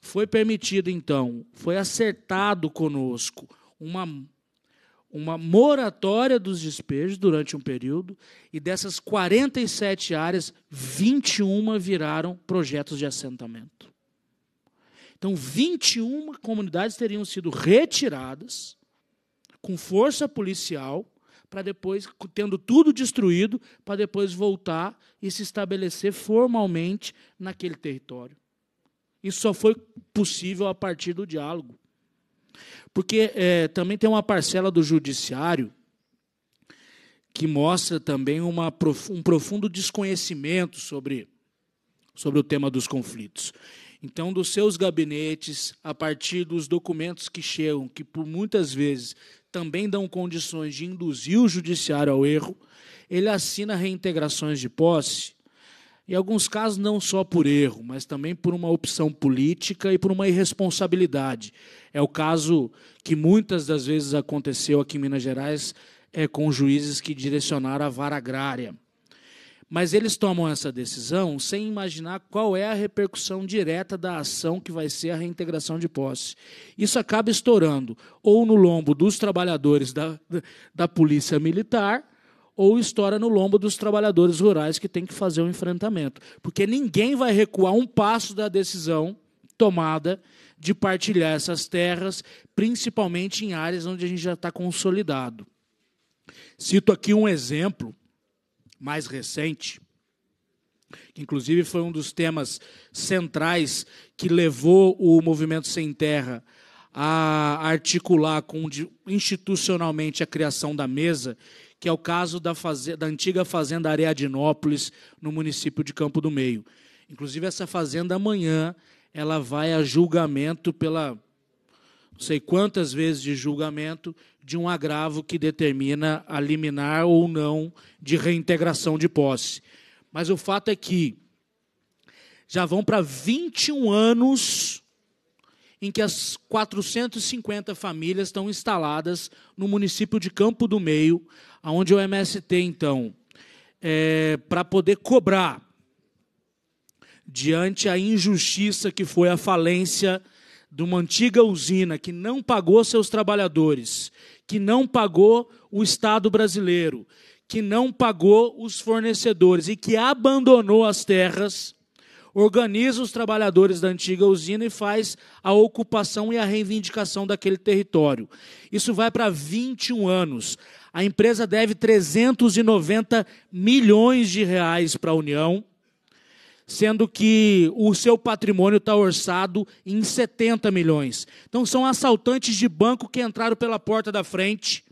foi permitido, então, foi acertado conosco uma, uma moratória dos despejos durante um período, e dessas 47 áreas, 21 viraram projetos de assentamento. Então, 21 comunidades teriam sido retiradas com força policial para depois, tendo tudo destruído, para depois voltar e se estabelecer formalmente naquele território. Isso só foi possível a partir do diálogo. Porque é, também tem uma parcela do judiciário que mostra também uma, um profundo desconhecimento sobre, sobre o tema dos conflitos. Então, dos seus gabinetes, a partir dos documentos que chegam, que por muitas vezes também dão condições de induzir o judiciário ao erro, ele assina reintegrações de posse em alguns casos, não só por erro, mas também por uma opção política e por uma irresponsabilidade. É o caso que muitas das vezes aconteceu aqui em Minas Gerais é, com juízes que direcionaram a vara agrária. Mas eles tomam essa decisão sem imaginar qual é a repercussão direta da ação que vai ser a reintegração de posse. Isso acaba estourando ou no lombo dos trabalhadores da, da polícia militar ou estoura no lombo dos trabalhadores rurais que tem que fazer o um enfrentamento. Porque ninguém vai recuar um passo da decisão tomada de partilhar essas terras, principalmente em áreas onde a gente já está consolidado. Cito aqui um exemplo mais recente, que inclusive foi um dos temas centrais que levou o Movimento Sem Terra a articular com, institucionalmente a criação da mesa que é o caso da, fazenda, da antiga fazenda Areadinópolis, no município de Campo do Meio. Inclusive, essa fazenda amanhã ela vai a julgamento pela não sei quantas vezes de julgamento de um agravo que determina a liminar ou não de reintegração de posse. Mas o fato é que já vão para 21 anos em que as 450 famílias estão instaladas no município de Campo do Meio, aonde é o MST, então, é, para poder cobrar diante a injustiça que foi a falência de uma antiga usina que não pagou seus trabalhadores, que não pagou o Estado brasileiro, que não pagou os fornecedores e que abandonou as terras organiza os trabalhadores da antiga usina e faz a ocupação e a reivindicação daquele território. Isso vai para 21 anos. A empresa deve 390 milhões de reais para a União, sendo que o seu patrimônio está orçado em 70 milhões. Então são assaltantes de banco que entraram pela porta da frente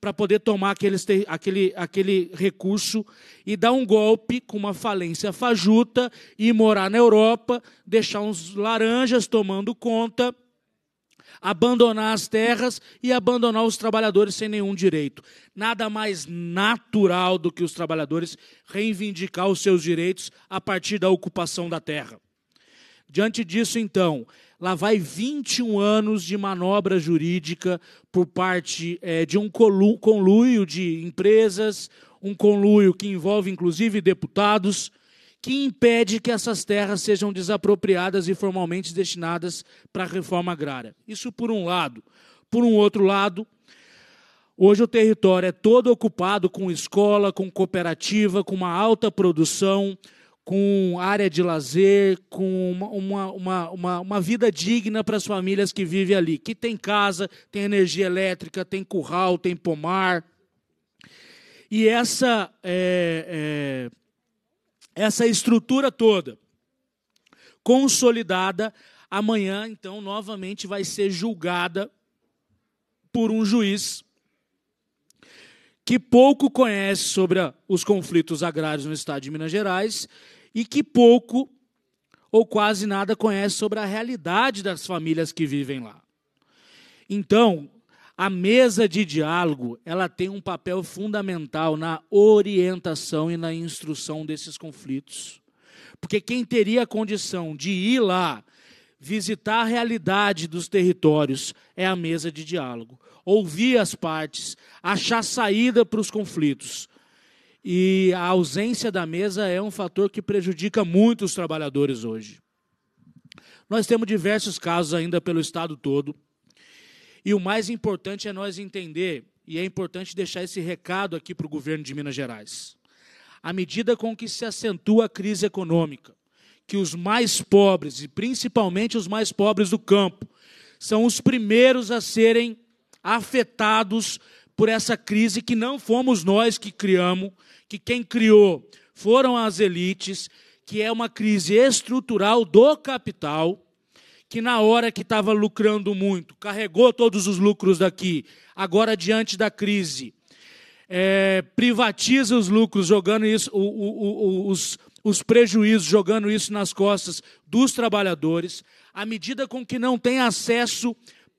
para poder tomar aquele, aquele, aquele recurso e dar um golpe com uma falência fajuta e morar na Europa, deixar uns laranjas tomando conta, abandonar as terras e abandonar os trabalhadores sem nenhum direito. Nada mais natural do que os trabalhadores reivindicar os seus direitos a partir da ocupação da terra. Diante disso, então, lá vai 21 anos de manobra jurídica por parte é, de um conluio de empresas, um conluio que envolve inclusive deputados, que impede que essas terras sejam desapropriadas e formalmente destinadas para a reforma agrária. Isso por um lado. Por um outro lado, Hoje o território é todo ocupado com escola, com cooperativa, com uma alta produção, com área de lazer, com uma, uma, uma, uma vida digna para as famílias que vivem ali, que tem casa, tem energia elétrica, tem curral, tem pomar. E essa, é, é, essa estrutura toda consolidada, amanhã, então, novamente vai ser julgada por um juiz que pouco conhece sobre a, os conflitos agrários no estado de Minas Gerais e que pouco ou quase nada conhece sobre a realidade das famílias que vivem lá. Então, a mesa de diálogo, ela tem um papel fundamental na orientação e na instrução desses conflitos. Porque quem teria a condição de ir lá visitar a realidade dos territórios é a mesa de diálogo ouvir as partes, achar saída para os conflitos. E a ausência da mesa é um fator que prejudica muito os trabalhadores hoje. Nós temos diversos casos ainda pelo estado todo. E o mais importante é nós entender, e é importante deixar esse recado aqui para o governo de Minas Gerais. À medida com que se acentua a crise econômica, que os mais pobres, e principalmente os mais pobres do campo, são os primeiros a serem afetados por essa crise que não fomos nós que criamos, que quem criou foram as elites, que é uma crise estrutural do capital, que na hora que estava lucrando muito, carregou todos os lucros daqui, agora diante da crise, é, privatiza os lucros, jogando isso, o, o, o, os, os prejuízos, jogando isso nas costas dos trabalhadores, à medida com que não tem acesso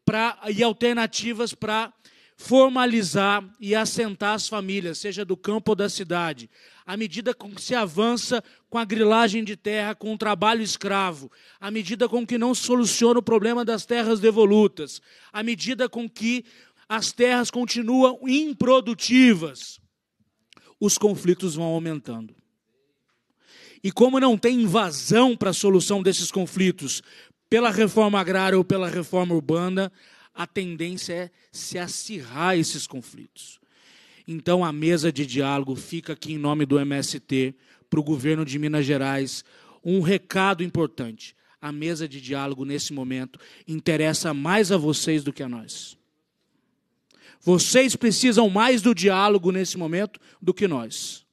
pra, e alternativas para formalizar e assentar as famílias, seja do campo ou da cidade. À medida com que se avança com a grilagem de terra, com o trabalho escravo, à medida com que não soluciona o problema das terras devolutas, à medida com que as terras continuam improdutivas, os conflitos vão aumentando. E como não tem invasão para a solução desses conflitos, pela reforma agrária ou pela reforma urbana, a tendência é se acirrar esses conflitos. Então, a mesa de diálogo fica aqui em nome do MST para o governo de Minas Gerais um recado importante. A mesa de diálogo, nesse momento, interessa mais a vocês do que a nós. Vocês precisam mais do diálogo nesse momento do que nós.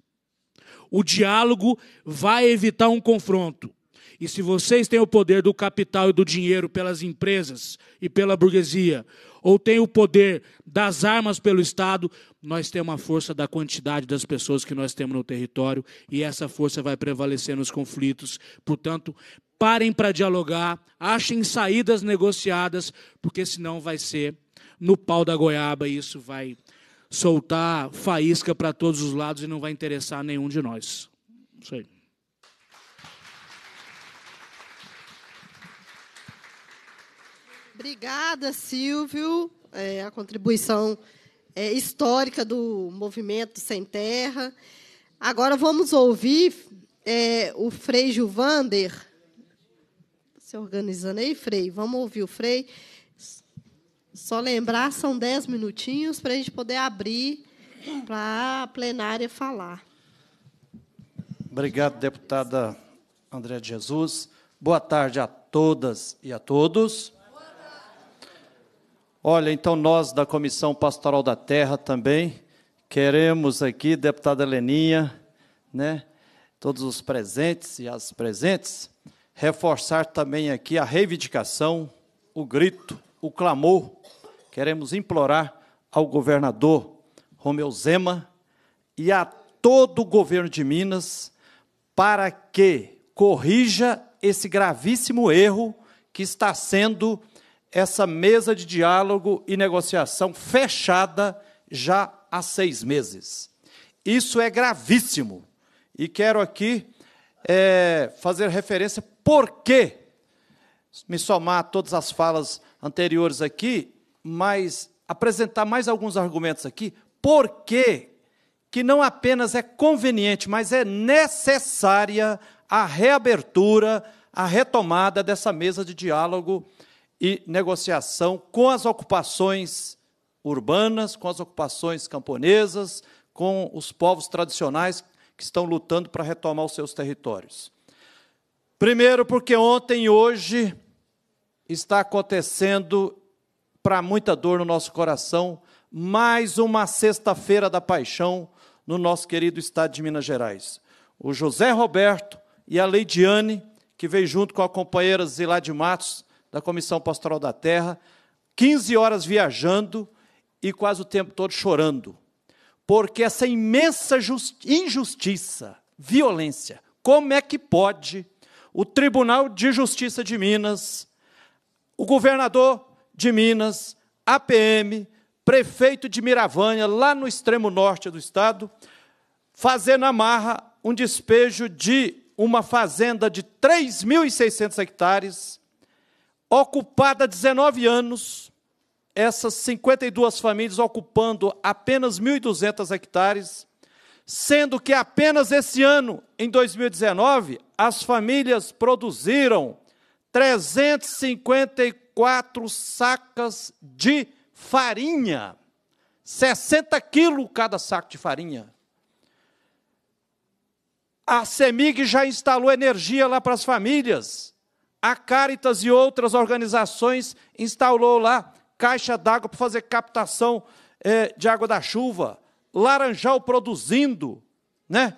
O diálogo vai evitar um confronto. E se vocês têm o poder do capital e do dinheiro pelas empresas e pela burguesia, ou têm o poder das armas pelo Estado, nós temos a força da quantidade das pessoas que nós temos no território e essa força vai prevalecer nos conflitos. Portanto, parem para dialogar, achem saídas negociadas, porque senão vai ser no pau da goiaba e isso vai soltar faísca para todos os lados e não vai interessar nenhum de nós. Isso aí. Obrigada, Silvio. É, a contribuição é, histórica do movimento Sem Terra. Agora vamos ouvir é, o Frei Gilvander. Tá se organizando aí, Frei? Vamos ouvir o Frei. Só lembrar, são dez minutinhos para a gente poder abrir para a plenária falar. Obrigado, deputada André de Jesus. Boa tarde a todas e a todos. Olha, então nós da Comissão Pastoral da Terra também queremos aqui, deputada Leninha, né, todos os presentes e as presentes, reforçar também aqui a reivindicação, o grito, o clamor. Queremos implorar ao governador Romeu Zema e a todo o governo de Minas para que corrija esse gravíssimo erro que está sendo essa mesa de diálogo e negociação fechada já há seis meses. Isso é gravíssimo. E quero aqui é, fazer referência por quê. Me somar a todas as falas anteriores aqui, mas apresentar mais alguns argumentos aqui. Por quê? que não apenas é conveniente, mas é necessária a reabertura, a retomada dessa mesa de diálogo e negociação com as ocupações urbanas, com as ocupações camponesas, com os povos tradicionais que estão lutando para retomar os seus territórios. Primeiro, porque ontem e hoje está acontecendo, para muita dor no nosso coração, mais uma Sexta-feira da Paixão no nosso querido estado de Minas Gerais. O José Roberto e a Leidiane, que veio junto com a companheira Zilá de Matos, da Comissão Pastoral da Terra, 15 horas viajando e quase o tempo todo chorando, porque essa imensa injustiça, violência, como é que pode o Tribunal de Justiça de Minas, o governador de Minas, APM, prefeito de Miravanha, lá no extremo norte do estado, fazer na marra um despejo de uma fazenda de 3.600 hectares ocupada 19 anos, essas 52 famílias ocupando apenas 1.200 hectares, sendo que apenas esse ano, em 2019, as famílias produziram 354 sacas de farinha. 60 quilos cada saco de farinha. A CEMIG já instalou energia lá para as famílias. A Caritas e outras organizações instalou lá caixa d'água para fazer captação é, de água da chuva. Laranjal produzindo, né?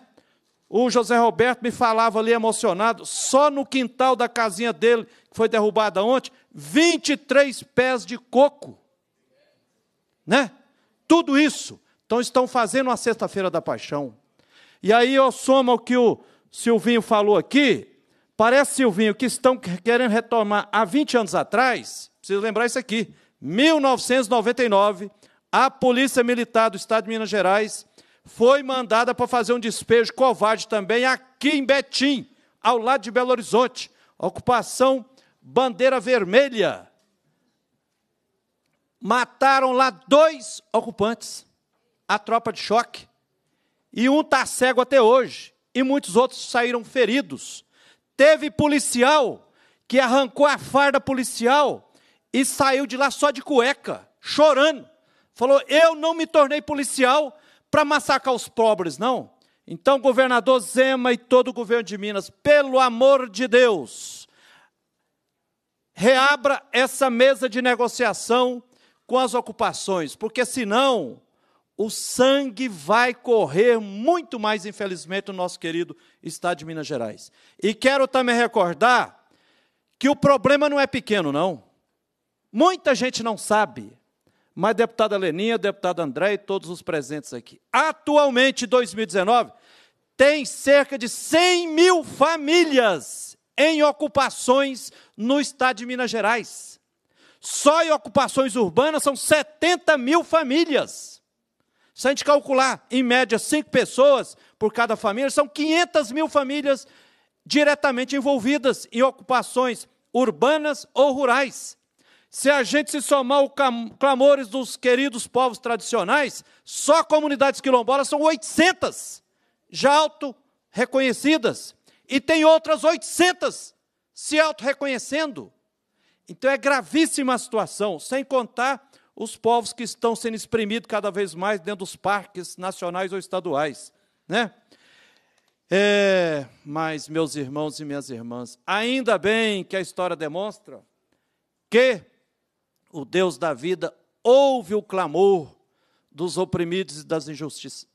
O José Roberto me falava ali emocionado, só no quintal da casinha dele, que foi derrubada ontem, 23 pés de coco. Né? Tudo isso. Então estão fazendo a sexta-feira da paixão. E aí eu somo o que o Silvinho falou aqui, Parece, Silvinho, que estão querendo retomar há 20 anos atrás, preciso lembrar isso aqui, 1999, a Polícia Militar do Estado de Minas Gerais foi mandada para fazer um despejo covarde também aqui em Betim, ao lado de Belo Horizonte. Ocupação Bandeira Vermelha. Mataram lá dois ocupantes, a tropa de choque, e um está cego até hoje, e muitos outros saíram feridos. Teve policial que arrancou a farda policial e saiu de lá só de cueca, chorando. Falou: Eu não me tornei policial para massacrar os pobres, não. Então, governador Zema e todo o governo de Minas, pelo amor de Deus, reabra essa mesa de negociação com as ocupações, porque senão o sangue vai correr muito mais, infelizmente, no nosso querido Estado de Minas Gerais. E quero também recordar que o problema não é pequeno, não. Muita gente não sabe, mas deputada Leninha, deputada André e todos os presentes aqui. Atualmente, 2019, tem cerca de 100 mil famílias em ocupações no Estado de Minas Gerais. Só em ocupações urbanas são 70 mil famílias. Se a gente calcular, em média, cinco pessoas por cada família, são 500 mil famílias diretamente envolvidas em ocupações urbanas ou rurais. Se a gente se somar os clamores dos queridos povos tradicionais, só comunidades quilombolas são 800, já auto-reconhecidas. E tem outras 800 se auto-reconhecendo. Então é gravíssima a situação, sem contar os povos que estão sendo espremidos cada vez mais dentro dos parques nacionais ou estaduais. Né? É, mas, meus irmãos e minhas irmãs, ainda bem que a história demonstra que o Deus da vida ouve o clamor dos oprimidos e das,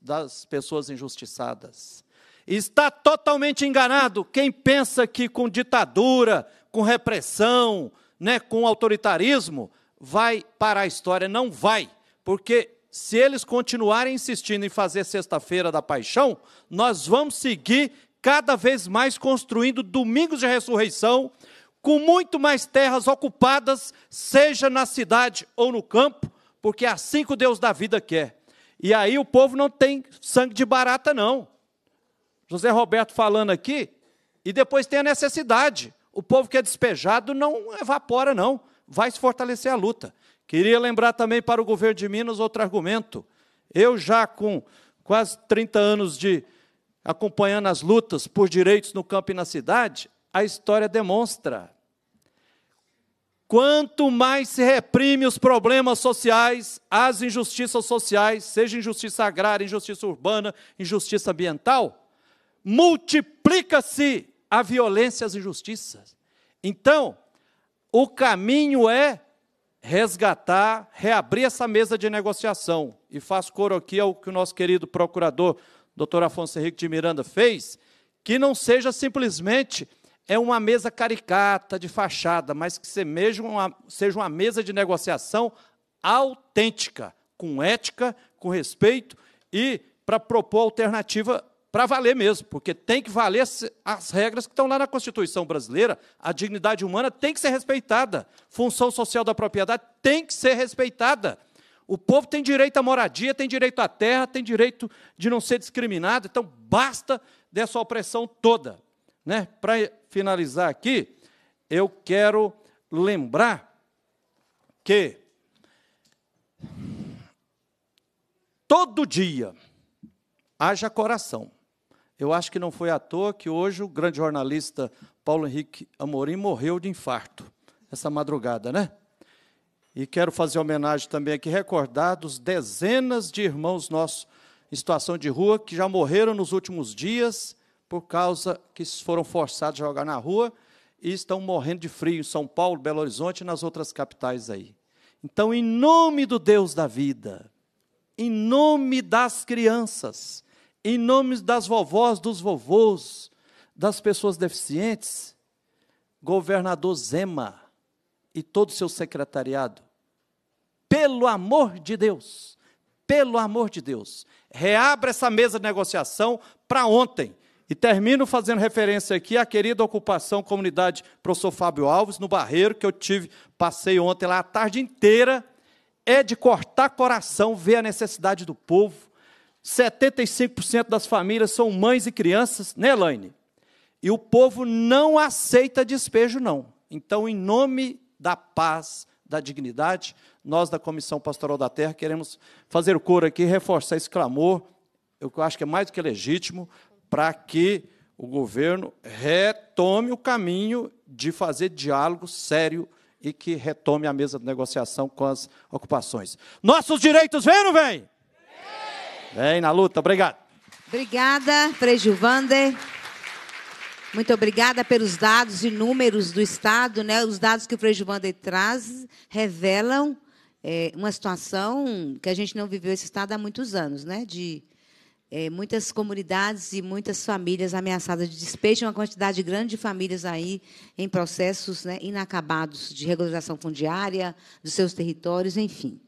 das pessoas injustiçadas. Está totalmente enganado quem pensa que com ditadura, com repressão, né, com autoritarismo, vai parar a história, não vai, porque se eles continuarem insistindo em fazer Sexta-feira da Paixão, nós vamos seguir cada vez mais construindo domingos de ressurreição, com muito mais terras ocupadas, seja na cidade ou no campo, porque é assim que o Deus da vida quer. E aí o povo não tem sangue de barata, não. José Roberto falando aqui, e depois tem a necessidade. O povo que é despejado não evapora, não vai se fortalecer a luta. Queria lembrar também para o governo de Minas outro argumento. Eu já com quase 30 anos de acompanhando as lutas por direitos no campo e na cidade, a história demonstra. Quanto mais se reprime os problemas sociais, as injustiças sociais, seja injustiça agrária, injustiça urbana, injustiça ambiental, multiplica-se a violência e as injustiças. Então, o caminho é resgatar, reabrir essa mesa de negociação. E faço coro aqui ao que o nosso querido procurador, doutor Afonso Henrique de Miranda, fez, que não seja simplesmente é uma mesa caricata, de fachada, mas que seja uma, seja uma mesa de negociação autêntica, com ética, com respeito e para propor alternativa para valer mesmo, porque tem que valer as regras que estão lá na Constituição brasileira. A dignidade humana tem que ser respeitada, função social da propriedade tem que ser respeitada. O povo tem direito à moradia, tem direito à terra, tem direito de não ser discriminado. Então, basta dessa opressão toda. Né? Para finalizar aqui, eu quero lembrar que todo dia haja coração. Eu acho que não foi à toa que hoje o grande jornalista Paulo Henrique Amorim morreu de infarto, essa madrugada, né? E quero fazer homenagem também aqui, recordar dos dezenas de irmãos nossos em situação de rua que já morreram nos últimos dias por causa que foram forçados a jogar na rua e estão morrendo de frio em São Paulo, Belo Horizonte e nas outras capitais aí. Então, em nome do Deus da vida, em nome das crianças, em nome das vovós, dos vovôs, das pessoas deficientes, governador Zema e todo o seu secretariado, pelo amor de Deus, pelo amor de Deus, reabra essa mesa de negociação para ontem. E termino fazendo referência aqui à querida ocupação comunidade professor Fábio Alves, no Barreiro, que eu tive, passei ontem lá a tarde inteira. É de cortar coração ver a necessidade do povo, 75% das famílias são mães e crianças, né, Elaine? E o povo não aceita despejo, não. Então, em nome da paz, da dignidade, nós da Comissão Pastoral da Terra queremos fazer o coro aqui, reforçar esse clamor, eu acho que é mais do que legítimo, para que o governo retome o caminho de fazer diálogo sério e que retome a mesa de negociação com as ocupações. Nossos direitos vêm ou não vêm? Vem na luta, obrigado. Obrigada, Prejuvander. Muito obrigada pelos dados e números do Estado. Né? Os dados que o Prejuvander traz revelam é, uma situação que a gente não viveu esse Estado há muitos anos, né? de é, muitas comunidades e muitas famílias ameaçadas de despejo, uma quantidade grande de famílias aí em processos né, inacabados de regularização fundiária dos seus territórios, enfim.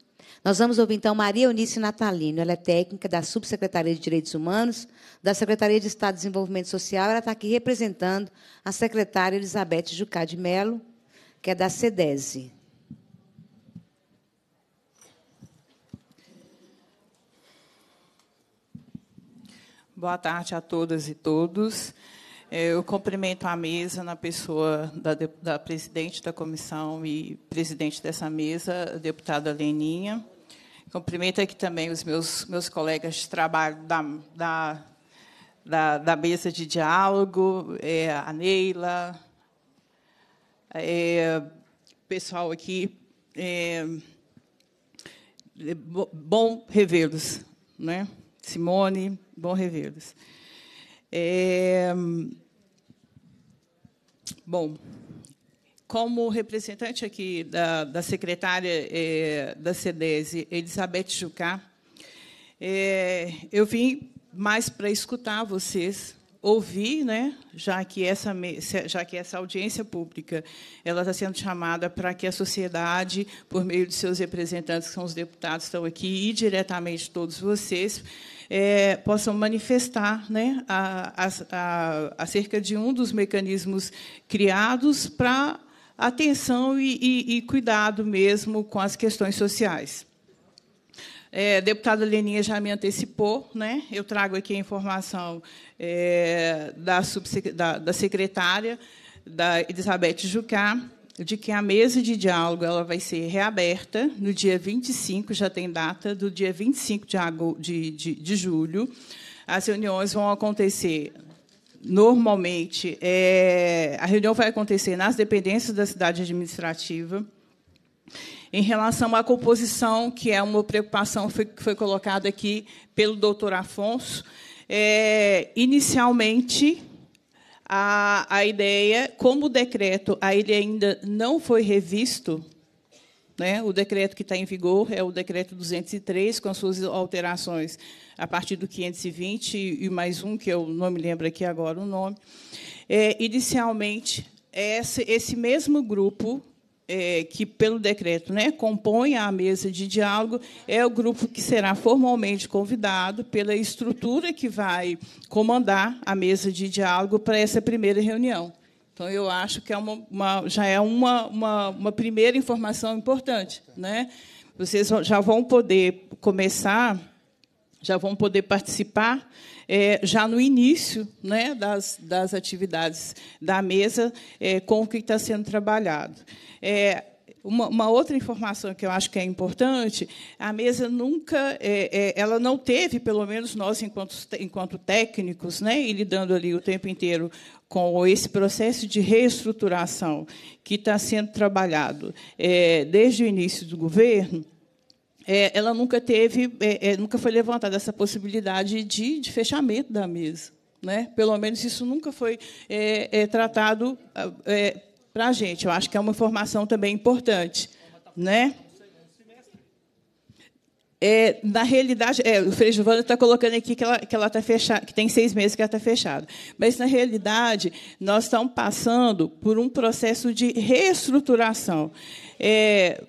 Nós vamos ouvir então Maria Eunice Natalino, ela é técnica da Subsecretaria de Direitos Humanos, da Secretaria de Estado de Desenvolvimento Social, ela está aqui representando a secretária Elizabeth Jucá de Mello, que é da SEDESE. Boa tarde a todas e todos. Eu cumprimento a mesa na pessoa da, da, presidente da comissão e presidente dessa mesa, a deputada Leninha. Cumprimento aqui também os meus, meus colegas de trabalho da, da, da, da mesa de diálogo, é, a Neila, é, pessoal aqui. É, é bom revê-los, né? Simone, bom revê-los. É, bom como representante aqui da, da secretária eh, da CEDESE, Elizabeth Jucá, eh, eu vim mais para escutar vocês, ouvir, né, já que essa já que essa audiência pública ela está sendo chamada para que a sociedade, por meio de seus representantes, que são os deputados, que estão aqui e diretamente todos vocês, é, possam manifestar né, a, a, a, acerca de um dos mecanismos criados para atenção e, e, e cuidado mesmo com as questões sociais. É, deputada Leninha já me antecipou, né? eu trago aqui a informação é, da, da, da, secretária, da Elizabeth Jucá, de que a mesa de diálogo ela vai ser reaberta no dia 25, já tem data, do dia 25 de, de, de, de julho. As reuniões vão acontecer normalmente, é, a reunião vai acontecer nas dependências da cidade administrativa. Em relação à composição, que é uma preocupação que foi, foi colocada aqui pelo doutor Afonso, é, inicialmente, a, a ideia, como o decreto ele ainda não foi revisto, né? O decreto que está em vigor é o decreto 203, com as suas alterações a partir do 520 e mais um, que eu não me lembro aqui agora o nome. É, inicialmente, esse, esse mesmo grupo é, que, pelo decreto, né, compõe a mesa de diálogo, é o grupo que será formalmente convidado pela estrutura que vai comandar a mesa de diálogo para essa primeira reunião. Então, eu acho que é uma, uma já é uma, uma, uma, primeira informação importante. Né? Vocês já vão poder começar, já vão poder participar, é, já no início né, das, das atividades da mesa, é, com o que está sendo trabalhado. É, uma, uma, outra informação que eu acho que é importante, a mesa nunca, é, é, ela não teve, pelo menos nós, enquanto, enquanto técnicos, né, e lidando ali o tempo inteiro com esse processo de reestruturação que está sendo trabalhado é, desde o início do governo, é, ela nunca teve, é, é, nunca foi levantada essa possibilidade de, de fechamento da mesa. Né? Pelo menos isso nunca foi tratado para a gente. Eu acho que é uma informação também importante. Né? É, na realidade, é, o Frei Giovanni está colocando aqui que ela, que ela tá fechada, que tem seis meses que ela está fechada. Mas, na realidade, nós estamos passando por um processo de reestruturação. É,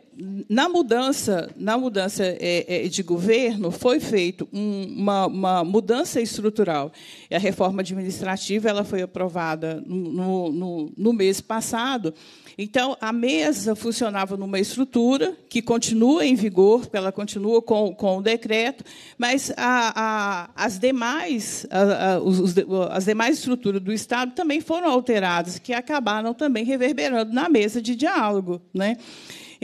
na mudança, na mudança é, é, de governo, foi feita um, uma, uma, mudança estrutural. E a reforma administrativa ela foi aprovada no, no, no mês passado. Então, a mesa funcionava numa estrutura que continua em vigor, porque ela continua com, com o decreto, mas a, a, as, demais, a, os, as demais estruturas do Estado também foram alteradas, que acabaram também reverberando na mesa de diálogo. Né?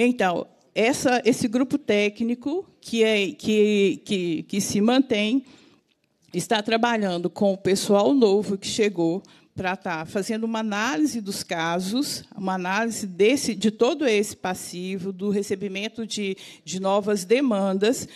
Então, essa, esse grupo técnico que, é, que, que, que se mantém está trabalhando com o pessoal novo que chegou para estar tá fazendo uma análise dos casos, uma análise desse, de todo esse passivo, do recebimento de, de novas demandas,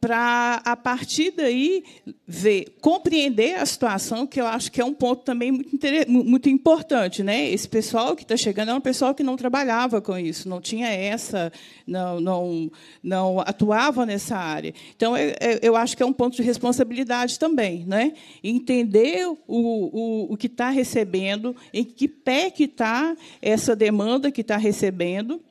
para, a partir daí, ver, compreender a situação, que eu acho que é um ponto também muito, muito importante. Né? Esse pessoal que está chegando é um pessoal que não trabalhava com isso, não tinha essa, não, não, não atuava nessa área. Então, eu, é, é, eu acho que é um ponto de responsabilidade também. Né? Entender o, o, o que está recebendo, em que pé que está essa demanda que está recebendo,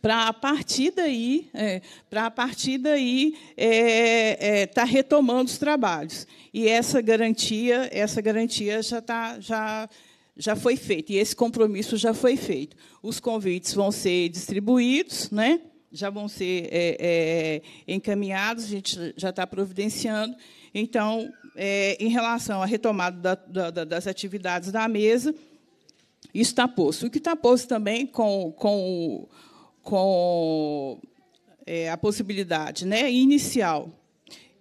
para a partir daí, é, para a partir daí é, é, tá retomando os trabalhos. E essa garantia, essa garantia já está já já foi feita e esse compromisso já foi feito. Os convites vão ser distribuídos, né? Já vão ser é, é, encaminhados, a gente já está providenciando. Então, é, em relação à retomada da, da, das atividades da mesa, isso está posto. O que está posto também com, com com é, a possibilidade né, inicial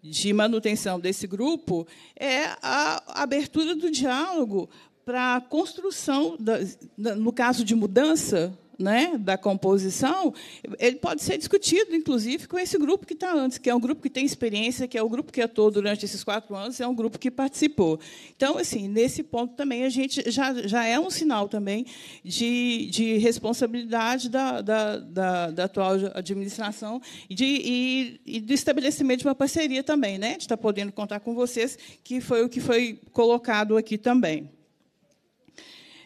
de manutenção desse grupo é a abertura do diálogo para a construção, da, da, no caso de mudança, né, da composição, ele pode ser discutido, inclusive, com esse grupo que está antes, que é um grupo que tem experiência, que é o grupo que atuou durante esses quatro anos, é um grupo que participou. Então, assim, nesse ponto também a gente já, já é um sinal também de, de responsabilidade da, da, da, da atual administração de, e, e, do estabelecimento de uma parceria também, né, de estar tá podendo contar com vocês, que foi o que foi colocado aqui também.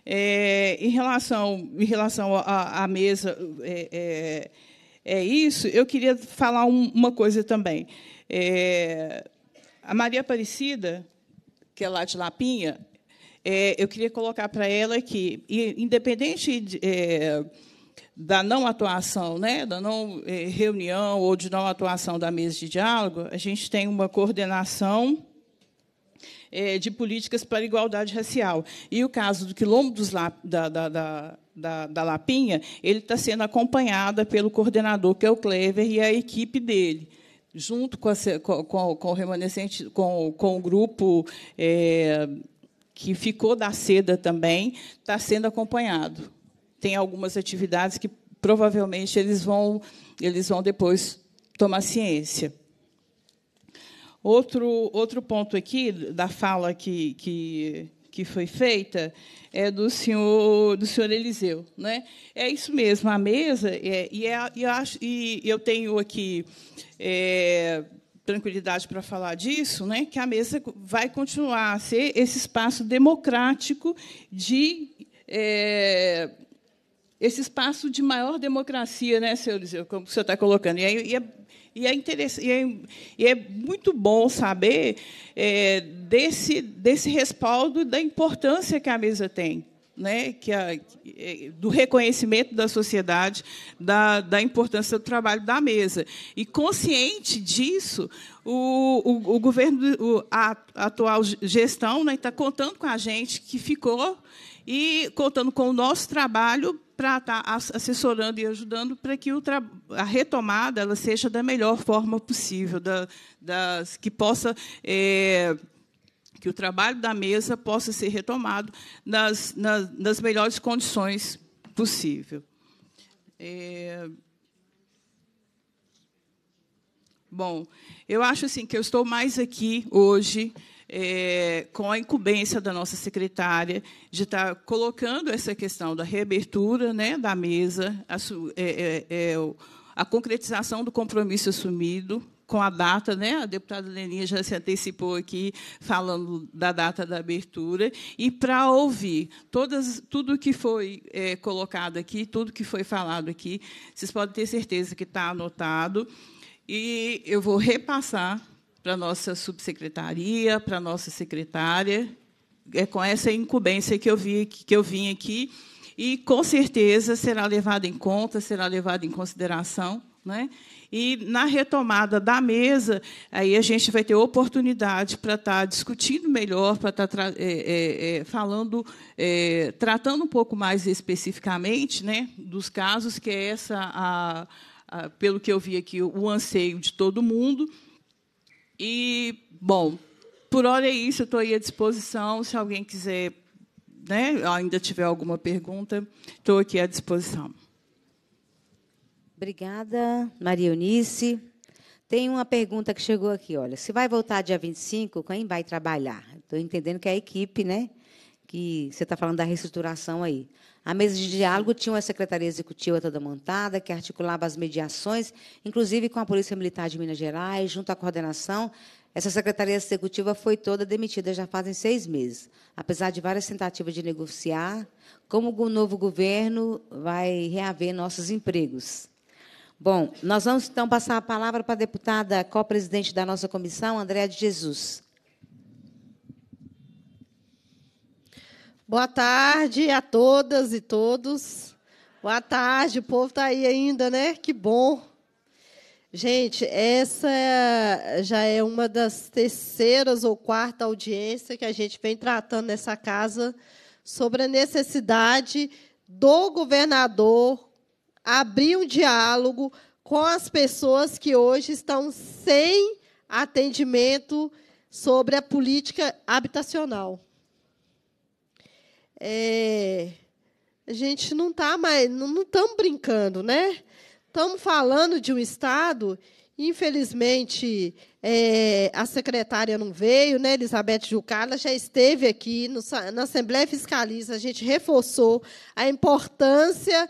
É, em relação, em relação à, à mesa, é, é, é, isso, eu queria falar um, uma coisa também. É, a Maria Aparecida, que é lá de Lapinha, é, eu queria colocar para ela que, independente de, é, da não atuação, né, da não reunião ou de não atuação da mesa de diálogo, a gente tem uma coordenação é, de políticas para a igualdade racial. E o caso do quilombo dos La, da, da, da da, da, Lapinha, ele está sendo acompanhada pelo coordenador, que é o Clever, e a equipe dele, junto com, a, com, com o remanescente, com, com o grupo é, que ficou da seda também, está sendo acompanhado. Tem algumas atividades que provavelmente eles vão, eles vão depois tomar ciência. Outro, outro ponto aqui da fala que, que, que foi feita é do senhor do senhor Eliseu, né? É isso mesmo, a mesa é, e, é, e, acho, e eu tenho aqui é, tranquilidade para falar disso, né? Que a mesa vai continuar a ser esse espaço democrático de é, esse espaço de maior democracia, né, senhor Eliseu, como o senhor está colocando. E é e é, e é, e é muito bom saber é, desse, desse respaldo da importância que a mesa tem. Né, que a, é, do reconhecimento da sociedade, da, da, importância do trabalho da mesa. E, consciente disso, o, o, o governo, a, a atual gestão né, está contando com a gente que ficou e contando com o nosso trabalho para estar tá assessorando e ajudando para que a retomada ela seja da melhor forma possível, da, das, que possa é, que o trabalho da mesa possa ser retomado nas, nas, nas melhores condições possível. É, Bom, eu acho assim que eu estou mais aqui hoje é, com a incumbência da nossa secretária de estar tá colocando essa questão da reabertura né, da mesa, a, é, é, é a concretização do compromisso assumido com a data, né? A deputada Leninha já se antecipou aqui falando da data da abertura e para ouvir todas, tudo que foi é, colocado aqui, tudo que foi falado aqui, vocês podem ter certeza que está anotado e eu vou repassar para a nossa subsecretaria, para a nossa secretária. É com essa incumbência que eu, vi, que eu vim aqui. E, com certeza, será levado em conta, será levado em consideração. Né? E, na retomada da mesa, aí a gente vai ter oportunidade para estar tá discutindo melhor, para estar tá é, é, é, falando, é, tratando um pouco mais especificamente né, dos casos, que é essa, a, a, pelo que eu vi aqui, o anseio de todo mundo. E, bom, por hora é isso, estou aí à disposição. Se alguém quiser, né, ainda tiver alguma pergunta, estou aqui à disposição. Obrigada, Maria Eunice. Tem uma pergunta que chegou aqui, olha. Se vai voltar dia 25, quem vai trabalhar? Estou entendendo que é a equipe, né? Que você está falando da reestruturação aí. A mesa de diálogo tinha uma secretaria executiva toda montada, que articulava as mediações, inclusive com a Polícia Militar de Minas Gerais, junto à coordenação. Essa secretaria executiva foi toda demitida já fazem seis meses, apesar de várias tentativas de negociar como o novo governo vai reaver nossos empregos. Bom, nós vamos então passar a palavra para a deputada co-presidente da nossa comissão, Andréa de Jesus. Boa tarde a todas e todos. Boa tarde, o povo está aí ainda, né? Que bom. Gente, essa é, já é uma das terceiras ou quarta audiência que a gente vem tratando nessa casa sobre a necessidade do governador abrir um diálogo com as pessoas que hoje estão sem atendimento sobre a política habitacional é, a gente não está mais, não estamos brincando, né? Estamos falando de um Estado, infelizmente é, a secretária não veio, né? Elizabeth Jucala já esteve aqui no, na Assembleia Fiscalista, a gente reforçou a importância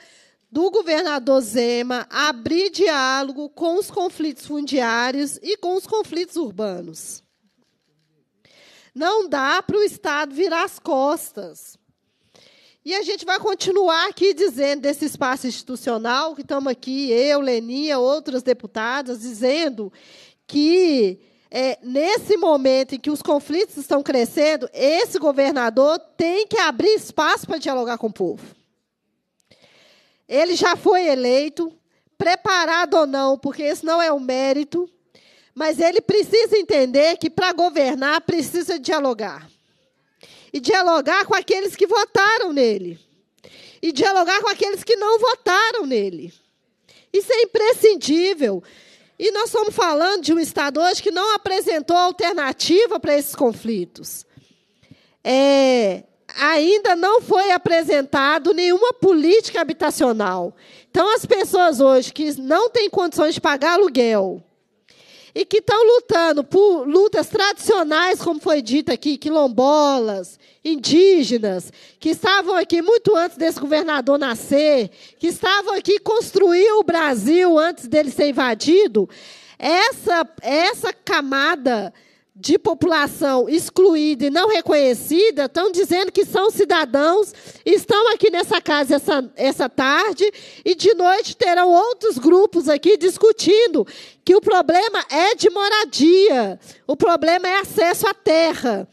do governador Zema abrir diálogo com os conflitos fundiários e com os conflitos urbanos. Não dá para o Estado virar as costas e a gente vai continuar aqui dizendo desse espaço institucional, que estamos aqui, eu, Leninha, outras deputadas, dizendo que é, nesse momento em que os conflitos estão crescendo, esse governador tem que abrir espaço para dialogar com o povo. Ele já foi eleito, preparado ou não, porque esse não é o um mérito, mas ele precisa entender que para governar precisa dialogar e dialogar com aqueles que votaram nele, e dialogar com aqueles que não votaram nele. Isso é imprescindível. E nós estamos falando de um Estado hoje que não apresentou alternativa para esses conflitos. É, ainda não foi apresentado nenhuma política habitacional. Então, as pessoas hoje que não têm condições de pagar aluguel, e que estão lutando por lutas tradicionais, como foi dito aqui, quilombolas, indígenas, que estavam aqui muito antes desse governador nascer, que estavam aqui construir o Brasil antes dele ser invadido, essa, essa camada de população excluída e não reconhecida estão dizendo que são cidadãos, estão aqui nessa casa essa, essa tarde e de noite terão outros grupos aqui discutindo que o problema é de moradia, o problema é acesso à terra.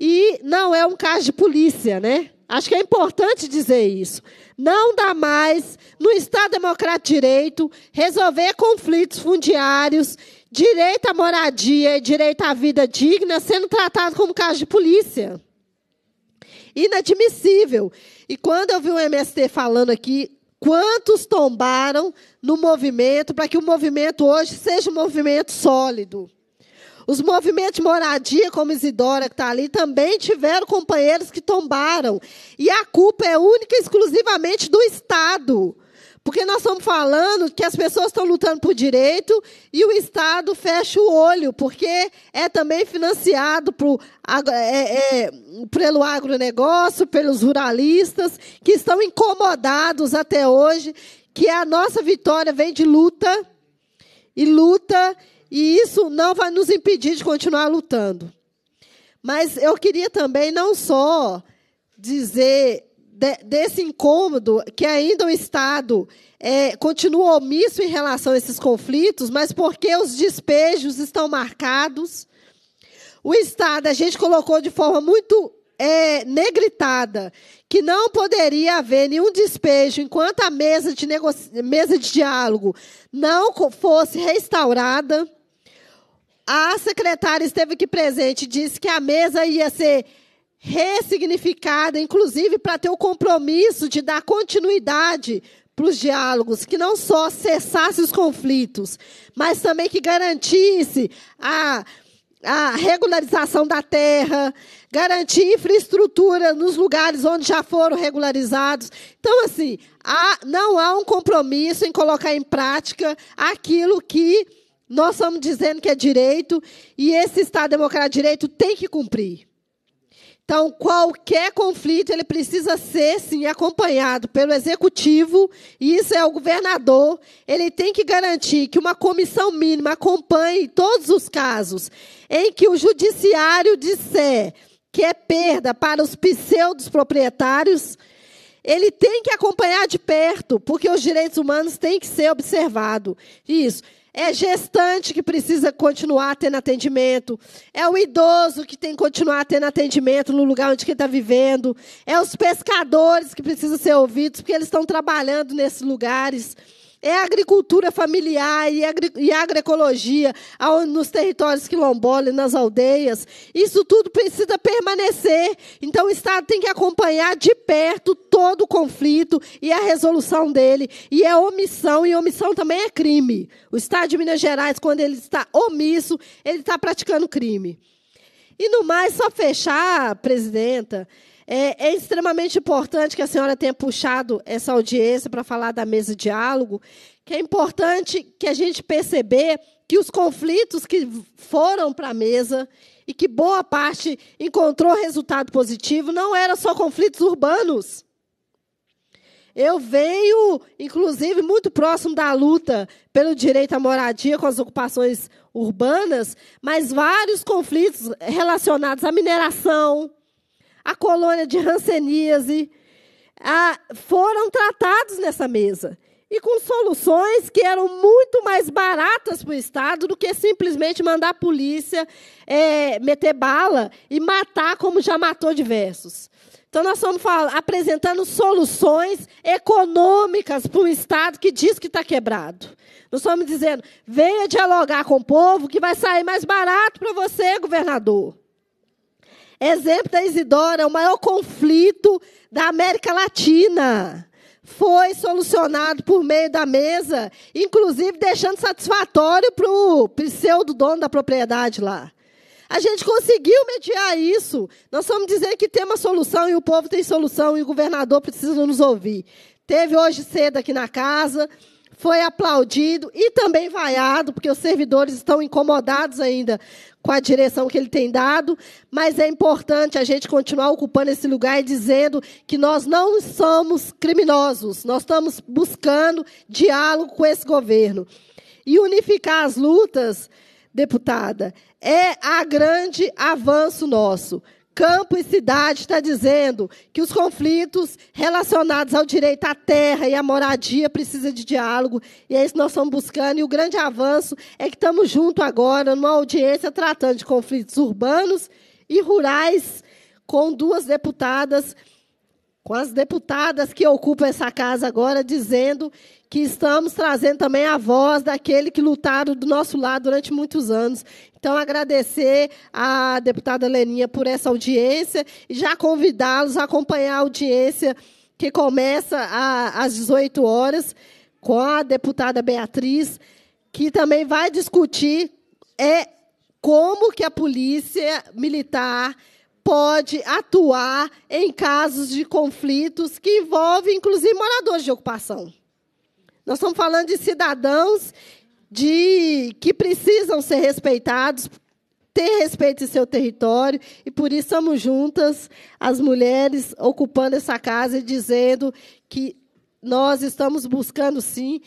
E não é um caso de polícia, né? Acho que é importante dizer isso. Não dá mais, no Estado Democrático de Direito, resolver conflitos fundiários direito à moradia e direito à vida digna sendo tratado como caso de polícia. Inadmissível. E quando eu vi o MST falando aqui, quantos tombaram no movimento para que o movimento hoje seja um movimento sólido? Os movimentos de moradia, como Isidora, que está ali, também tiveram companheiros que tombaram. E a culpa é única e exclusivamente do Estado. Porque nós estamos falando que as pessoas estão lutando por direito e o Estado fecha o olho, porque é também financiado pro, é, é, pelo agronegócio, pelos ruralistas, que estão incomodados até hoje, que a nossa vitória vem de luta e luta, e isso não vai nos impedir de continuar lutando. Mas eu queria também não só dizer de, desse incômodo, que ainda o Estado é, continua omisso em relação a esses conflitos, mas porque os despejos estão marcados. O Estado, a gente colocou de forma muito é, negritada que não poderia haver nenhum despejo enquanto a mesa de, mesa de diálogo não fosse restaurada. A secretária esteve aqui presente e disse que a mesa ia ser ressignificada, inclusive para ter o compromisso de dar continuidade para os diálogos, que não só cessasse os conflitos, mas também que garantisse a, a regularização da terra, garantir infraestrutura nos lugares onde já foram regularizados. Então, assim, há, não há um compromisso em colocar em prática aquilo que nós estamos dizendo que é direito, e esse Estado Democrático de Direito tem que cumprir. Então, qualquer conflito ele precisa ser sim acompanhado pelo executivo, e isso é o governador. Ele tem que garantir que uma comissão mínima acompanhe todos os casos em que o judiciário disser que é perda para os pseudos proprietários. Ele tem que acompanhar de perto, porque os direitos humanos têm que ser observados. Isso. É gestante que precisa continuar tendo atendimento. É o idoso que tem que continuar tendo atendimento no lugar onde ele está vivendo. É os pescadores que precisam ser ouvidos, porque eles estão trabalhando nesses lugares é a agricultura familiar e, agri e agroecologia ao, nos territórios quilombolas, nas aldeias. Isso tudo precisa permanecer. Então, o Estado tem que acompanhar de perto todo o conflito e a resolução dele. E é omissão, e omissão também é crime. O Estado de Minas Gerais, quando ele está omisso, ele está praticando crime. E no mais, só fechar, presidenta, é, é, extremamente importante que a senhora tenha puxado essa audiência para falar da mesa de diálogo, que é importante que a gente perceber que os conflitos que foram para a mesa e que boa parte encontrou resultado positivo não eram só conflitos urbanos. Eu venho, inclusive, muito próximo da luta pelo direito à moradia com as ocupações urbanas, mas vários conflitos relacionados à mineração, a colônia de ranceníase, foram tratados nessa mesa. E com soluções que eram muito mais baratas para o Estado do que simplesmente mandar a polícia é, meter bala e matar como já matou diversos. Então, nós estamos falando, apresentando soluções econômicas para um Estado que diz que está quebrado. Nós estamos dizendo, venha dialogar com o povo, que vai sair mais barato para você, governador. Exemplo da Isidora, o maior conflito da América Latina foi solucionado por meio da mesa, inclusive deixando satisfatório para o pseudo dono da propriedade lá. A gente conseguiu mediar isso. Nós estamos dizer que tem uma solução e o povo tem solução e o governador precisa nos ouvir. Teve hoje cedo aqui na casa, foi aplaudido e também vaiado, porque os servidores estão incomodados ainda com a direção que ele tem dado, mas é importante a gente continuar ocupando esse lugar e dizendo que nós não somos criminosos, nós estamos buscando diálogo com esse governo. E unificar as lutas, deputada, é a grande avanço nosso campo e cidade está dizendo que os conflitos relacionados ao direito à terra e à moradia precisam de diálogo, e é isso que nós estamos buscando. E o grande avanço é que estamos juntos agora numa audiência tratando de conflitos urbanos e rurais com duas deputadas com as deputadas que ocupam essa casa agora, dizendo que estamos trazendo também a voz daquele que lutaram do nosso lado durante muitos anos. Então, agradecer à deputada Leninha por essa audiência e já convidá-los a acompanhar a audiência que começa às 18 horas com a deputada Beatriz, que também vai discutir é como que a polícia militar pode atuar em casos de conflitos que envolvem, inclusive, moradores de ocupação. Nós estamos falando de cidadãos de que precisam ser respeitados, ter respeito em seu território, e por isso estamos juntas, as mulheres, ocupando essa casa e dizendo que nós estamos buscando, sim,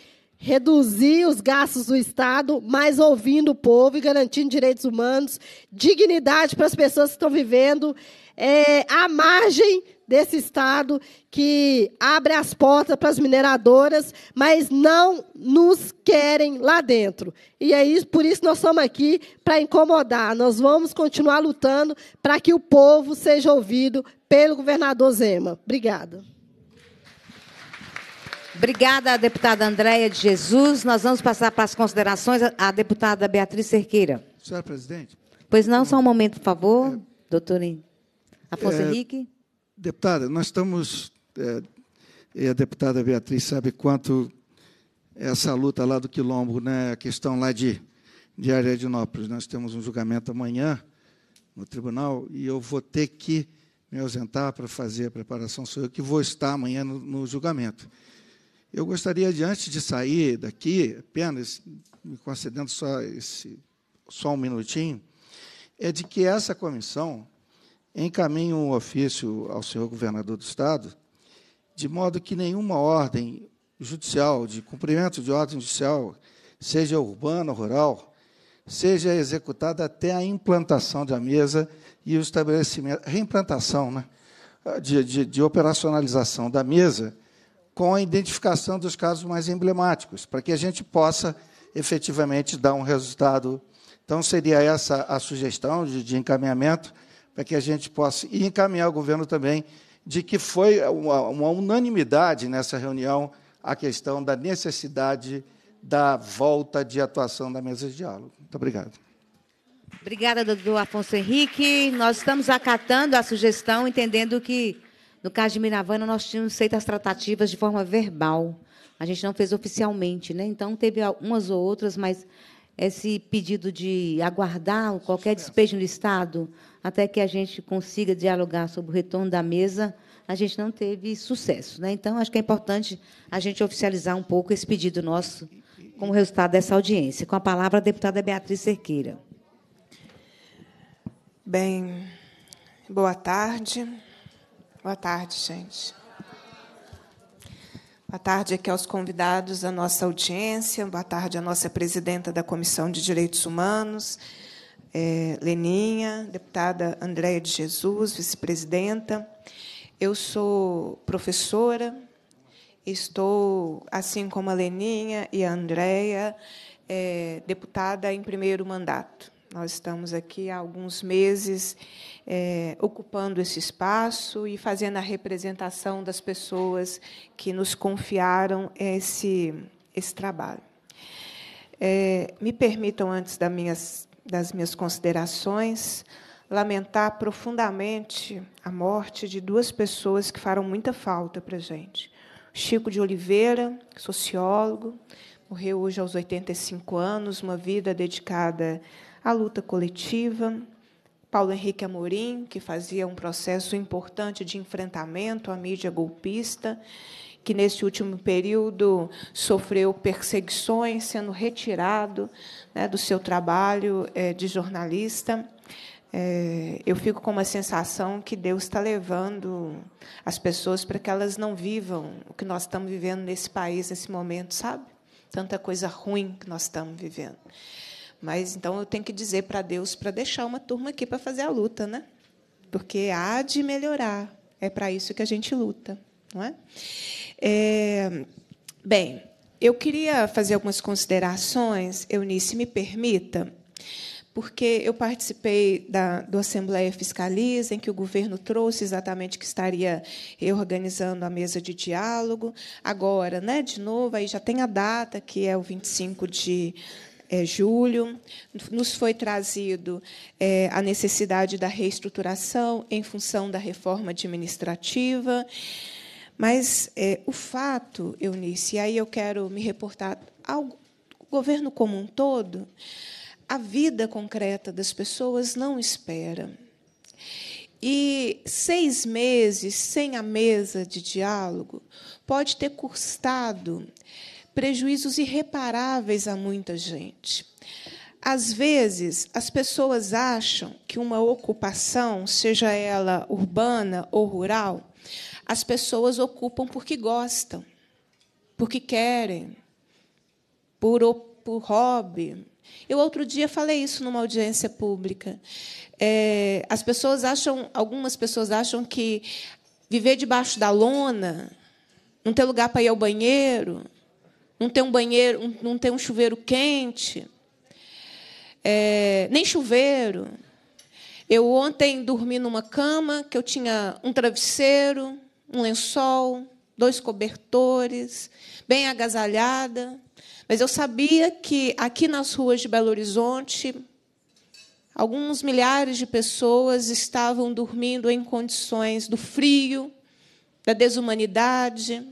reduzir os gastos do Estado, mas ouvindo o povo e garantindo direitos humanos, dignidade para as pessoas que estão vivendo é, à margem desse Estado que abre as portas para as mineradoras, mas não nos querem lá dentro. E é isso, por isso nós estamos aqui para incomodar. Nós vamos continuar lutando para que o povo seja ouvido pelo governador Zema. Obrigada. Obrigada, deputada Andréia de Jesus. Nós vamos passar para as considerações à deputada Beatriz Cerqueira. Senhora presidente. Pois não, só um momento, por favor, é, doutor Afonso é, Henrique. Deputada, nós estamos. É, e a deputada Beatriz sabe quanto essa luta lá do Quilombo, né, a questão lá de, de Ariadinópolis. Nós temos um julgamento amanhã no tribunal e eu vou ter que me ausentar para fazer a preparação. Sou eu que vou estar amanhã no, no julgamento. Eu gostaria de, antes de sair daqui, apenas me concedendo só, esse, só um minutinho, é de que essa comissão encaminhe um ofício ao senhor governador do Estado, de modo que nenhuma ordem judicial, de cumprimento de ordem judicial, seja urbana ou rural, seja executada até a implantação da mesa e o estabelecimento, reimplantação, né, de, de, de operacionalização da mesa, com a identificação dos casos mais emblemáticos, para que a gente possa efetivamente dar um resultado. Então, seria essa a sugestão de, de encaminhamento, para que a gente possa encaminhar o governo também de que foi uma, uma unanimidade nessa reunião a questão da necessidade da volta de atuação da mesa de diálogo. Muito obrigado. Obrigada, doutor Afonso Henrique. Nós estamos acatando a sugestão, entendendo que no caso de Miravana, nós tínhamos feito as tratativas de forma verbal. A gente não fez oficialmente, né? Então teve umas ou outras, mas esse pedido de aguardar qualquer despejo do Estado até que a gente consiga dialogar sobre o retorno da mesa, a gente não teve sucesso. Né? Então, acho que é importante a gente oficializar um pouco esse pedido nosso como resultado dessa audiência. Com a palavra, a deputada Beatriz Cerqueira. Bem, boa tarde. Boa tarde, gente. Boa tarde aqui aos convidados, à nossa audiência. Boa tarde à nossa presidenta da Comissão de Direitos Humanos, é, Leninha, deputada Andréia de Jesus, vice-presidenta. Eu sou professora, estou, assim como a Leninha e a Andréia, é, deputada em primeiro mandato. Nós estamos aqui há alguns meses é, ocupando esse espaço e fazendo a representação das pessoas que nos confiaram esse, esse trabalho. É, me permitam, antes das minhas, das minhas considerações, lamentar profundamente a morte de duas pessoas que farão muita falta para a gente. Chico de Oliveira, sociólogo, morreu hoje aos 85 anos, uma vida dedicada a luta coletiva, Paulo Henrique Amorim, que fazia um processo importante de enfrentamento à mídia golpista, que nesse último período sofreu perseguições, sendo retirado né, do seu trabalho é, de jornalista. É, eu fico com uma sensação que Deus está levando as pessoas para que elas não vivam o que nós estamos vivendo nesse país, nesse momento, sabe? Tanta coisa ruim que nós estamos vivendo. Mas então eu tenho que dizer para Deus para deixar uma turma aqui para fazer a luta, né? Porque há de melhorar. É para isso que a gente luta, não é? é bem, eu queria fazer algumas considerações, Eunice, me permita, porque eu participei da, do Assembleia Fiscaliza, em que o governo trouxe exatamente que estaria reorganizando a mesa de diálogo. Agora, né, de novo, aí já tem a data, que é o 25 de é, julho. Nos foi trazido é, a necessidade da reestruturação em função da reforma administrativa. Mas é, o fato, Eunice, e aí eu quero me reportar ao governo como um todo, a vida concreta das pessoas não espera. E seis meses sem a mesa de diálogo pode ter custado prejuízos irreparáveis a muita gente. Às vezes, as pessoas acham que uma ocupação, seja ela urbana ou rural, as pessoas ocupam porque gostam, porque querem, por, por hobby. Eu outro dia falei isso numa audiência pública. É, as pessoas acham, algumas pessoas acham que viver debaixo da lona, não ter lugar para ir ao banheiro, não ter um banheiro, não ter um chuveiro quente, é, nem chuveiro. Eu ontem dormi numa cama que eu tinha um travesseiro, um lençol, dois cobertores, bem agasalhada, mas eu sabia que aqui nas ruas de Belo Horizonte alguns milhares de pessoas estavam dormindo em condições do frio, da desumanidade,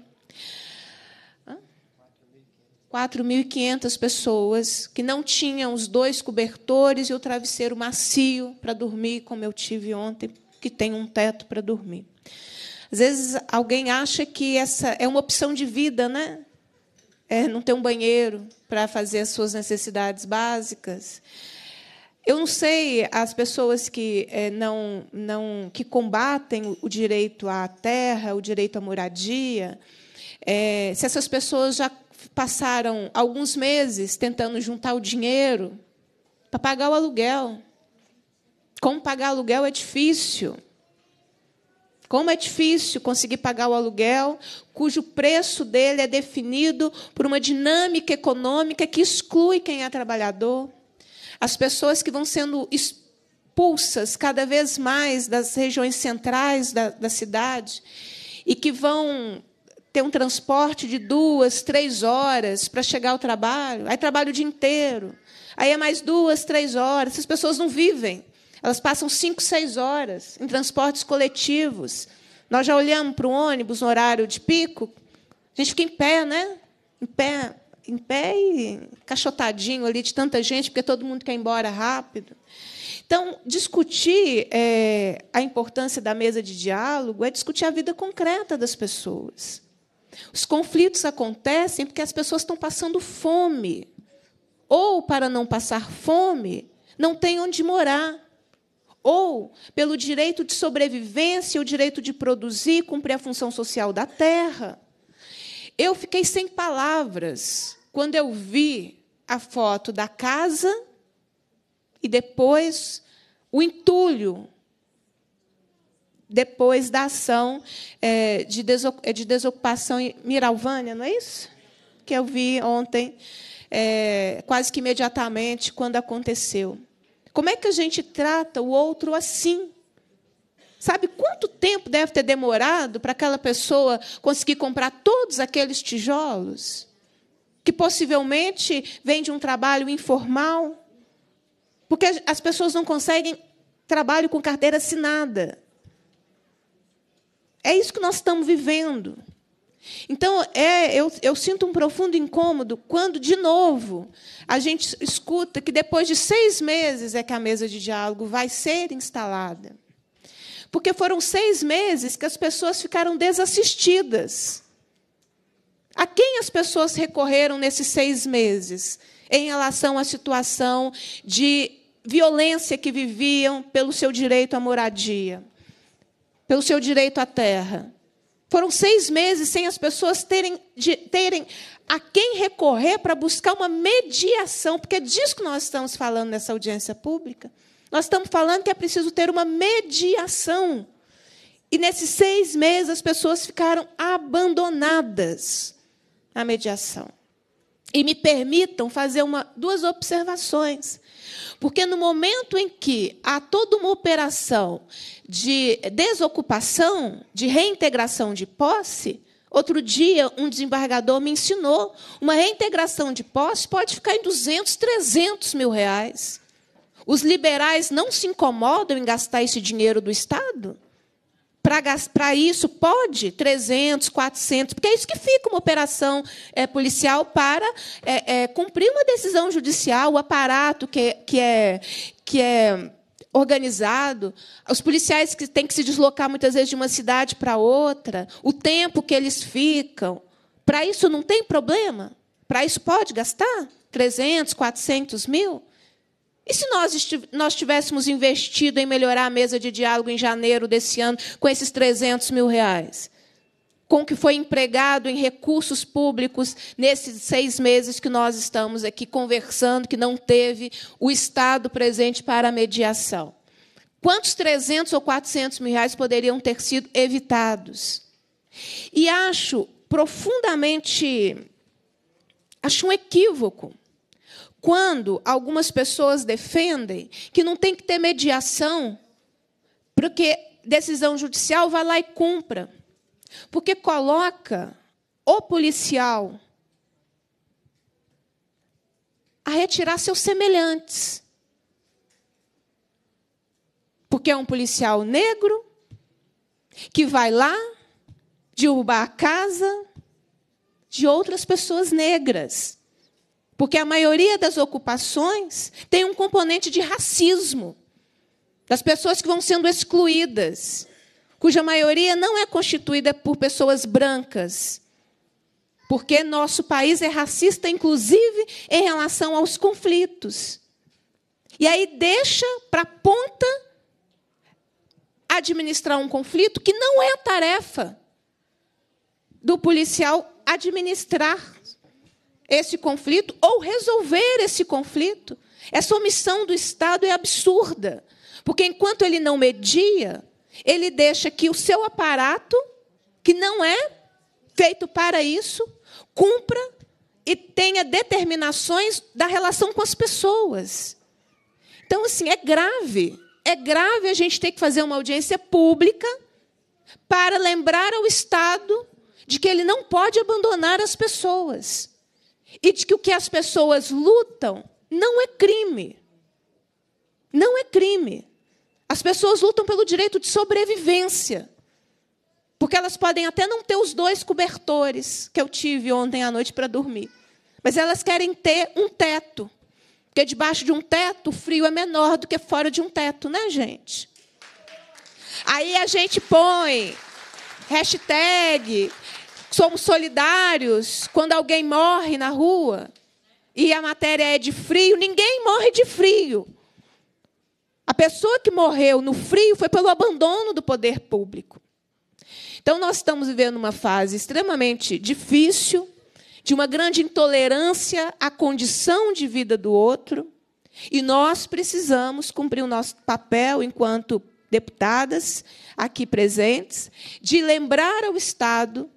4.500 pessoas que não tinham os dois cobertores e o travesseiro macio para dormir, como eu tive ontem, que tem um teto para dormir. Às vezes alguém acha que essa é uma opção de vida, né? É não ter um banheiro para fazer as suas necessidades básicas. Eu não sei as pessoas que é, não, não que combatem o direito à terra, o direito à moradia, é, se essas pessoas já passaram alguns meses tentando juntar o dinheiro para pagar o aluguel. Como pagar aluguel é difícil. Como é difícil conseguir pagar o aluguel, cujo preço dele é definido por uma dinâmica econômica que exclui quem é trabalhador. As pessoas que vão sendo expulsas cada vez mais das regiões centrais da, da cidade e que vão ter um transporte de duas, três horas para chegar ao trabalho, aí trabalho o dia inteiro, aí é mais duas, três horas. Essas pessoas não vivem. Elas passam cinco, seis horas em transportes coletivos. Nós já olhamos para o ônibus no horário de pico, a gente fica em pé, né? Em pé, em pé e cachotadinho ali de tanta gente, porque todo mundo quer ir embora rápido. Então, discutir é, a importância da mesa de diálogo é discutir a vida concreta das pessoas. Os conflitos acontecem porque as pessoas estão passando fome. Ou, para não passar fome, não têm onde morar. Ou, pelo direito de sobrevivência, o direito de produzir, cumprir a função social da terra. Eu fiquei sem palavras quando eu vi a foto da casa e depois o entulho depois da ação é, de, é, de desocupação em Miralvânia, não é isso? Que eu vi ontem, é, quase que imediatamente, quando aconteceu. Como é que a gente trata o outro assim? Sabe quanto tempo deve ter demorado para aquela pessoa conseguir comprar todos aqueles tijolos? Que possivelmente vem de um trabalho informal? Porque as pessoas não conseguem trabalho com carteira assinada. É isso que nós estamos vivendo. Então, é, eu, eu, sinto um profundo incômodo quando, de novo, a gente escuta que depois de seis meses é que a mesa de diálogo vai ser instalada. Porque foram seis meses que as pessoas ficaram desassistidas. A quem as pessoas recorreram nesses seis meses em relação à situação de violência que viviam pelo seu direito à moradia? pelo seu direito à terra. Foram seis meses sem as pessoas terem, de, terem a quem recorrer para buscar uma mediação, porque é disso que nós estamos falando nessa audiência pública. Nós estamos falando que é preciso ter uma mediação. E nesses seis meses as pessoas ficaram abandonadas à mediação. E me permitam fazer uma, duas observações. Porque no momento em que há toda uma operação de desocupação, de reintegração de posse, outro dia um desembargador me ensinou, uma reintegração de posse pode ficar em 200, 300 mil reais. Os liberais não se incomodam em gastar esse dinheiro do Estado? para isso, pode 300, 400, porque é isso que fica uma operação é, policial para é, é, cumprir uma decisão judicial, o aparato que, que, é, que é organizado, os policiais que têm que se deslocar muitas vezes de uma cidade para outra, o tempo que eles ficam. Para isso não tem problema? Para isso pode gastar 300, 400 mil? E se nós, nós tivéssemos investido em melhorar a mesa de diálogo em janeiro desse ano com esses 300 mil reais? Com o que foi empregado em recursos públicos nesses seis meses que nós estamos aqui conversando, que não teve o Estado presente para a mediação? Quantos 300 ou 400 mil reais poderiam ter sido evitados? E acho profundamente. Acho um equívoco quando algumas pessoas defendem que não tem que ter mediação, porque decisão judicial vai lá e cumpra. Porque coloca o policial a retirar seus semelhantes. Porque é um policial negro que vai lá derrubar a casa de outras pessoas negras. Porque a maioria das ocupações tem um componente de racismo, das pessoas que vão sendo excluídas, cuja maioria não é constituída por pessoas brancas. Porque nosso país é racista, inclusive, em relação aos conflitos. E aí deixa para a ponta administrar um conflito que não é a tarefa do policial administrar esse conflito ou resolver esse conflito. Essa omissão do Estado é absurda, porque enquanto ele não media, ele deixa que o seu aparato, que não é feito para isso, cumpra e tenha determinações da relação com as pessoas. Então, assim, é grave. É grave a gente ter que fazer uma audiência pública para lembrar ao Estado de que ele não pode abandonar as pessoas e de que o que as pessoas lutam não é crime. Não é crime. As pessoas lutam pelo direito de sobrevivência. Porque elas podem até não ter os dois cobertores que eu tive ontem à noite para dormir. Mas elas querem ter um teto. Porque debaixo de um teto, o frio é menor do que fora de um teto, né, gente? Aí a gente põe hashtag somos solidários quando alguém morre na rua e a matéria é de frio, ninguém morre de frio. A pessoa que morreu no frio foi pelo abandono do poder público. Então, nós estamos vivendo uma fase extremamente difícil, de uma grande intolerância à condição de vida do outro, e nós precisamos cumprir o nosso papel enquanto deputadas aqui presentes, de lembrar ao Estado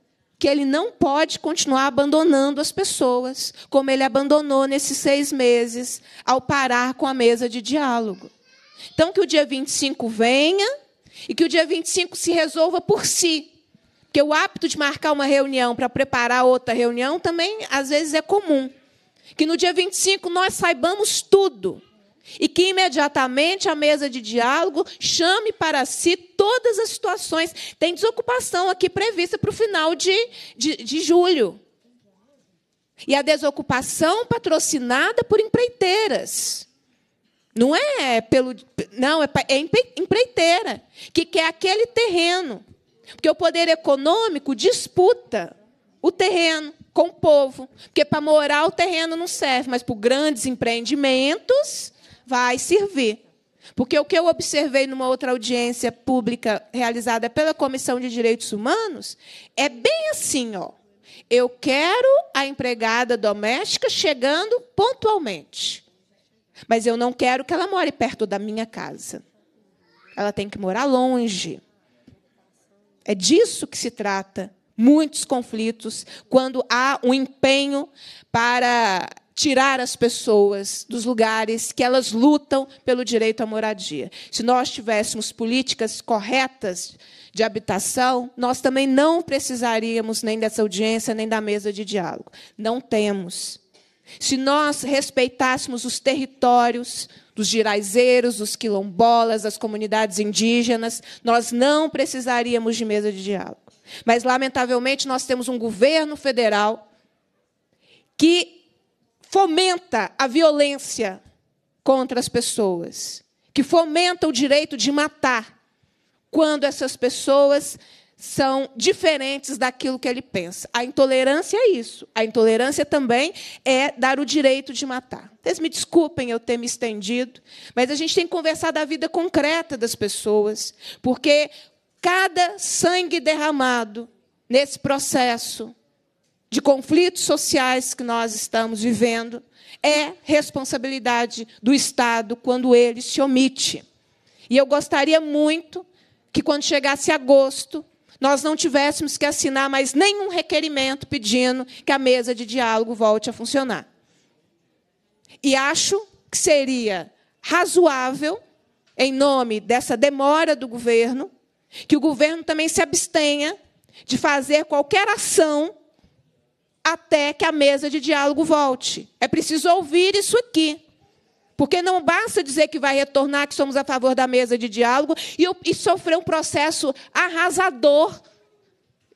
que ele não pode continuar abandonando as pessoas, como ele abandonou nesses seis meses, ao parar com a mesa de diálogo. Então, que o dia 25 venha e que o dia 25 se resolva por si. Porque o hábito de marcar uma reunião para preparar outra reunião também, às vezes, é comum. Que no dia 25 nós saibamos tudo e que imediatamente a mesa de diálogo chame para si todas as situações. Tem desocupação aqui prevista para o final de, de, de julho. E a desocupação patrocinada por empreiteiras. Não é pelo. Não, é, é empreiteira, que quer aquele terreno. Porque o poder econômico disputa o terreno com o povo. Porque para morar o terreno não serve, mas para grandes empreendimentos vai servir. Porque o que eu observei numa outra audiência pública realizada pela Comissão de Direitos Humanos é bem assim, ó. Eu quero a empregada doméstica chegando pontualmente. Mas eu não quero que ela more perto da minha casa. Ela tem que morar longe. É disso que se trata muitos conflitos quando há um empenho para tirar as pessoas dos lugares que elas lutam pelo direito à moradia. Se nós tivéssemos políticas corretas de habitação, nós também não precisaríamos nem dessa audiência, nem da mesa de diálogo. Não temos. Se nós respeitássemos os territórios dos giraizeiros, dos quilombolas, das comunidades indígenas, nós não precisaríamos de mesa de diálogo. Mas, lamentavelmente, nós temos um governo federal que fomenta a violência contra as pessoas, que fomenta o direito de matar quando essas pessoas são diferentes daquilo que ele pensa. A intolerância é isso. A intolerância também é dar o direito de matar. Vocês me desculpem eu ter me estendido, mas a gente tem que conversar da vida concreta das pessoas, porque cada sangue derramado nesse processo de conflitos sociais que nós estamos vivendo é responsabilidade do Estado quando ele se omite. E eu gostaria muito que, quando chegasse agosto, nós não tivéssemos que assinar mais nenhum requerimento pedindo que a mesa de diálogo volte a funcionar. E acho que seria razoável, em nome dessa demora do governo, que o governo também se abstenha de fazer qualquer ação até que a mesa de diálogo volte. É preciso ouvir isso aqui. Porque não basta dizer que vai retornar, que somos a favor da mesa de diálogo, e, e sofrer um processo arrasador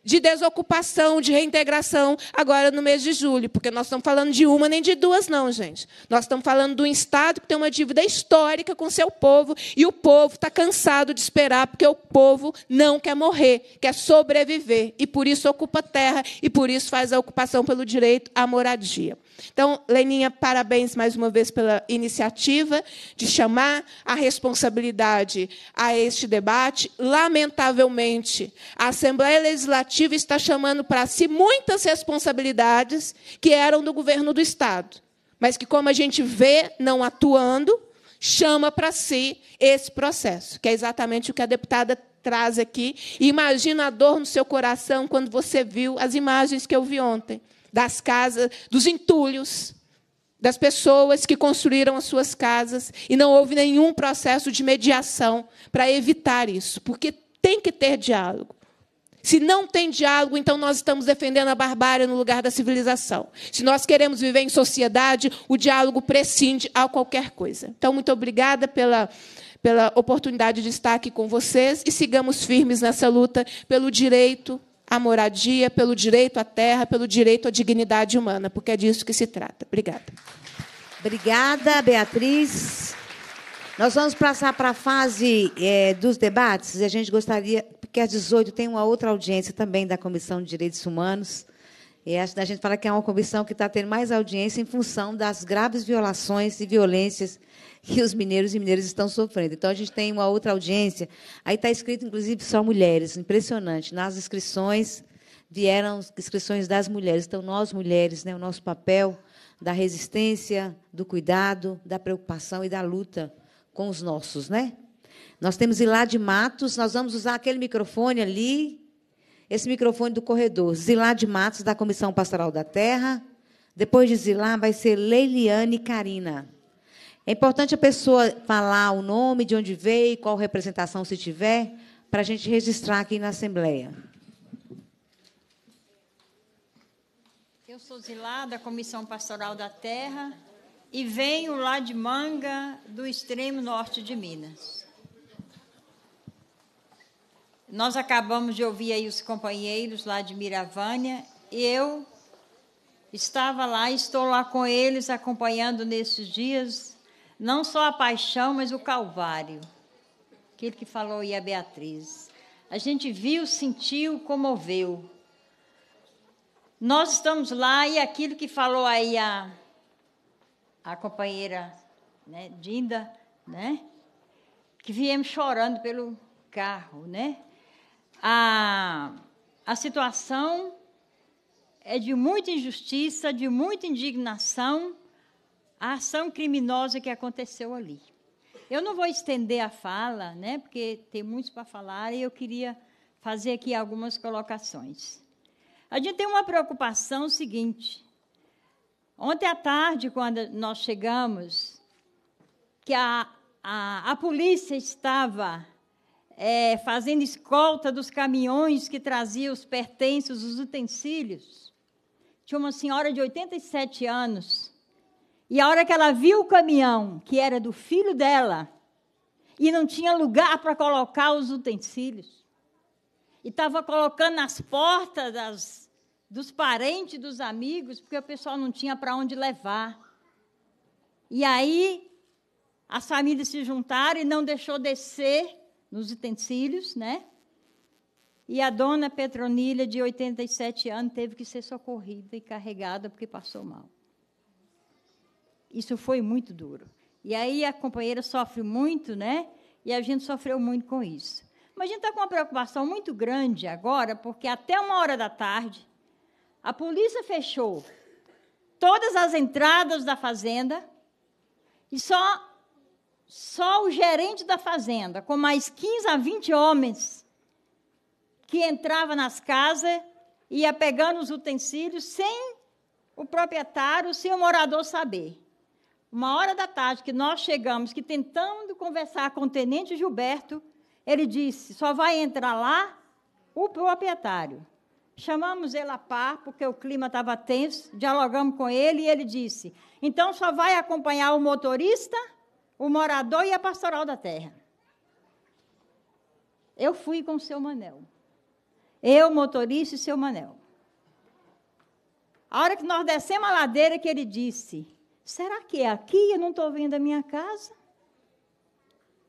de desocupação, de reintegração, agora no mês de julho, porque nós estamos falando de uma nem de duas, não, gente. Nós estamos falando de um Estado que tem uma dívida histórica com seu povo, e o povo está cansado de esperar, porque o povo não quer morrer, quer sobreviver, e por isso ocupa terra, e por isso faz a ocupação pelo direito à moradia. Então, Leninha, parabéns mais uma vez pela iniciativa de chamar a responsabilidade a este debate. Lamentavelmente, a Assembleia Legislativa está chamando para si muitas responsabilidades que eram do governo do Estado, mas que, como a gente vê, não atuando, chama para si esse processo, que é exatamente o que a deputada traz aqui. Imagina a dor no seu coração quando você viu as imagens que eu vi ontem das casas, dos entulhos, das pessoas que construíram as suas casas, e não houve nenhum processo de mediação para evitar isso, porque tem que ter diálogo. Se não tem diálogo, então nós estamos defendendo a barbárie no lugar da civilização. Se nós queremos viver em sociedade, o diálogo prescinde a qualquer coisa. Então, muito obrigada pela, pela oportunidade de estar aqui com vocês e sigamos firmes nessa luta pelo direito à moradia, pelo direito à terra, pelo direito à dignidade humana, porque é disso que se trata. Obrigada. Obrigada, Beatriz. Nós vamos passar para a fase é, dos debates. e A gente gostaria, porque às 18 tem uma outra audiência também da Comissão de Direitos Humanos. E a gente fala que é uma comissão que está tendo mais audiência em função das graves violações e violências que os mineiros e mineiras estão sofrendo. Então, a gente tem uma outra audiência. Aí está escrito, inclusive, só mulheres. Impressionante. Nas inscrições, vieram inscrições das mulheres. Então, nós, mulheres, né, o nosso papel da resistência, do cuidado, da preocupação e da luta com os nossos, né? Nós temos Zilá de Matos, nós vamos usar aquele microfone ali, esse microfone do corredor. Zilá de Matos, da Comissão Pastoral da Terra. Depois de Zilá, vai ser Leiliane Carina. É importante a pessoa falar o nome, de onde veio, qual representação se tiver, para a gente registrar aqui na Assembleia. Eu sou Zilá, da Comissão Pastoral da Terra, e venho lá de Manga, do extremo norte de Minas. Nós acabamos de ouvir aí os companheiros lá de Miravânia, e eu estava lá, estou lá com eles, acompanhando nesses dias não só a paixão, mas o Calvário. Aquilo que falou aí a Beatriz. A gente viu, sentiu, comoveu. Nós estamos lá e aquilo que falou aí a, a companheira né, Dinda, né, que viemos chorando pelo carro, né? A, a situação é de muita injustiça, de muita indignação a ação criminosa que aconteceu ali. Eu não vou estender a fala, né, porque tem muito para falar e eu queria fazer aqui algumas colocações. A gente tem uma preocupação seguinte. Ontem à tarde, quando nós chegamos, que a, a, a polícia estava é, fazendo escolta dos caminhões que traziam os pertences, os utensílios, tinha uma senhora de 87 anos e a hora que ela viu o caminhão, que era do filho dela, e não tinha lugar para colocar os utensílios, e estava colocando nas portas das, dos parentes, dos amigos, porque o pessoal não tinha para onde levar. E aí as famílias se juntaram e não deixou descer nos utensílios, né? E a dona Petronilha, de 87 anos, teve que ser socorrida e carregada porque passou mal isso foi muito duro. E aí a companheira sofre muito, né? E a gente sofreu muito com isso. Mas a gente está com uma preocupação muito grande agora, porque até uma hora da tarde a polícia fechou todas as entradas da fazenda e só só o gerente da fazenda, com mais 15 a 20 homens, que entrava nas casas, ia pegando os utensílios sem o proprietário, sem o morador saber uma hora da tarde que nós chegamos, que tentando conversar com o tenente Gilberto, ele disse: só vai entrar lá o proprietário. Chamamos ele a par, porque o clima estava tenso, dialogamos com ele e ele disse: então só vai acompanhar o motorista, o morador e a pastoral da terra. Eu fui com o seu Manel. Eu, motorista e seu Manel. A hora que nós descemos a ladeira, que ele disse: Será que é aqui e eu não estou vendo a minha casa?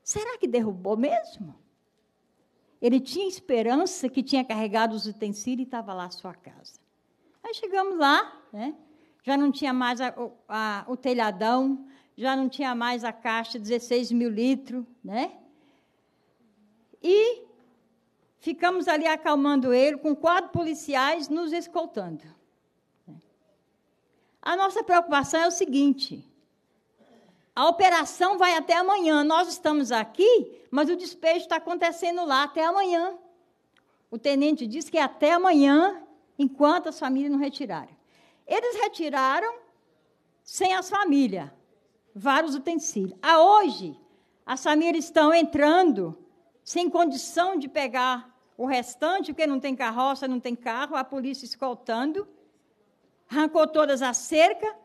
Será que derrubou mesmo? Ele tinha esperança que tinha carregado os utensílios e estava lá a sua casa. Aí chegamos lá, né? já não tinha mais a, a, o telhadão, já não tinha mais a caixa 16 mil litros, né? E ficamos ali acalmando ele, com quatro policiais nos escoltando. A nossa preocupação é o seguinte: a operação vai até amanhã. Nós estamos aqui, mas o despejo está acontecendo lá até amanhã. O tenente disse que é até amanhã, enquanto as famílias não retirarem. Eles retiraram sem as famílias, vários utensílios. A ah, hoje, as famílias estão entrando sem condição de pegar o restante, porque não tem carroça, não tem carro, a polícia escoltando arrancou todas a cerca,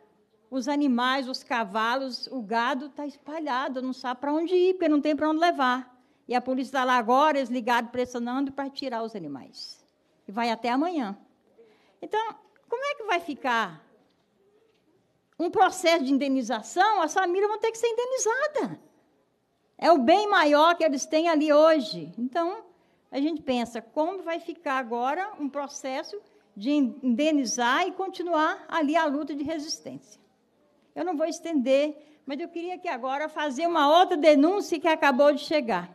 os animais, os cavalos, o gado está espalhado, não sabe para onde ir, porque não tem para onde levar. E a polícia está lá agora, eles ligaram, pressionando para tirar os animais. E vai até amanhã. Então, como é que vai ficar? Um processo de indenização, as famílias vão ter que ser indenizadas. É o bem maior que eles têm ali hoje. Então, a gente pensa, como vai ficar agora um processo de indenizar e continuar ali a luta de resistência. Eu não vou estender, mas eu queria que agora fazer uma outra denúncia que acabou de chegar.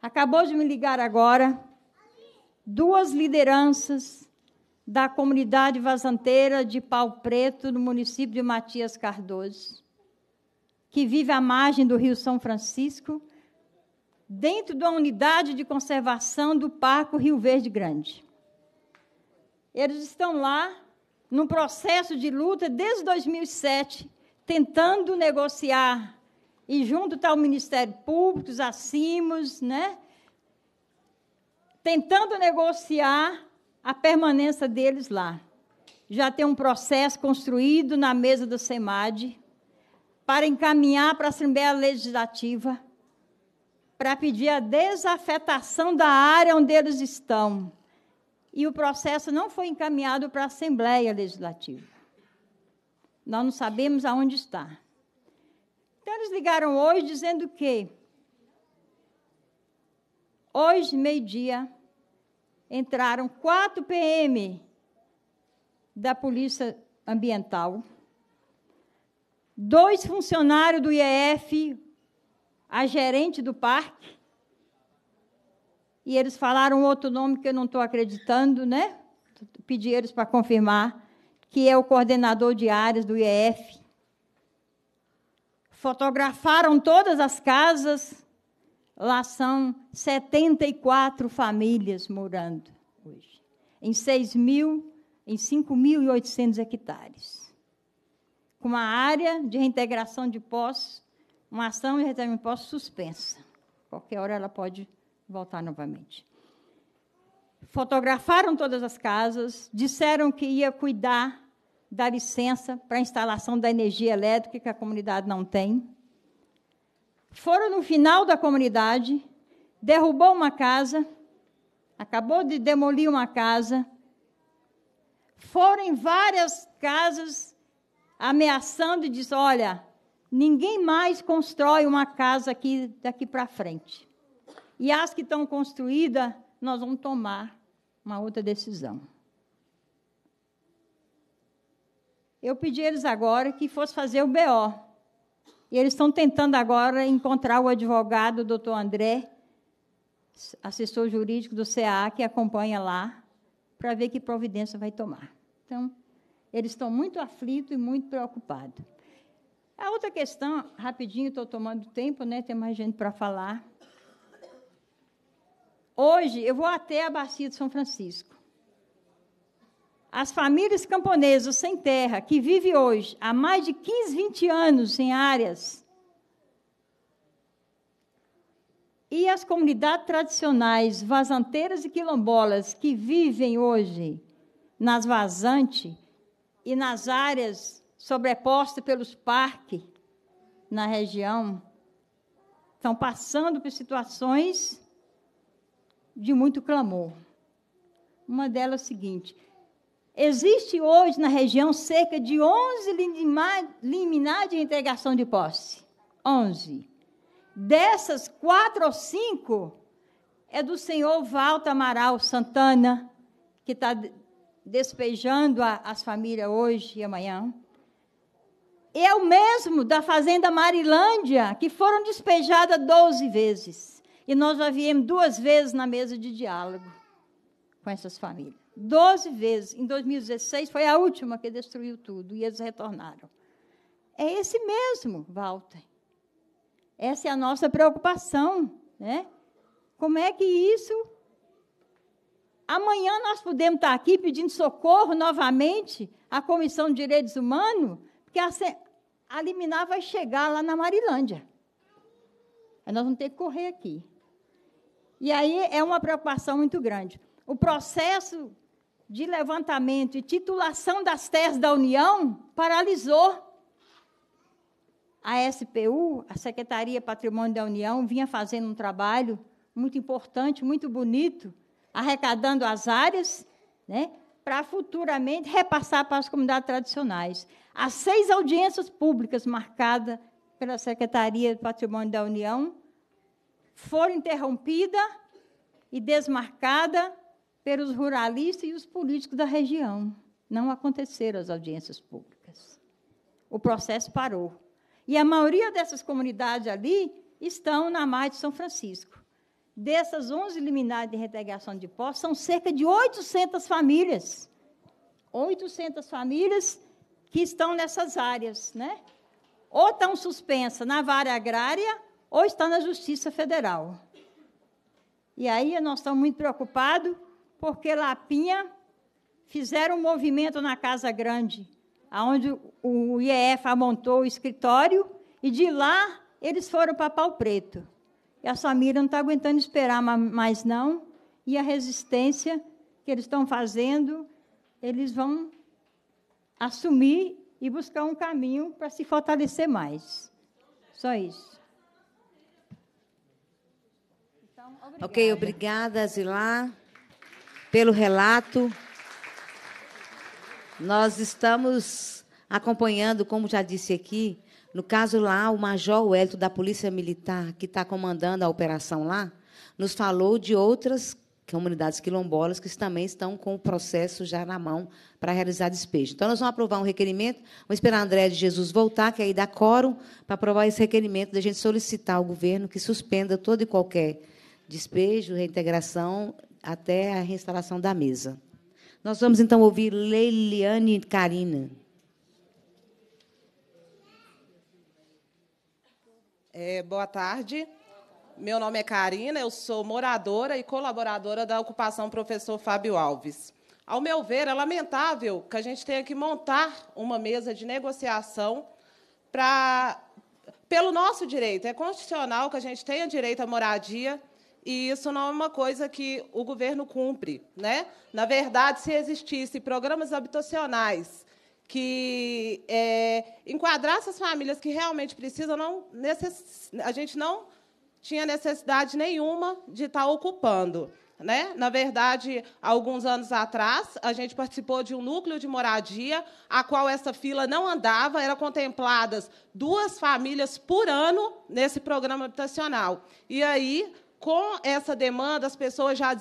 Acabou de me ligar agora duas lideranças da comunidade vazanteira de Pau Preto, no município de Matias Cardoso, que vive à margem do Rio São Francisco, dentro da unidade de conservação do Parco Rio Verde Grande. Eles estão lá num processo de luta desde 2007, tentando negociar. E junto está o Ministério Público, os acimos, né? tentando negociar a permanência deles lá. Já tem um processo construído na mesa do SEMAD para encaminhar para a Assembleia Legislativa para pedir a desafetação da área onde eles estão e o processo não foi encaminhado para a Assembleia Legislativa. Nós não sabemos aonde está. Então, eles ligaram hoje dizendo que, hoje, meio-dia, entraram quatro PM da Polícia Ambiental, dois funcionários do IEF, a gerente do parque, e eles falaram outro nome que eu não estou acreditando, né? Pedi eles para confirmar, que é o coordenador de áreas do IEF. Fotografaram todas as casas, lá são 74 famílias morando hoje, em 6 mil, em 5.800 hectares, com uma área de reintegração de posse, uma ação de reintegração de posse suspensa. Qualquer hora ela pode voltar novamente. Fotografaram todas as casas, disseram que ia cuidar da licença para instalação da energia elétrica que a comunidade não tem. Foram no final da comunidade, derrubou uma casa, acabou de demolir uma casa. Foram em várias casas ameaçando e dizendo: "Olha, ninguém mais constrói uma casa aqui daqui para frente" e as que estão construídas, nós vamos tomar uma outra decisão. Eu pedi eles agora que fosse fazer o BO. E eles estão tentando agora encontrar o advogado, o doutor André, assessor jurídico do CA, que acompanha lá, para ver que providência vai tomar. Então, eles estão muito aflitos e muito preocupados. A outra questão, rapidinho, estou tomando tempo, né? Tem mais gente para falar. Hoje eu vou até a Bacia de São Francisco. As famílias camponesas sem terra, que vivem hoje há mais de 15, 20 anos em áreas, e as comunidades tradicionais, vazanteiras e quilombolas, que vivem hoje nas vazantes e nas áreas sobrepostas pelos parques na região, estão passando por situações de muito clamor. Uma delas é a seguinte: existe hoje na região cerca de 11 liminar de entregação de posse. 11. Dessas, quatro ou cinco é do senhor Valta Amaral Santana, que está despejando a, as famílias hoje e amanhã. Eu é mesmo, da Fazenda Marilândia, que foram despejadas 12 vezes. E nós já viemos duas vezes na mesa de diálogo com essas famílias. Doze vezes. Em 2016 foi a última que destruiu tudo e eles retornaram. É esse mesmo, Walter. Essa é a nossa preocupação. Né? Como é que isso. Amanhã nós podemos estar aqui pedindo socorro novamente à Comissão de Direitos Humanos, porque a, a liminar vai chegar lá na Marilândia. Aí nós vamos ter que correr aqui. E aí é uma preocupação muito grande. O processo de levantamento e titulação das terras da União paralisou. A SPU, a Secretaria Patrimônio da União, vinha fazendo um trabalho muito importante, muito bonito, arrecadando as áreas, né, para futuramente repassar para as comunidades tradicionais. As seis audiências públicas marcadas pela Secretaria do Patrimônio da União for interrompida e desmarcada pelos ruralistas e os políticos da região. Não aconteceram as audiências públicas. O processo parou. E a maioria dessas comunidades ali estão na margem de São Francisco. Dessas 11 liminares de reintegração de posse, são cerca de 800 famílias. 800 famílias que estão nessas áreas, né? Ou estão suspensas na vara agrária ou está na Justiça Federal. E aí nós estamos muito preocupados, porque Lapinha fizeram um movimento na Casa Grande, onde o IEF amontou o escritório, e de lá eles foram para Pau Preto. E a Samira não está aguentando esperar mais, não, e a resistência que eles estão fazendo, eles vão assumir e buscar um caminho para se fortalecer mais. Só isso. Ok, obrigada, Zilá, pelo relato. Nós estamos acompanhando, como já disse aqui, no caso lá, o Major Wellington da Polícia Militar, que está comandando a operação lá, nos falou de outras comunidades quilombolas que também estão com o processo já na mão para realizar despejo. Então, nós vamos aprovar um requerimento, vamos esperar a André de Jesus voltar, que é aí dá quórum, para aprovar esse requerimento da gente solicitar ao governo que suspenda todo e qualquer despejo, reintegração, até a reinstalação da mesa. Nós vamos então ouvir Leiliane Karina. É, boa tarde. Meu nome é Karina, eu sou moradora e colaboradora da ocupação professor Fábio Alves. Ao meu ver, é lamentável que a gente tenha que montar uma mesa de negociação para pelo nosso direito. É constitucional que a gente tenha direito à moradia, e isso não é uma coisa que o governo cumpre. Né? Na verdade, se existissem programas habitacionais que é, enquadrassem as famílias que realmente precisam, não necess... a gente não tinha necessidade nenhuma de estar ocupando. Né? Na verdade, alguns anos atrás, a gente participou de um núcleo de moradia, a qual essa fila não andava, eram contempladas duas famílias por ano nesse programa habitacional. E aí, com essa demanda, as pessoas já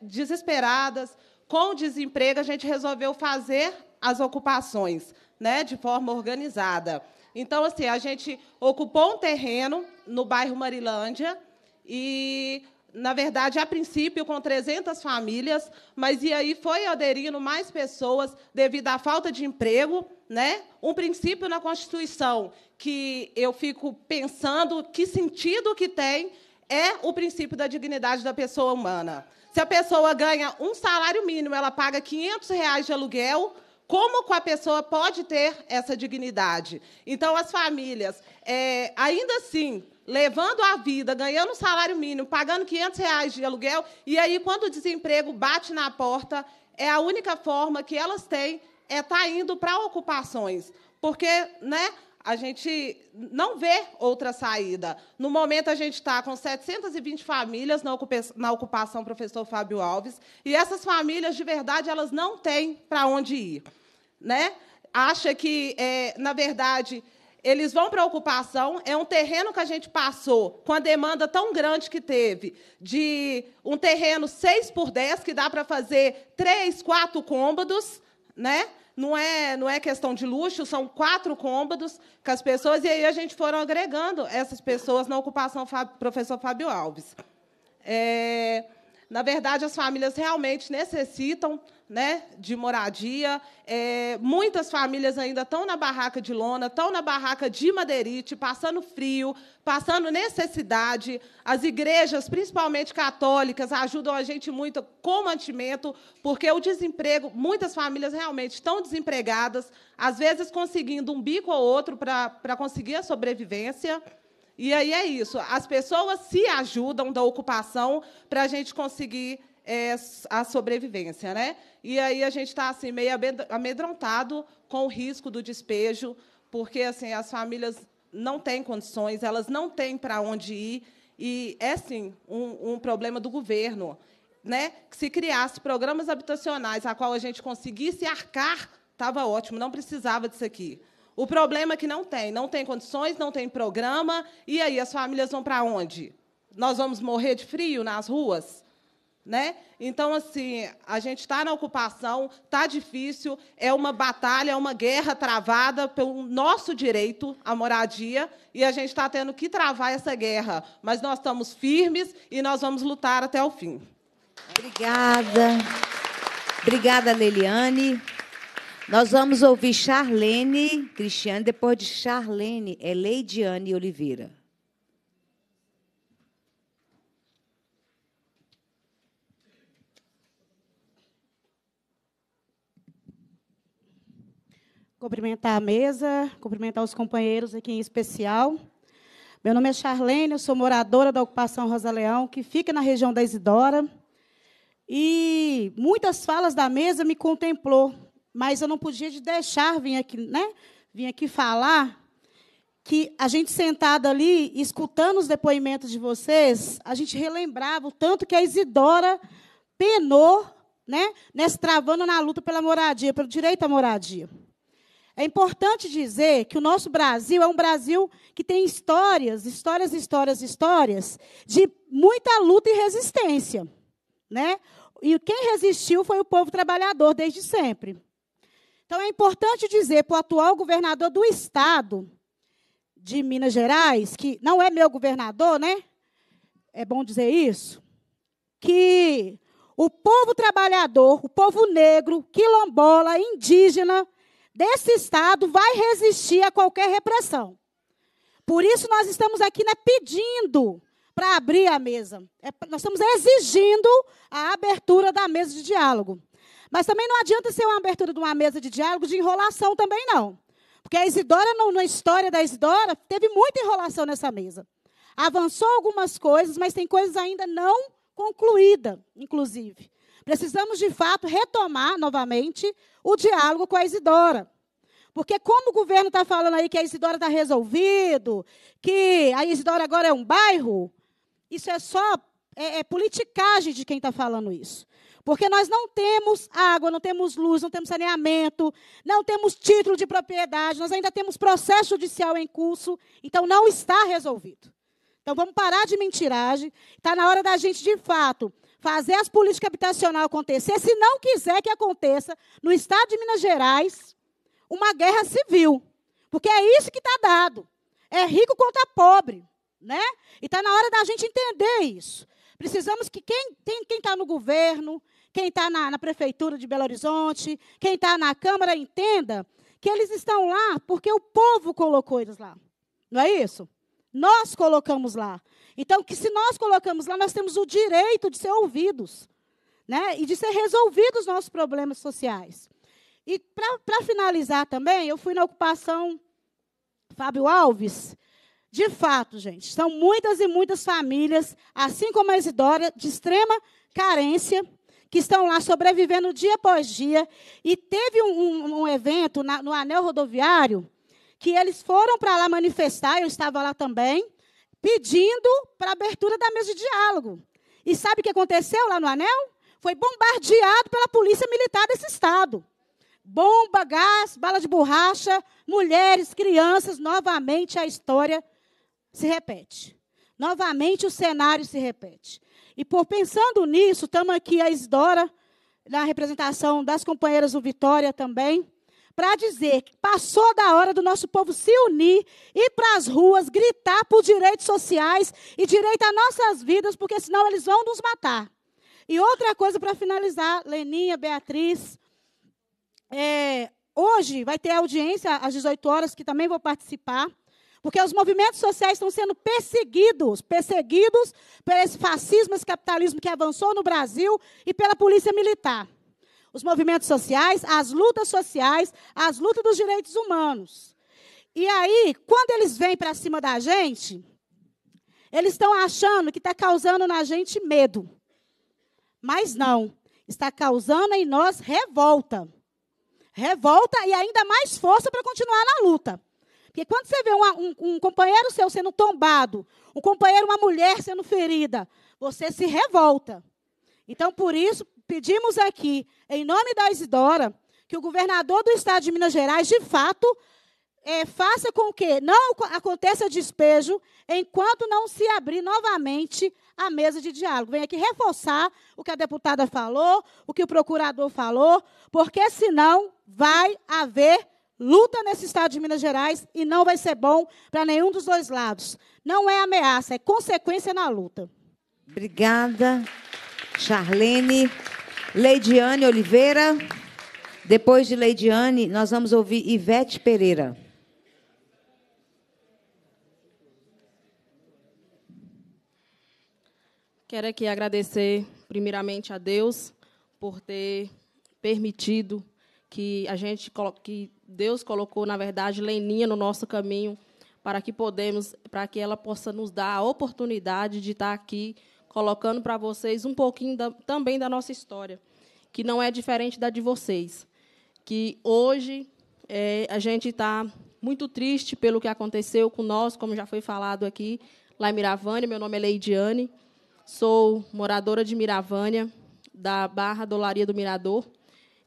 desesperadas, com o desemprego, a gente resolveu fazer as ocupações né, de forma organizada. Então, assim, a gente ocupou um terreno no bairro Marilândia e, na verdade, a princípio com 300 famílias, mas e aí foi aderindo mais pessoas devido à falta de emprego, né? Um princípio na Constituição que eu fico pensando que sentido que tem é o princípio da dignidade da pessoa humana. Se a pessoa ganha um salário mínimo, ela paga 500 reais de aluguel, como a pessoa pode ter essa dignidade? Então, as famílias, é, ainda assim, levando a vida, ganhando um salário mínimo, pagando 500 reais de aluguel, e aí, quando o desemprego bate na porta, é a única forma que elas têm é estar tá indo para ocupações. Porque né, a gente não vê outra saída. No momento, a gente está com 720 famílias na ocupação professor Fábio Alves, e essas famílias, de verdade, elas não têm para onde ir. Né? Acha que, é, na verdade, eles vão para a ocupação, é um terreno que a gente passou com a demanda tão grande que teve, de um terreno 6 por 10, que dá para fazer três, quatro cômodos, né? não é, não é questão de luxo, são quatro cômodos com as pessoas, e aí a gente foram agregando essas pessoas na ocupação Fábio, professor Fábio Alves. É, na verdade, as famílias realmente necessitam né, de moradia. É, muitas famílias ainda estão na barraca de lona, estão na barraca de madeirite, passando frio, passando necessidade. As igrejas, principalmente católicas, ajudam a gente muito com mantimento, porque o desemprego, muitas famílias realmente estão desempregadas, às vezes conseguindo um bico ou outro para conseguir a sobrevivência. E aí é isso. As pessoas se ajudam da ocupação para a gente conseguir é, a sobrevivência, né? E aí a gente está assim meio amedrontado com o risco do despejo, porque assim as famílias não têm condições, elas não têm para onde ir e é sim um, um problema do governo, né? Que se criasse programas habitacionais a qual a gente conseguisse arcar, estava ótimo, não precisava disso aqui. O problema é que não tem, não tem condições, não tem programa, e aí as famílias vão para onde? Nós vamos morrer de frio nas ruas? Né? Então, assim, a gente está na ocupação, está difícil, é uma batalha, é uma guerra travada pelo nosso direito à moradia, e a gente está tendo que travar essa guerra. Mas nós estamos firmes e nós vamos lutar até o fim. Obrigada. Obrigada, Leliane. Nós vamos ouvir Charlene Cristiane, depois de Charlene é Leidiane Oliveira. Cumprimentar a mesa, cumprimentar os companheiros aqui em especial. Meu nome é Charlene, eu sou moradora da ocupação Rosa Leão, que fica na região da Isidora. E muitas falas da mesa me contemplou mas eu não podia deixar vir aqui, né? Vim aqui falar que a gente sentada ali, escutando os depoimentos de vocês, a gente relembrava o tanto que a Isidora penou, né, nesse travando na luta pela moradia, pelo direito à moradia. É importante dizer que o nosso Brasil é um Brasil que tem histórias, histórias, histórias, histórias de muita luta e resistência, né? E quem resistiu foi o povo trabalhador desde sempre. Então é importante dizer para o atual governador do estado de Minas Gerais, que não é meu governador, né? É bom dizer isso, que o povo trabalhador, o povo negro, quilombola, indígena desse estado vai resistir a qualquer repressão. Por isso nós estamos aqui né, pedindo para abrir a mesa. É, nós estamos exigindo a abertura da mesa de diálogo. Mas também não adianta ser uma abertura de uma mesa de diálogo de enrolação também, não. Porque a Isidora, na história da Isidora, teve muita enrolação nessa mesa. Avançou algumas coisas, mas tem coisas ainda não concluídas, inclusive. Precisamos, de fato, retomar novamente o diálogo com a Isidora. Porque como o governo está falando aí que a Isidora está resolvido, que a Isidora agora é um bairro, isso é só é, é politicagem de quem está falando isso. Porque nós não temos água, não temos luz, não temos saneamento, não temos título de propriedade, nós ainda temos processo judicial em curso, então não está resolvido. Então vamos parar de mentiragem. Está na hora da gente, de fato, fazer as políticas habitacionais acontecer. Se não quiser que aconteça no estado de Minas Gerais uma guerra civil. Porque é isso que está dado. É rico contra pobre. Né? E está na hora da gente entender isso. Precisamos que quem está no governo, quem está na, na prefeitura de Belo Horizonte, quem está na Câmara, entenda que eles estão lá porque o povo colocou eles lá. Não é isso? Nós colocamos lá. Então, que se nós colocamos lá, nós temos o direito de ser ouvidos, né? E de ser resolvidos os nossos problemas sociais. E para finalizar também, eu fui na ocupação Fábio Alves. De fato, gente, são muitas e muitas famílias, assim como a Isidora, de extrema carência, que estão lá sobrevivendo dia após dia. E teve um, um, um evento na, no anel rodoviário que eles foram para lá manifestar, eu estava lá também, pedindo para abertura da mesa de diálogo. E sabe o que aconteceu lá no anel? Foi bombardeado pela polícia militar desse estado. Bomba, gás, bala de borracha, mulheres, crianças, novamente a história se repete. Novamente o cenário se repete. E por pensando nisso, estamos aqui a Isdora, na representação das companheiras do Vitória também, para dizer que passou da hora do nosso povo se unir, ir para as ruas, gritar por direitos sociais e direito às nossas vidas, porque senão eles vão nos matar. E outra coisa para finalizar, Leninha, Beatriz, é, hoje vai ter audiência às 18 horas, que também vou participar. Porque os movimentos sociais estão sendo perseguidos, perseguidos por esse fascismo, esse capitalismo que avançou no Brasil e pela polícia militar. Os movimentos sociais, as lutas sociais, as lutas dos direitos humanos. E aí, quando eles vêm para cima da gente, eles estão achando que está causando na gente medo. Mas não, está causando em nós revolta revolta e ainda mais força para continuar na luta. Porque quando você vê uma, um, um companheiro seu sendo tombado, um companheiro, uma mulher sendo ferida, você se revolta. Então, por isso, pedimos aqui, em nome da Isidora, que o governador do estado de Minas Gerais, de fato, é, faça com que não aconteça despejo enquanto não se abrir novamente a mesa de diálogo. Venho aqui reforçar o que a deputada falou, o que o procurador falou, porque senão vai haver luta nesse estado de Minas Gerais e não vai ser bom para nenhum dos dois lados. Não é ameaça, é consequência na luta. Obrigada, Charlene. Leidiane Oliveira. Depois de Leidiane, nós vamos ouvir Ivete Pereira. Quero aqui agradecer, primeiramente, a Deus por ter permitido que a gente que Deus colocou, na verdade, Leninha no nosso caminho para que podemos, para que ela possa nos dar a oportunidade de estar aqui colocando para vocês um pouquinho da, também da nossa história, que não é diferente da de vocês. Que hoje é, a gente está muito triste pelo que aconteceu com nós, como já foi falado aqui, lá em Miravânia. Meu nome é Leidiane, sou moradora de Miravânia, da Barra Dolaria do Mirador.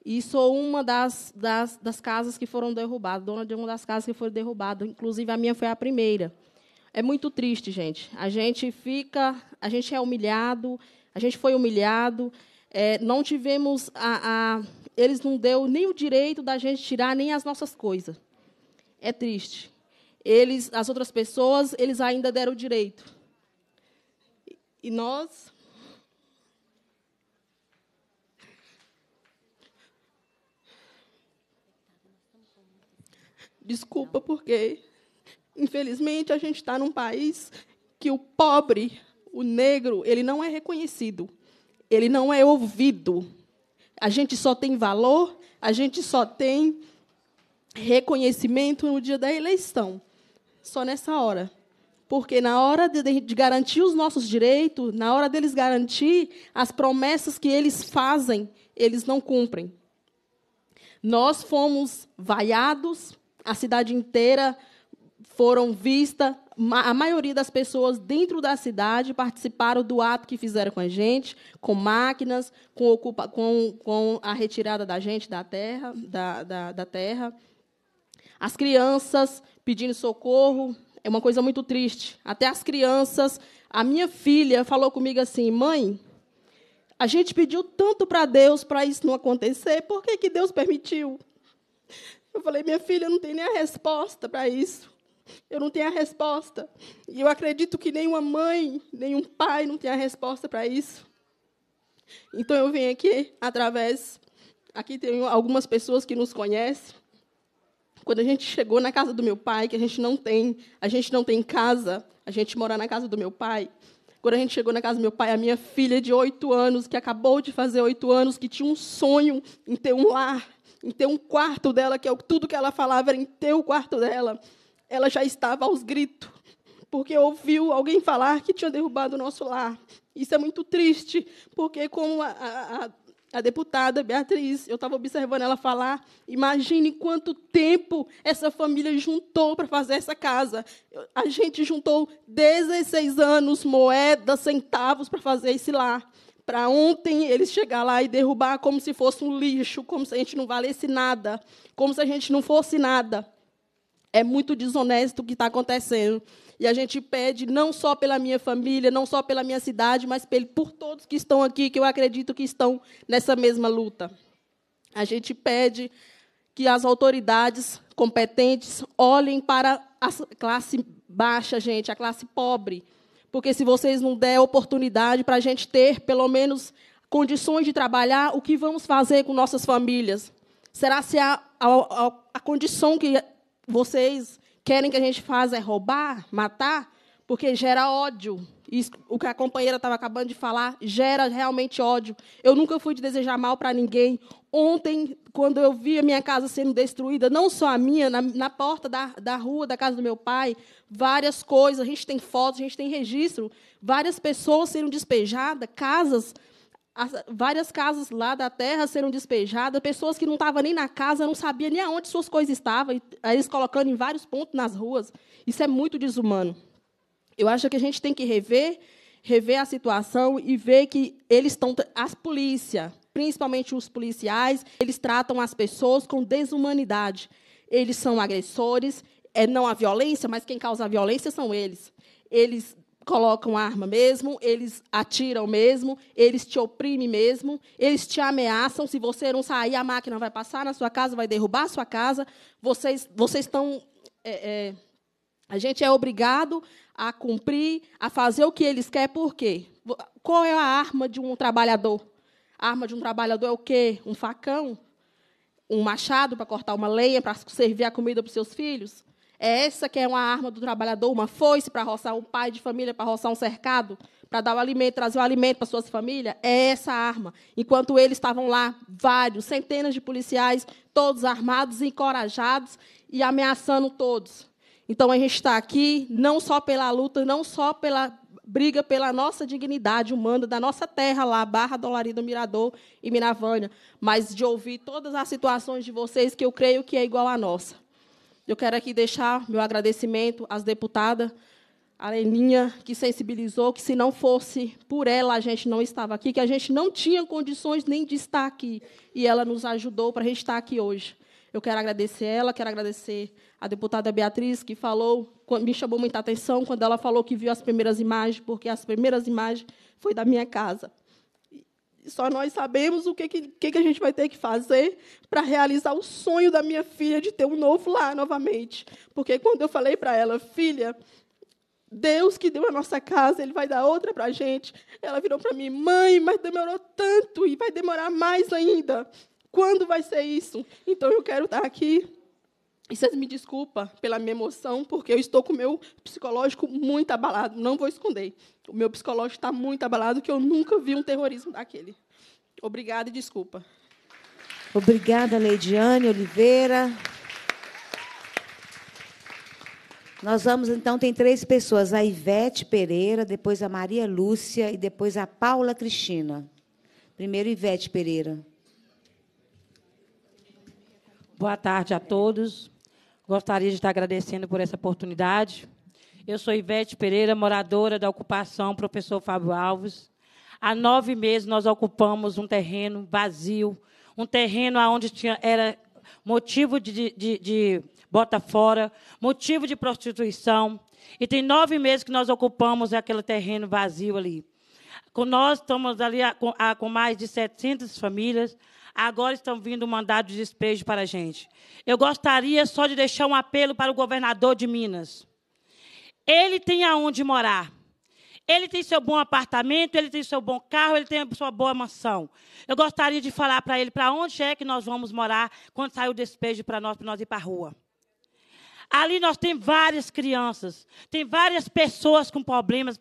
E sou uma das, das, das casas que foram derrubadas, dona de uma das casas que foram derrubadas. Inclusive, a minha foi a primeira. É muito triste, gente. A gente fica, a gente é humilhado, a gente foi humilhado. É, não tivemos a, a, eles não deu nem o direito da gente tirar nem as nossas coisas. É triste. Eles, as outras pessoas, eles ainda deram o direito. E nós Desculpa, porque, infelizmente, a gente está num país que o pobre, o negro, ele não é reconhecido, ele não é ouvido. A gente só tem valor, a gente só tem reconhecimento no dia da eleição, só nessa hora. Porque na hora de, de, garantir os nossos direitos, na hora deles garantir as promessas que eles fazem, eles não cumprem. Nós fomos vaiados, a cidade inteira foram vistas. A maioria das pessoas dentro da cidade participaram do ato que fizeram com a gente, com máquinas, com, ocupa, com, com a retirada da gente da terra, da, da, da terra. As crianças pedindo socorro, é uma coisa muito triste. Até as crianças. A minha filha falou comigo assim: mãe, a gente pediu tanto para Deus para isso não acontecer, por que, que Deus permitiu? Eu falei, minha filha, eu não tenho nem a resposta para isso. Eu não tenho a resposta. E eu acredito que nenhuma mãe, nenhum pai não tem a resposta para isso. Então eu venho aqui através. Aqui tem algumas pessoas que nos conhecem. Quando a gente chegou na casa do meu pai, que a gente não tem, a gente não tem casa, a gente mora na casa do meu pai. Quando a gente chegou na casa do meu pai, a minha filha de oito anos, que acabou de fazer oito anos, que tinha um sonho em ter um lar, em ter um quarto dela, que é tudo que ela falava era em ter o quarto dela, ela já estava aos gritos, porque ouviu alguém falar que tinha derrubado o nosso lar. Isso é muito triste, porque como a, a, a deputada Beatriz, eu estava observando ela falar, imagine quanto tempo essa família juntou para fazer essa casa. A gente juntou 16 anos, moedas, centavos para fazer esse lar para ontem eles chegar lá e derrubar como se fosse um lixo, como se a gente não valesse nada, como se a gente não fosse nada. É muito desonesto o que está acontecendo. E a gente pede não só pela minha família, não só pela minha cidade, mas por todos que estão aqui, que eu acredito que estão nessa mesma luta. A gente pede que as autoridades competentes olhem para a classe baixa, gente, a classe pobre, porque se vocês não der oportunidade para a gente ter, pelo menos, condições de trabalhar, o que vamos fazer com nossas famílias? Será se a, a, a condição que vocês querem que a gente faça é roubar, matar? Porque gera ódio, isso, o que a companheira estava acabando de falar, gera realmente ódio. Eu nunca fui de desejar mal para ninguém. Ontem, quando eu vi a minha casa sendo destruída, não só a minha, na, na porta da, da rua da casa do meu pai, várias coisas, a gente tem fotos, a gente tem registro, várias pessoas sendo despejadas, casas, as, várias casas lá da terra sendo despejadas, pessoas que não estavam nem na casa, não sabiam nem aonde suas coisas estavam, e, eles colocando em vários pontos nas ruas. Isso é muito desumano. Eu acho que a gente tem que rever, rever a situação e ver que eles estão as polícia, principalmente os policiais, eles tratam as pessoas com desumanidade. Eles são agressores, é não a violência, mas quem causa a violência são eles. Eles colocam arma mesmo, eles atiram mesmo, eles te oprimem mesmo, eles te ameaçam. Se você não sair, a máquina vai passar na sua casa, vai derrubar a sua casa. Vocês, vocês estão. É, é, a gente é obrigado a cumprir, a fazer o que eles querem, por quê? Qual é a arma de um trabalhador? A arma de um trabalhador é o quê? Um facão? Um machado para cortar uma lenha, para servir a comida para os seus filhos? É essa que é uma arma do trabalhador, uma foice para roçar um pai de família, para roçar um cercado, para dar o alimento, trazer o alimento para suas famílias? É essa arma. Enquanto eles estavam lá, vários, centenas de policiais, todos armados, encorajados e ameaçando todos. Então a gente está aqui não só pela luta, não só pela briga pela nossa dignidade humana, da nossa terra lá, Barra do Dolarido, Mirador e Minavânia, mas de ouvir todas as situações de vocês que eu creio que é igual à nossa. Eu quero aqui deixar meu agradecimento às deputadas, a Leninha, que sensibilizou que se não fosse por ela a gente não estava aqui, que a gente não tinha condições nem de estar aqui. E ela nos ajudou para a gente estar aqui hoje. Eu quero agradecer ela, quero agradecer a deputada Beatriz, que falou, me chamou muita atenção quando ela falou que viu as primeiras imagens, porque as primeiras imagens foi da minha casa. Só nós sabemos o que, que, que a gente vai ter que fazer para realizar o sonho da minha filha de ter um novo lar novamente. Porque quando eu falei para ela, filha, Deus que deu a nossa casa, Ele vai dar outra para a gente. Ela virou para mim, mãe, mas demorou tanto e vai demorar mais ainda. Quando vai ser isso? Então eu quero estar aqui. E vocês me desculpa pela minha emoção, porque eu estou com o meu psicológico muito abalado. Não vou esconder. O meu psicológico está muito abalado, que eu nunca vi um terrorismo daquele. Obrigada e desculpa. Obrigada, Leidiane Oliveira. Nós vamos, então, tem três pessoas: a Ivete Pereira, depois a Maria Lúcia e depois a Paula Cristina. Primeiro, Ivete Pereira. Boa tarde a todos. Gostaria de estar agradecendo por essa oportunidade. Eu sou Ivete Pereira, moradora da ocupação Professor Fábio Alves. Há nove meses nós ocupamos um terreno vazio, um terreno onde tinha, era motivo de, de, de bota fora, motivo de prostituição. E tem nove meses que nós ocupamos aquele terreno vazio ali. Nós estamos ali com mais de 700 famílias, agora estão vindo mandar de despejo para a gente. Eu gostaria só de deixar um apelo para o governador de Minas. Ele tem aonde morar. Ele tem seu bom apartamento, ele tem seu bom carro, ele tem sua boa mansão. Eu gostaria de falar para ele para onde é que nós vamos morar quando sair o despejo para nós, para nós ir para a rua. Ali nós temos várias crianças, tem várias pessoas com problemas,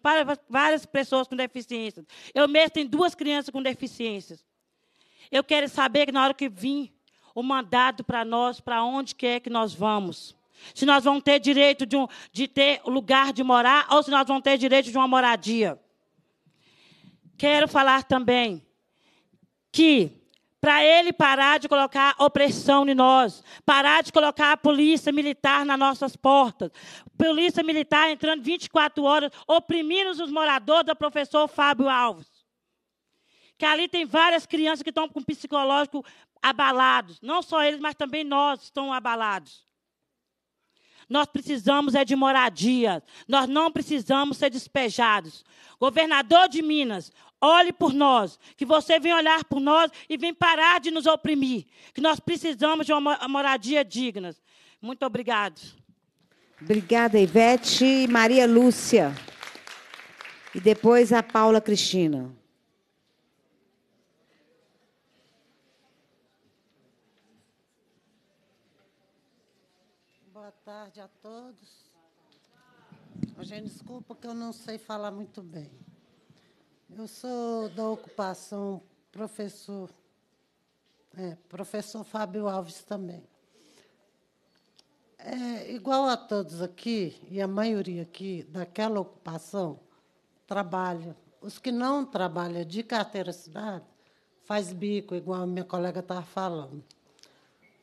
várias pessoas com deficiências. Eu mesmo tenho duas crianças com deficiências. Eu quero saber que na hora que vir o mandado para nós, para onde é que nós vamos. Se nós vamos ter direito de, um, de ter lugar de morar ou se nós vamos ter direito de uma moradia. Quero falar também que para ele parar de colocar opressão em nós, parar de colocar a polícia militar nas nossas portas, polícia militar entrando 24 horas, oprimindo os moradores do professor Fábio Alves que ali tem várias crianças que estão com psicológico abalados. Não só eles, mas também nós estamos abalados. Nós precisamos é de moradia. Nós não precisamos ser despejados. Governador de Minas, olhe por nós. Que você venha olhar por nós e venha parar de nos oprimir. Que nós precisamos de uma moradia digna. Muito obrigado. Obrigada, Ivete. Maria Lúcia. E depois a Paula Cristina. tarde a todos. Gente, desculpa que eu não sei falar muito bem. Eu sou da ocupação professor, é, professor Fábio Alves também. É, igual a todos aqui, e a maioria aqui daquela ocupação, trabalha. Os que não trabalham de carteira cidade, faz bico, igual a minha colega estava falando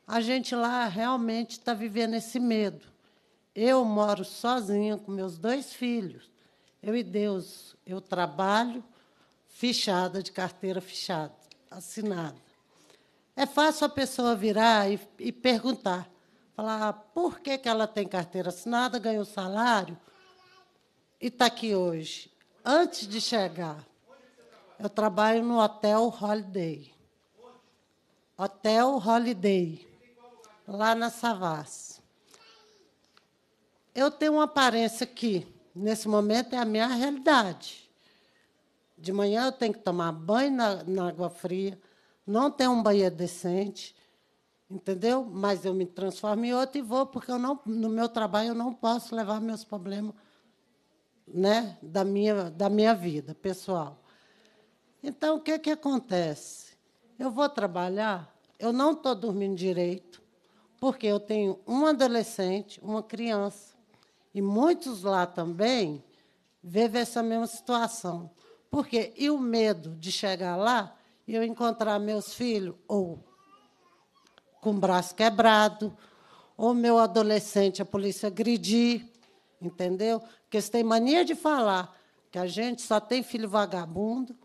a gente lá realmente está vivendo esse medo. Eu moro sozinha com meus dois filhos. Eu e Deus, eu trabalho fichada, de carteira fichada, assinada. É fácil a pessoa virar e, e perguntar, falar ah, por que, que ela tem carteira assinada, ganhou salário e está aqui hoje. Antes de chegar, eu trabalho no Hotel Holiday. Hotel Holiday lá na Savas. Eu tenho uma aparência que, nesse momento, é a minha realidade. De manhã eu tenho que tomar banho na, na água fria, não tenho um banheiro decente, entendeu? Mas eu me transformo em outro e vou, porque eu não, no meu trabalho eu não posso levar meus problemas né, da, minha, da minha vida pessoal. Então, o que, que acontece? Eu vou trabalhar, eu não estou dormindo direito, porque eu tenho um adolescente, uma criança, e muitos lá também vivem essa mesma situação. Porque e o medo de chegar lá e eu encontrar meus filhos ou com o braço quebrado, ou meu adolescente, a polícia agredir, entendeu? Porque eles têm mania de falar que a gente só tem filho vagabundo,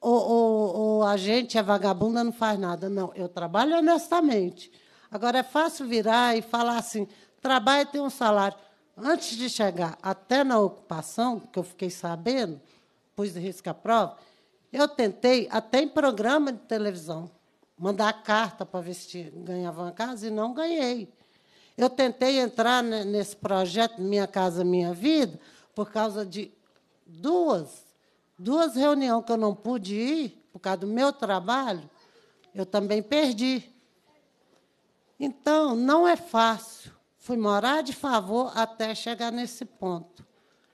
ou, ou, ou a gente é vagabunda, não faz nada. Não, eu trabalho honestamente. Agora, é fácil virar e falar assim: trabalho e tem um salário. Antes de chegar até na ocupação, que eu fiquei sabendo, pus de risco à prova, eu tentei, até em programa de televisão, mandar carta para ver se ganhava uma casa e não ganhei. Eu tentei entrar nesse projeto Minha Casa Minha Vida por causa de duas, duas reuniões que eu não pude ir por causa do meu trabalho, eu também perdi. Então, não é fácil. Fui morar de favor até chegar nesse ponto.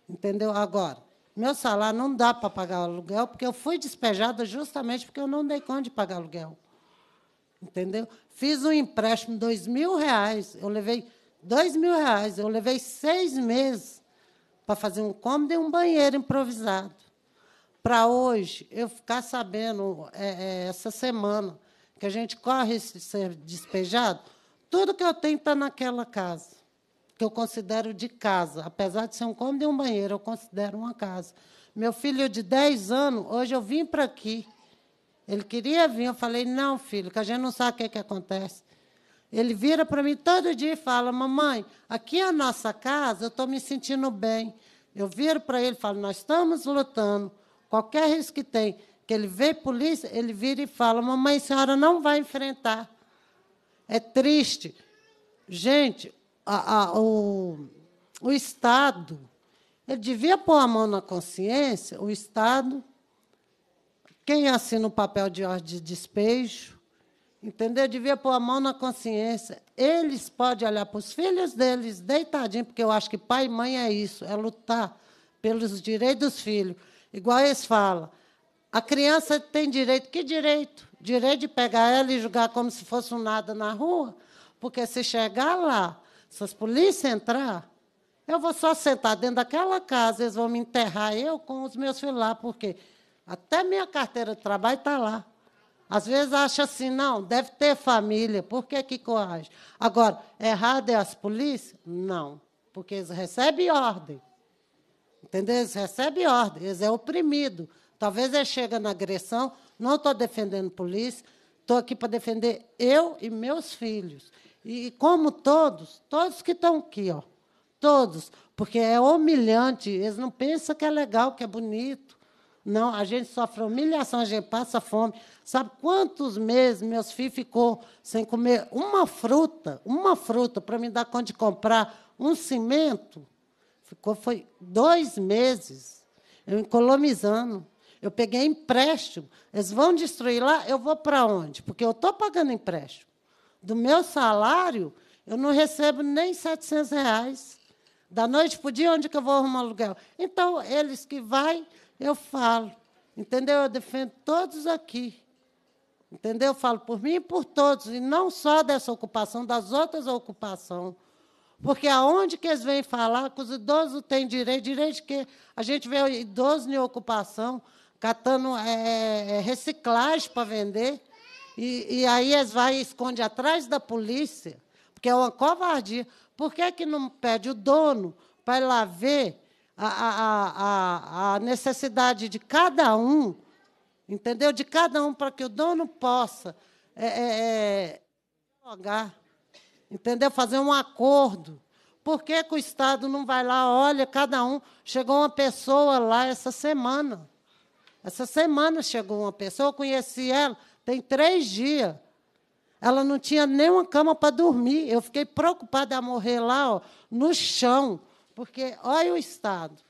Entendeu? Agora, meu salário não dá para pagar o aluguel, porque eu fui despejada justamente porque eu não dei conta de pagar aluguel. Entendeu? Fiz um empréstimo de dois mil reais. Eu levei dois mil reais. Eu levei seis meses para fazer um cômodo e um banheiro improvisado. Para hoje, eu ficar sabendo é, é, essa semana que a gente corre ser despejado, tudo que eu tenho está naquela casa, que eu considero de casa. Apesar de ser um cômodo e um banheiro, eu considero uma casa. Meu filho de 10 anos, hoje eu vim para aqui. Ele queria vir, eu falei, não, filho, que a gente não sabe o que, é que acontece. Ele vira para mim todo dia e fala, mamãe, aqui é a nossa casa, eu estou me sentindo bem. Eu viro para ele e falo, nós estamos lutando, qualquer risco que tem que ele vê polícia, ele vira e fala: Mamãe, a senhora não vai enfrentar. É triste. Gente, a, a, o, o Estado, ele devia pôr a mão na consciência, o Estado, quem assina o papel de ordem de despejo, entendeu? Devia pôr a mão na consciência. Eles podem olhar para os filhos deles deitadinho, porque eu acho que pai e mãe é isso, é lutar pelos direitos dos filhos. Igual eles falam, a criança tem direito, que direito? Direito de pegar ela e jogar como se fosse um nada na rua? Porque se chegar lá, se as polícias entrar, eu vou só sentar dentro daquela casa, eles vão me enterrar eu com os meus filhos lá, porque até minha carteira de trabalho está lá. Às vezes acha assim, não, deve ter família, por que que coage? Agora, errado é as polícias? Não, porque eles recebem ordem. Entendeu? Eles recebem ordem, eles é oprimido. Talvez ele chegue na agressão. Não estou defendendo polícia, estou aqui para defender eu e meus filhos. E como todos, todos que estão aqui, ó, todos, porque é humilhante. Eles não pensam que é legal, que é bonito. Não, a gente sofre humilhação, a gente passa fome. Sabe quantos meses meus filhos ficou sem comer uma fruta, uma fruta para me dar conta de comprar um cimento? Ficou foi dois meses eu economizando. Eu peguei empréstimo. Eles vão destruir lá, eu vou para onde? Porque eu estou pagando empréstimo. Do meu salário, eu não recebo nem 700 reais. Da noite para o dia, onde que eu vou arrumar aluguel? Então, eles que vai, eu falo. Entendeu? Eu defendo todos aqui. Entendeu? Eu falo por mim e por todos, e não só dessa ocupação, das outras ocupações. Porque aonde que eles vêm falar que os idosos têm direito? Direito de quê? A gente vê idosos em ocupação, catando é, é, é reciclagem para vender. E, e, aí eles vai e esconde atrás da polícia, porque é uma covardia. Por que, é que não pede o dono para ir lá ver a, a, a, a necessidade de cada um, entendeu? De cada um para que o dono possa é, é, jogar, entendeu? Fazer um acordo. Por que, que o Estado não vai lá, olha, cada um. Chegou uma pessoa lá essa semana essa semana chegou uma pessoa, eu conheci ela, tem três dias. Ela não tinha nenhuma cama para dormir. Eu fiquei preocupada a morrer lá, ó, no chão, porque olha o estado.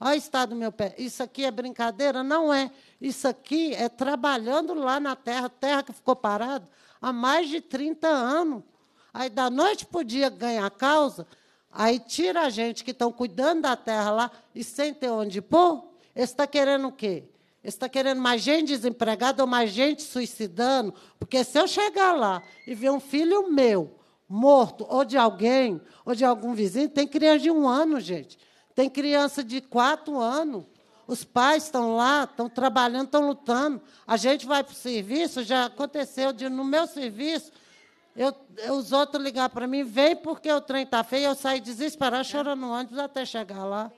Olha o estado do meu pé. Isso aqui é brincadeira? Não é. Isso aqui é trabalhando lá na terra, terra que ficou parada há mais de 30 anos. Aí, da noite para o dia, ganha causa, aí tira a gente que estão cuidando da terra lá e sem ter onde pôr está querendo o quê? está querendo mais gente desempregada ou mais gente suicidando? Porque se eu chegar lá e ver um filho meu morto, ou de alguém, ou de algum vizinho, tem criança de um ano, gente. Tem criança de quatro anos. Os pais estão lá, estão trabalhando, estão lutando. A gente vai para o serviço, já aconteceu de no meu serviço. Eu, os outros ligaram para mim, vem porque o trem está feio, eu saí desesperado chorando no ônibus até chegar lá.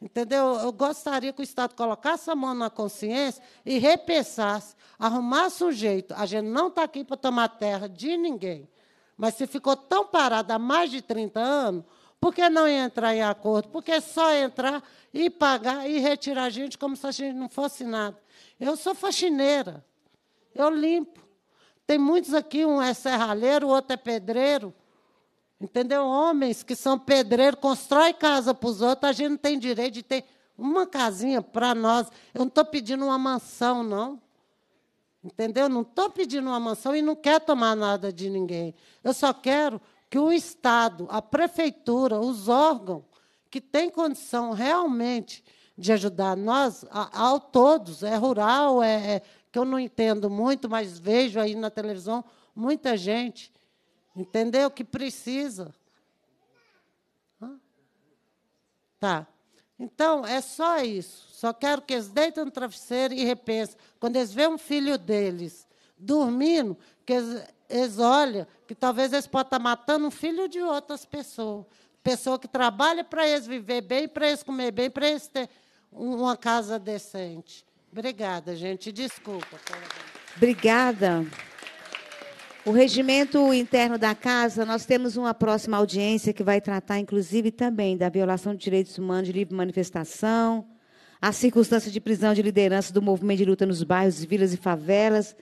Entendeu? Eu gostaria que o Estado colocasse a mão na consciência e repensasse, arrumasse um jeito. A gente não está aqui para tomar terra de ninguém. Mas se ficou tão parado há mais de 30 anos, por que não entrar em acordo? Por que só entrar e pagar e retirar a gente como se a gente não fosse nada? Eu sou faxineira, eu limpo. Tem muitos aqui, um é serralheiro, o outro é pedreiro. Entendeu? Homens que são pedreiros, constrói casa para os outros, a gente não tem direito de ter uma casinha para nós. Eu não estou pedindo uma mansão, não. Entendeu? Não estou pedindo uma mansão e não quero tomar nada de ninguém. Eu só quero que o Estado, a prefeitura, os órgãos que têm condição realmente de ajudar nós, ao todos, é rural, é, é que eu não entendo muito, mas vejo aí na televisão muita gente Entendeu? Que precisa. Tá. Então, é só isso. Só quero que eles deitem no travesseiro e repensem. Quando eles veem um filho deles dormindo, que eles, eles olham que talvez eles possam estar matando um filho de outras pessoas. Pessoa que trabalha para eles viver bem, para eles comer bem, para eles ter uma casa decente. Obrigada, gente. Desculpa. Obrigada. O regimento interno da casa, nós temos uma próxima audiência que vai tratar, inclusive, também da violação de direitos humanos de livre manifestação, a circunstância de prisão de liderança do movimento de luta nos bairros, vilas e favelas,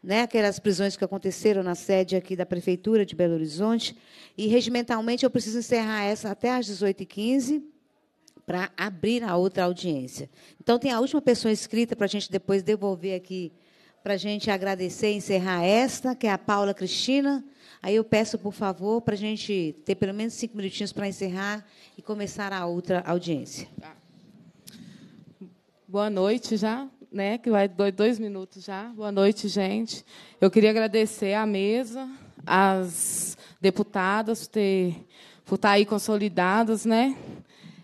né, aquelas prisões que aconteceram na sede aqui da Prefeitura de Belo Horizonte. E, regimentalmente, eu preciso encerrar essa até às 18h15 para abrir a outra audiência. Então, tem a última pessoa inscrita para a gente depois devolver aqui para a gente agradecer e encerrar esta, que é a Paula Cristina. Aí eu peço, por favor, para a gente ter pelo menos cinco minutinhos para encerrar e começar a outra audiência. Tá. Boa noite já, né? Que vai dois minutos já. Boa noite, gente. Eu queria agradecer à mesa, às deputadas por, ter, por estar aí consolidadas, né?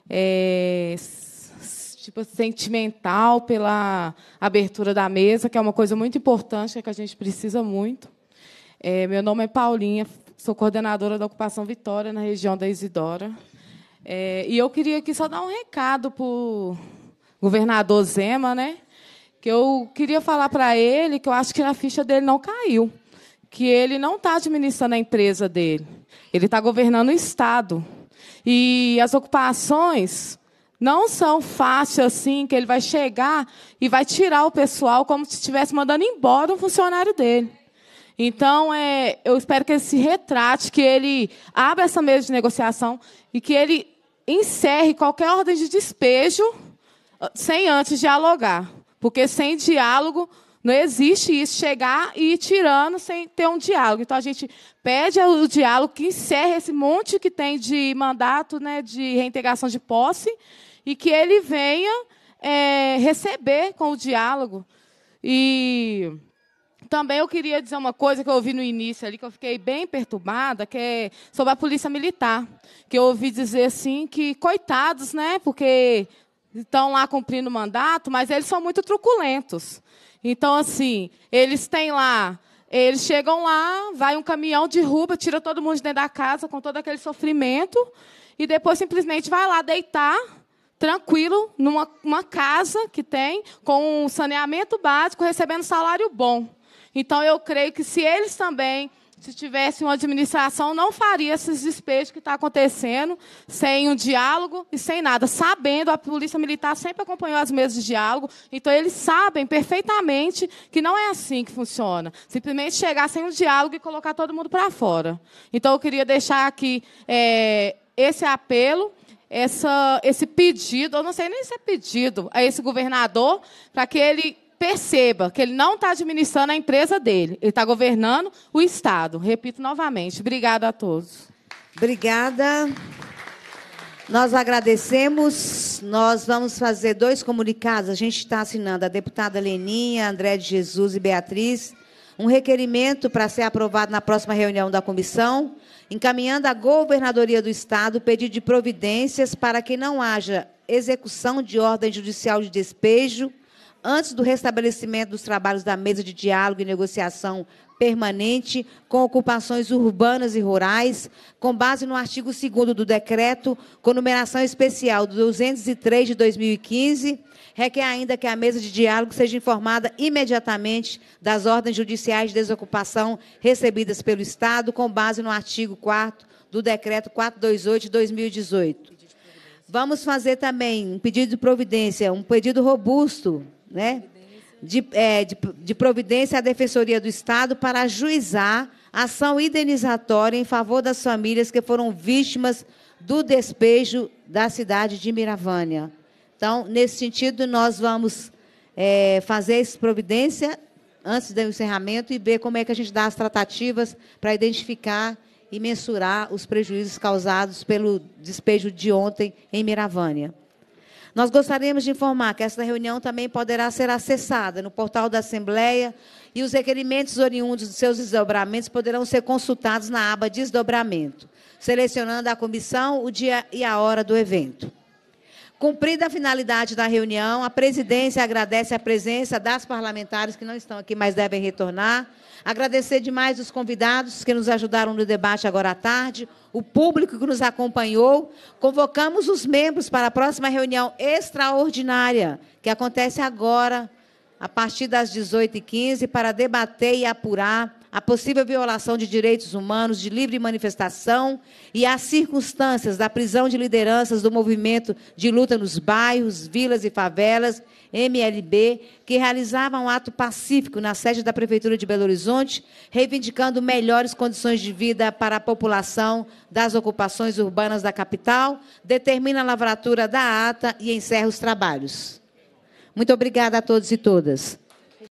É, tipo sentimental pela abertura da mesa, que é uma coisa muito importante, é que a gente precisa muito. É, meu nome é Paulinha, sou coordenadora da Ocupação Vitória na região da Isidora. É, e eu queria aqui só dar um recado para o governador Zema, né? Que eu queria falar para ele que eu acho que na ficha dele não caiu, que ele não está administrando a empresa dele, ele está governando o Estado. E as ocupações não são fáceis assim, que ele vai chegar e vai tirar o pessoal como se estivesse mandando embora um funcionário dele. Então, é, eu espero que ele se retrate, que ele abra essa mesa de negociação e que ele encerre qualquer ordem de despejo ah, sem antes dialogar. Porque sem diálogo não existe isso, chegar e ir tirando sem ter um diálogo. Então, a gente pede o diálogo que encerre esse monte que tem de mandato né, de reintegração de posse e que ele venha é, receber com o diálogo. E também eu queria dizer uma coisa que eu ouvi no início ali, que eu fiquei bem perturbada, que é sobre a polícia militar. Que eu ouvi dizer assim que, coitados, né? Porque estão lá cumprindo o mandato, mas eles são muito truculentos. Então, assim, eles têm lá. Eles chegam lá, vai um caminhão, derruba, tira todo mundo de dentro da casa com todo aquele sofrimento, e depois simplesmente vai lá deitar, tranquilo, numa casa que tem, com um saneamento básico, recebendo salário bom. Então, eu creio que se eles também se tivesse uma administração, não faria esses despejos que está acontecendo sem um diálogo e sem nada. Sabendo, a Polícia Militar sempre acompanhou as mesas de diálogo, então eles sabem perfeitamente que não é assim que funciona. Simplesmente chegar sem um diálogo e colocar todo mundo para fora. Então eu queria deixar aqui é, esse apelo essa, esse pedido, eu não sei nem se é pedido, a esse governador, para que ele perceba que ele não está administrando a empresa dele, ele está governando o Estado. Repito novamente. Obrigada a todos. Obrigada. Nós agradecemos. Nós vamos fazer dois comunicados. A gente está assinando a deputada Leninha, André de Jesus e Beatriz um requerimento para ser aprovado na próxima reunião da comissão, encaminhando à Governadoria do Estado pedido de providências para que não haja execução de ordem judicial de despejo antes do restabelecimento dos trabalhos da mesa de diálogo e negociação permanente com ocupações urbanas e rurais, com base no artigo 2 do decreto com numeração especial 203 de 2015, requer ainda que a mesa de diálogo seja informada imediatamente das ordens judiciais de desocupação recebidas pelo Estado com base no artigo 4 do decreto 428 de 2018. Vamos fazer também um pedido de providência, um pedido robusto né? De, é, de, de, providência à Defensoria do Estado para ajuizar ação indenizatória em favor das famílias que foram vítimas do despejo da cidade de Miravânia. Então, nesse sentido, nós vamos é, fazer essa providência antes do encerramento e ver como é que a gente dá as tratativas para identificar e mensurar os prejuízos causados pelo despejo de ontem em Miravânia. Nós gostaríamos de informar que esta reunião também poderá ser acessada no portal da Assembleia e os requerimentos oriundos de seus desdobramentos poderão ser consultados na aba Desdobramento, selecionando a comissão, o dia e a hora do evento. Cumprida a finalidade da reunião, a presidência agradece a presença das parlamentares que não estão aqui, mas devem retornar Agradecer demais os convidados que nos ajudaram no debate agora à tarde, o público que nos acompanhou. Convocamos os membros para a próxima reunião extraordinária, que acontece agora, a partir das 18h15, para debater e apurar a possível violação de direitos humanos de livre manifestação e as circunstâncias da prisão de lideranças do movimento de luta nos bairros, vilas e favelas MLB, que realizava um ato pacífico na sede da Prefeitura de Belo Horizonte, reivindicando melhores condições de vida para a população das ocupações urbanas da capital, determina a lavratura da ata e encerra os trabalhos. Muito obrigada a todos e todas.